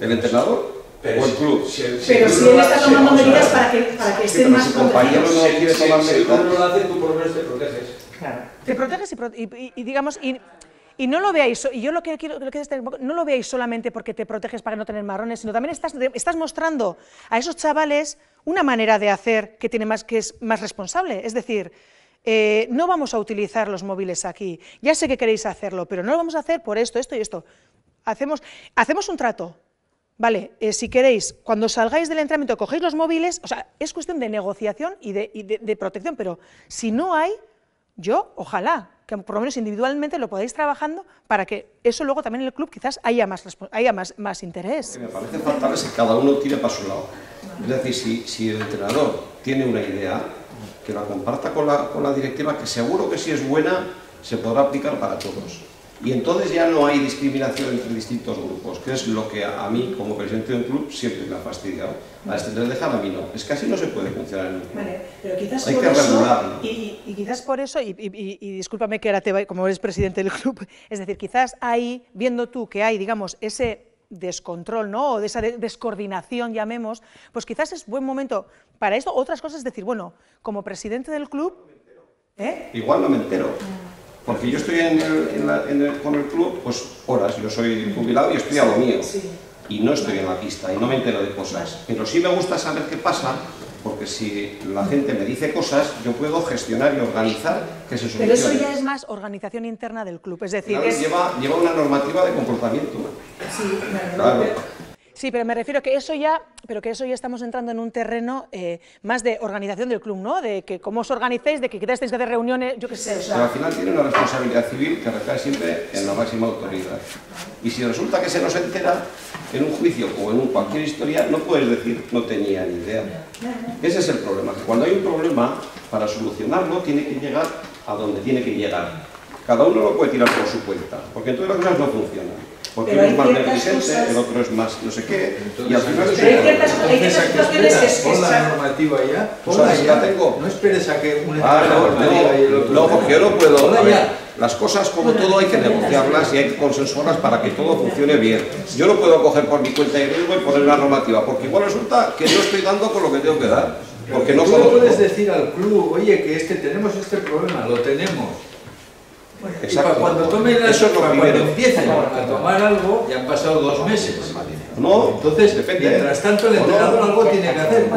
¿El entrenador? o el club. pero si él está tomando medidas para que, para que estén más compañero no Si el no lo hace, tú por lo menos te proteges. Te proteges y, digamos... Y, no lo veáis, y yo lo que quiero lo que este no lo veáis solamente porque te proteges para no tener marrones, sino también estás, estás mostrando a esos chavales una manera de hacer que, tiene más, que es más responsable. Es decir, eh, no vamos a utilizar los móviles aquí. Ya sé que queréis hacerlo, pero no lo vamos a hacer por esto, esto y esto. Hacemos, hacemos un trato. Vale, eh, si queréis, cuando salgáis del entrenamiento, cogéis los móviles, o sea, es cuestión de negociación y, de, protección, pero si no hay, yo ojalá que por lo menos individualmente lo podáis trabajando para que eso luego también en el club quizás haya más, haya más, más interés. me parece que cada uno tire para su lado. Es decir, si, el entrenador tiene una idea, que la comparta con la, directiva, que seguro que si es buena, se podrá aplicar para todos. Y entonces ya no hay discriminación entre distintos grupos, que es lo que a, mí, como presidente del club, siempre me ha fastidiado. A les a mí no. Es que así no se puede funcionar en club. Vale, pero quizás hay que regularlo. Y, quizás por eso, y, discúlpame que ahora te como eres presidente del club, es decir, quizás ahí, viendo tú que hay, digamos, ese descontrol, ¿no? O de esa descoordinación, llamemos, pues quizás es buen momento para eso Otras cosas es decir, bueno, como presidente del club... ¿eh? Igual no me entero. Porque yo estoy en con el club, pues horas, yo soy jubilado y estoy a lo mío. Y no estoy en la pista y no me entero de cosas. Pero sí me gusta saber qué pasa porque si la gente me dice cosas, yo puedo gestionar y organizar que se solucione. Pero eso ya es más organización interna del club, es decir... Claro, Lleva, una normativa de comportamiento. claro. Sí, pero me refiero que eso ya, pero que eso ya estamos entrando en un terreno eh, más de organización del club, ¿no? De que cómo os organizáis, de que quizás tenéis que hacer reuniones, yo qué sé. Pero al final tiene una responsabilidad civil que recae siempre en la máxima autoridad. Y si resulta que se nos entera, en un juicio o en cualquier historia, no puedes decir no tenía ni idea. Ese es el problema, cuando hay un problema, para solucionarlo tiene que llegar a donde tiene que llegar. Cada uno lo puede tirar por su cuenta, porque entonces las cosas no funcionan porque uno es más negligente, el otro es más no sé qué, y al final... Pero hay ciertas, hay ciertas que la normativa ya, pues ya, tengo. no esperes a que un ah, no, no, y el otro... No, porque yo no puedo, las cosas como todo hay que negociarlas y hay que consensuarlas para que todo funcione bien. Yo no puedo coger por mi cuenta de riesgo y poner una normativa, porque igual resulta que no estoy dando con lo que tengo que dar. Porque no puedes decir al club, oye, que este tenemos este problema, lo tenemos, cuando tomen la sopa, cuando empiecen a tomar algo, ya han pasado dos meses. Pues no, entonces, mientras ¿eh? tanto el entrenador algo tiene que hacer.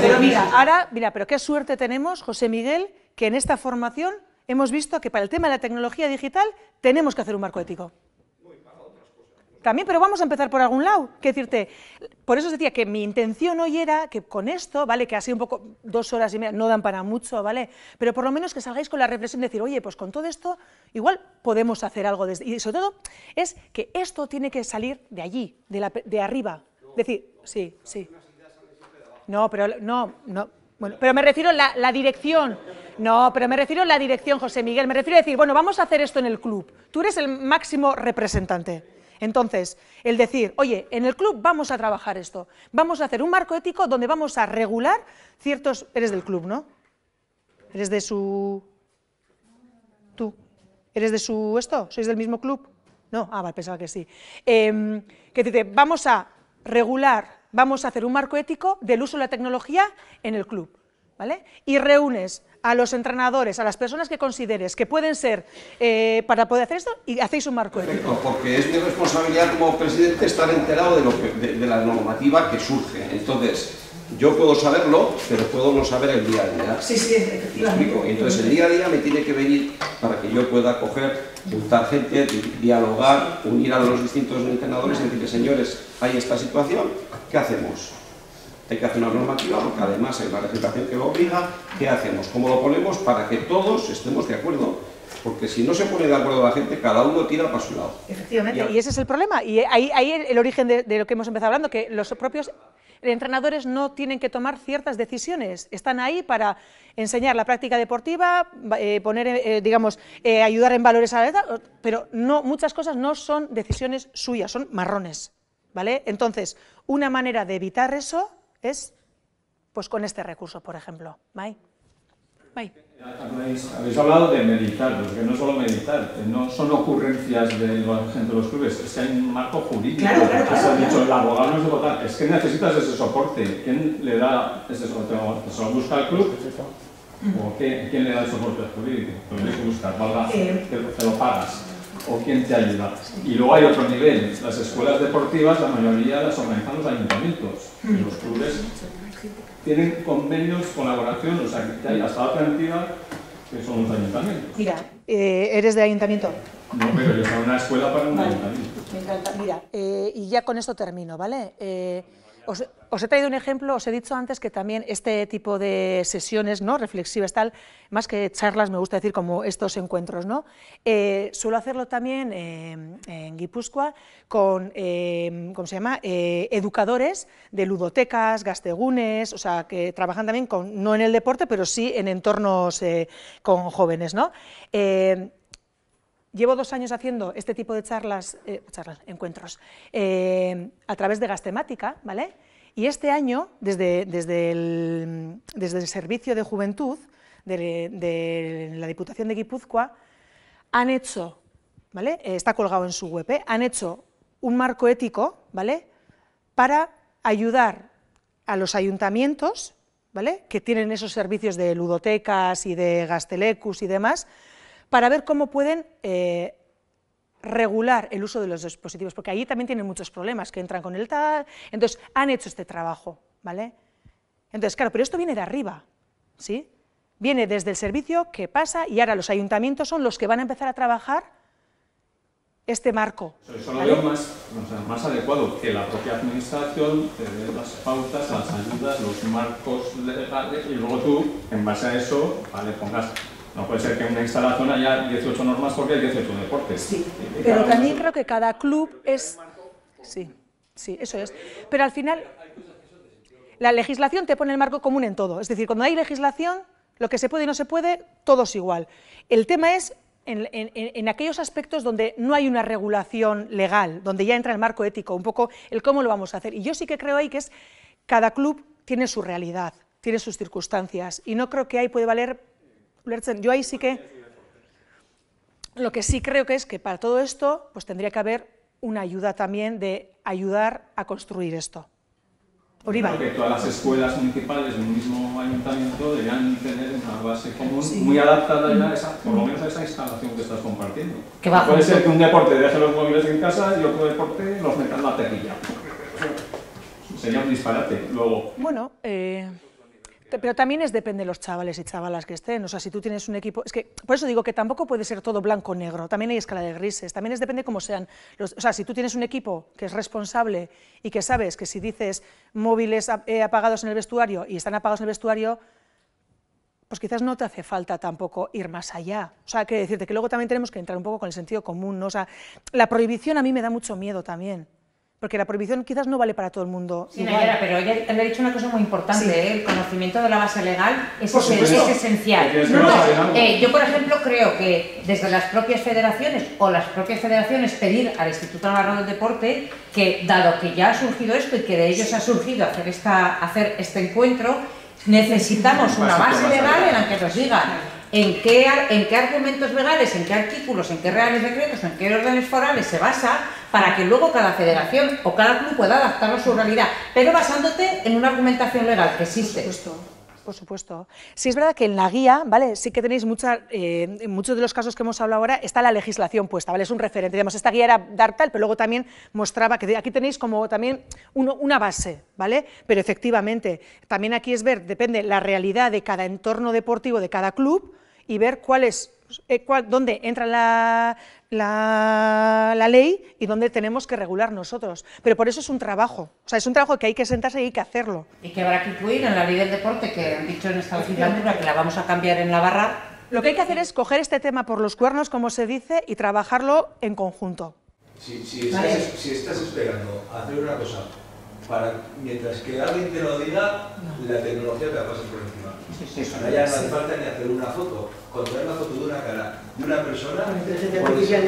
pero mira, ahora, mira, pero qué suerte tenemos, José Miguel, que en esta formación hemos visto que para el tema de la tecnología digital tenemos que hacer un marco ético. También, pero vamos a empezar por algún lado. Que decirte, por eso os decía que mi intención hoy era que con esto, ¿vale? Que ha sido un poco dos horas y media, no dan para mucho, ¿vale? Pero por lo menos que salgáis con la reflexión de decir, oye, pues con todo esto igual podemos hacer algo. Desde... Y sobre todo es que esto tiene que salir de allí, de, la, de arriba. No, decir, sí, sí. No, pero no, no. pero me refiero la, la, dirección. No, pero me refiero a la dirección, José Miguel. Me refiero a decir, bueno, vamos a hacer esto en el club. Tú eres el máximo representante. Entonces, el decir, oye, en el club vamos a trabajar esto, vamos a hacer un marco ético donde vamos a regular ciertos... Eres del club, ¿no? Eres de su... Tú. ¿Eres de su esto? ¿Sois del mismo club? No, ah, vale, pensaba que sí. Em, que dice, vamos a regular, vamos a hacer un marco ético del uso de la tecnología en el club, ¿vale? Y reúnes a los entrenadores, a las personas que consideres que pueden ser eh, para poder hacer esto y hacéis un marco porque es mi responsabilidad como presidente estar enterado de, lo de, la normativa que surge. Entonces, yo puedo saberlo, pero puedo no saber el día a día. Sí, sí, Entonces, el día a día me tiene que venir para que yo pueda coger, juntar gente, dialogar, unir a los distintos entrenadores y decirle señores, hay esta situación, ¿qué hacemos? hay que hacer una normativa porque además hay una legislación que lo obliga. ¿Qué hacemos? ¿Cómo lo ponemos para que todos estemos de acuerdo? Porque si no se pone de acuerdo la gente, cada uno tira para su lado. Efectivamente, y, ese es el problema. Y ahí, el origen de, lo que hemos empezado hablando, que los propios entrenadores no tienen que tomar ciertas decisiones. Están ahí para enseñar la práctica deportiva, eh, poner, eh, eh, digamos, ayudar en valores a la edad, pero no, muchas cosas no son decisiones suyas, son marrones. ¿Vale? Entonces, una manera de evitar eso es pues con este recurso, por ejemplo. Mai. Mai. Habéis, hablado de meditar, porque no solo meditar, no son ocurrencias de gente los clubes, es que hay un marco jurídico. Claro, claro, se ha dicho, el abogado no es es que necesitas ese soporte. ¿Quién le da ese soporte? ¿Se lo busca el club? ¿O qué, quién le da el soporte jurídico? Lo tienes que buscar, valga, que eh, te lo pagas o quién te ayuda. Y luego hay otro nivel, las escuelas deportivas, la mayoría las organizan los ayuntamientos, y hmm. los clubes tienen convenios, colaboración, o sea, que hay la sala preventiva que son los ayuntamientos. Mira, eh, ¿eres de ayuntamiento? No, pero yo soy una escuela para un ayuntamiento. Me encanta, mira, eh, y ya con esto termino, ¿vale? Eh, os, he traído un ejemplo, os he dicho antes que también este tipo de sesiones ¿no? reflexivas, tal, más que charlas, me gusta decir como estos encuentros, ¿no? Eh, suelo hacerlo también eh, en Guipúzcoa con, eh, ¿cómo se llama?, educadores de ludotecas, gastegunes, o sea, que trabajan también con, no en el deporte, pero sí en entornos con jóvenes, ¿no? Llevo dos años haciendo este tipo de charlas, eh, charlas encuentros, eh, a través de Gastemática, ¿vale? Y este año, desde, el, Servicio de Juventud de, la Diputación de Guipúzcoa, han hecho, ¿vale? Eh, está colgado en su web, han hecho un marco ético, ¿vale? Para ayudar a los ayuntamientos, ¿vale? Que tienen esos servicios de ludotecas y de gastelecus y demás, para ver cómo pueden eh, regular el uso de los dispositivos, porque allí también tienen muchos problemas, que entran con el tal, entonces han hecho este trabajo, ¿vale? Entonces, claro, pero esto viene de arriba, ¿sí? Viene desde el servicio que pasa y ahora los ayuntamientos son los que van a empezar a trabajar este marco. Eso lo más, adecuado que la propia administración, te dé las pautas, las ayudas, los marcos legales y luego tú, en base a eso, vale, pongas no puede ser que en una instalación haya 18 normas porque hay 18 deportes. Sí, pero también creo que cada club es... Sí, sí, eso es. Pero al final, la legislación te pone el marco común en todo. Es decir, cuando hay legislación, lo que se puede y no se puede, todo es igual. El tema es en, en, aquellos aspectos donde no hay una regulación legal, donde ya entra el marco ético, un poco el cómo lo vamos a hacer. Y yo sí que creo ahí que es cada club tiene su realidad, tiene sus circunstancias, y no creo que ahí puede valer yo ahí sí que... Lo que sí creo que es que para todo esto pues tendría que haber una ayuda también de ayudar a construir esto. Oliva. que todas las escuelas municipales del mismo ayuntamiento deberían tener una base común muy adaptada a mm. esa, por lo menos a esa instalación que estás compartiendo. Puede ser que un deporte deje los móviles en casa y otro deporte los meta en la terrilla. Sería un disparate. Luego. Bueno, eh... Pero también es depende de los chavales y chavalas que estén. O sea, si tú tienes un equipo... Es que por eso digo que tampoco puede ser todo blanco-negro. También hay escala de grises. También es depende cómo sean. Los, o sea, si tú tienes un equipo que es responsable y que sabes que si dices móviles eh, apagados en el vestuario y están apagados en el vestuario, pues quizás no te hace falta tampoco ir más allá. O sea, que decirte que luego también tenemos que entrar un poco con el sentido común. O sea, la prohibición a mí me da mucho miedo también porque la prohibición quizás no vale para todo el mundo. Sí, Nayara, pero ella le ha dicho una cosa muy importante, ¿eh? el conocimiento de la base legal es, esencial. Eh, yo, por ejemplo, creo que desde las propias federaciones o las propias federaciones pedir al Instituto Navarro del Deporte que, dado que ya ha surgido esto y que de ellos ha surgido hacer, esta, hacer este encuentro, necesitamos una base legal en la que nos diga en qué, en qué argumentos legales, en qué artículos, en qué reales decretos, en qué órdenes forales se basa para que luego cada federación o cada club pueda adaptarlo a su realidad, pero basándote en una argumentación legal que existe. Por supuesto. Por supuesto. Sí, es verdad que en la guía, ¿vale? Sí que tenéis eh, en muchos de los casos que hemos hablado ahora, está la legislación puesta, ¿vale? Es un referente. Digamos, esta guía era dar tal, pero luego también mostraba que aquí tenéis como también una base, ¿vale? Pero efectivamente, también aquí es ver, depende la realidad de cada entorno deportivo, de cada club, y ver cuál es eh, dónde entra la, la, ley y dónde tenemos que regular nosotros. Pero por eso es un trabajo, o sea, es un trabajo que hay que sentarse y hay que hacerlo. Y que habrá que incluir en la ley del deporte, que han dicho en esta legislatura que la vamos a cambiar en la barra Lo que hay que hacer es coger este tema por los cuernos, como se dice, y trabajarlo en conjunto. Si, estás, esperando una cosa mientras que alguien te lo diga, la tecnología te va a pasar por encima. ya no hace falta ni hacer una foto, con la foto de una cara de una persona, que pues, ya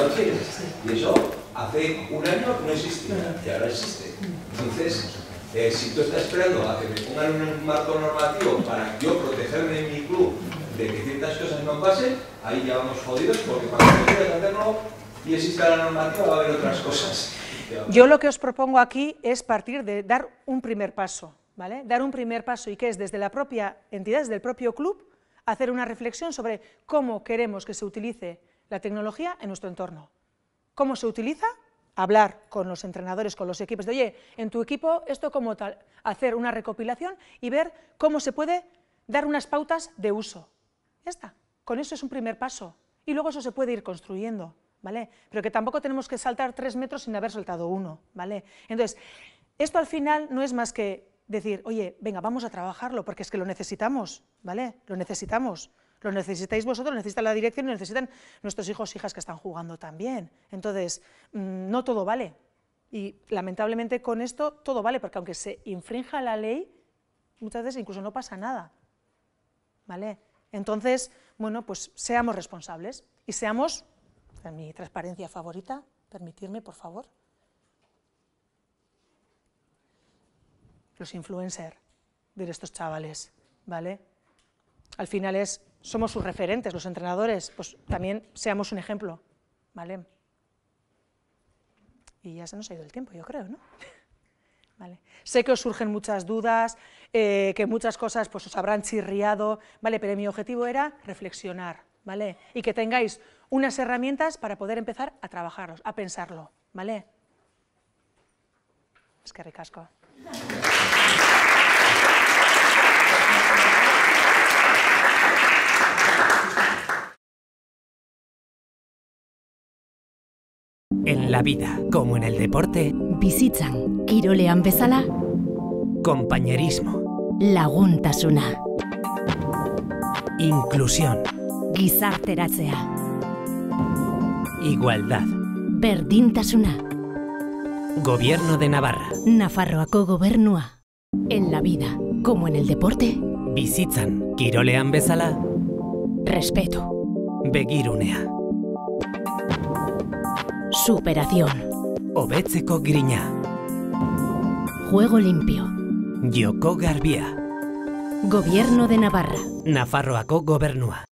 lo Y eso hace un año no existía, y ahora existe. Mm. Entonces, eh, si tú estás esperando a que me pongan un marco normativo para yo protegerme en mi club de que ciertas cosas no pasen, ahí ya vamos jodidos, porque cuando quieras hacerlo y exista la normativa va a haber otras cosas. Yo lo que os propongo aquí es partir de dar un primer paso, ¿vale? Dar un primer paso y que es desde la propia entidad, desde el propio club, hacer una reflexión sobre cómo queremos que se utilice la tecnología en nuestro entorno. ¿Cómo se utiliza? Hablar con los entrenadores, con los equipos, de oye, en tu equipo esto como tal, hacer una recopilación y ver cómo se puede dar unas pautas de uso. Ya está, con eso es un primer paso y luego eso se puede ir construyendo. Pero que tampoco tenemos que saltar tres metros sin haber saltado uno, ¿vale? Entonces, esto al final no es más que decir, oye, venga, vamos a trabajarlo, porque es que lo necesitamos, ¿vale? Lo necesitamos. Lo necesitáis vosotros, necesita la dirección, lo necesitan nuestros hijos e hijas que están jugando también. Entonces, mm, no todo vale. Y lamentablemente con esto todo vale, porque aunque se infrinja la ley, muchas veces incluso no pasa nada. ¿Vale? Entonces, bueno, pues seamos responsables y seamos mi transparencia favorita, permitirme, por favor. Los influencers de estos chavales, ¿vale? Al final es, somos sus referentes, los entrenadores, pues también seamos un ejemplo, ¿vale? Y ya se nos ha ido el tiempo, yo creo, ¿no? Vale. Sé que os surgen muchas dudas, eh, que muchas cosas pues, os habrán chirriado, ¿vale? pero mi objetivo era reflexionar ¿vale? y que tengáis unas herramientas para poder empezar a trabajarlos, a pensarlo, ¿vale? Es que ricasco. En la vida, como en el deporte, visitan kirolean Besala, compañerismo, laguntasuna, inclusión, gizarteratzea. Igualdad. Berdintasuna. Gobierno de Navarra. Nafarroako gobernua. En la vida, como en el deporte. Visitan kirolean bezala. Respeto. Begirunea. Superación. Obetzeko griña. Juego limpio. Yoko Garbia. Gobierno de Navarra. Nafarroako gobernua.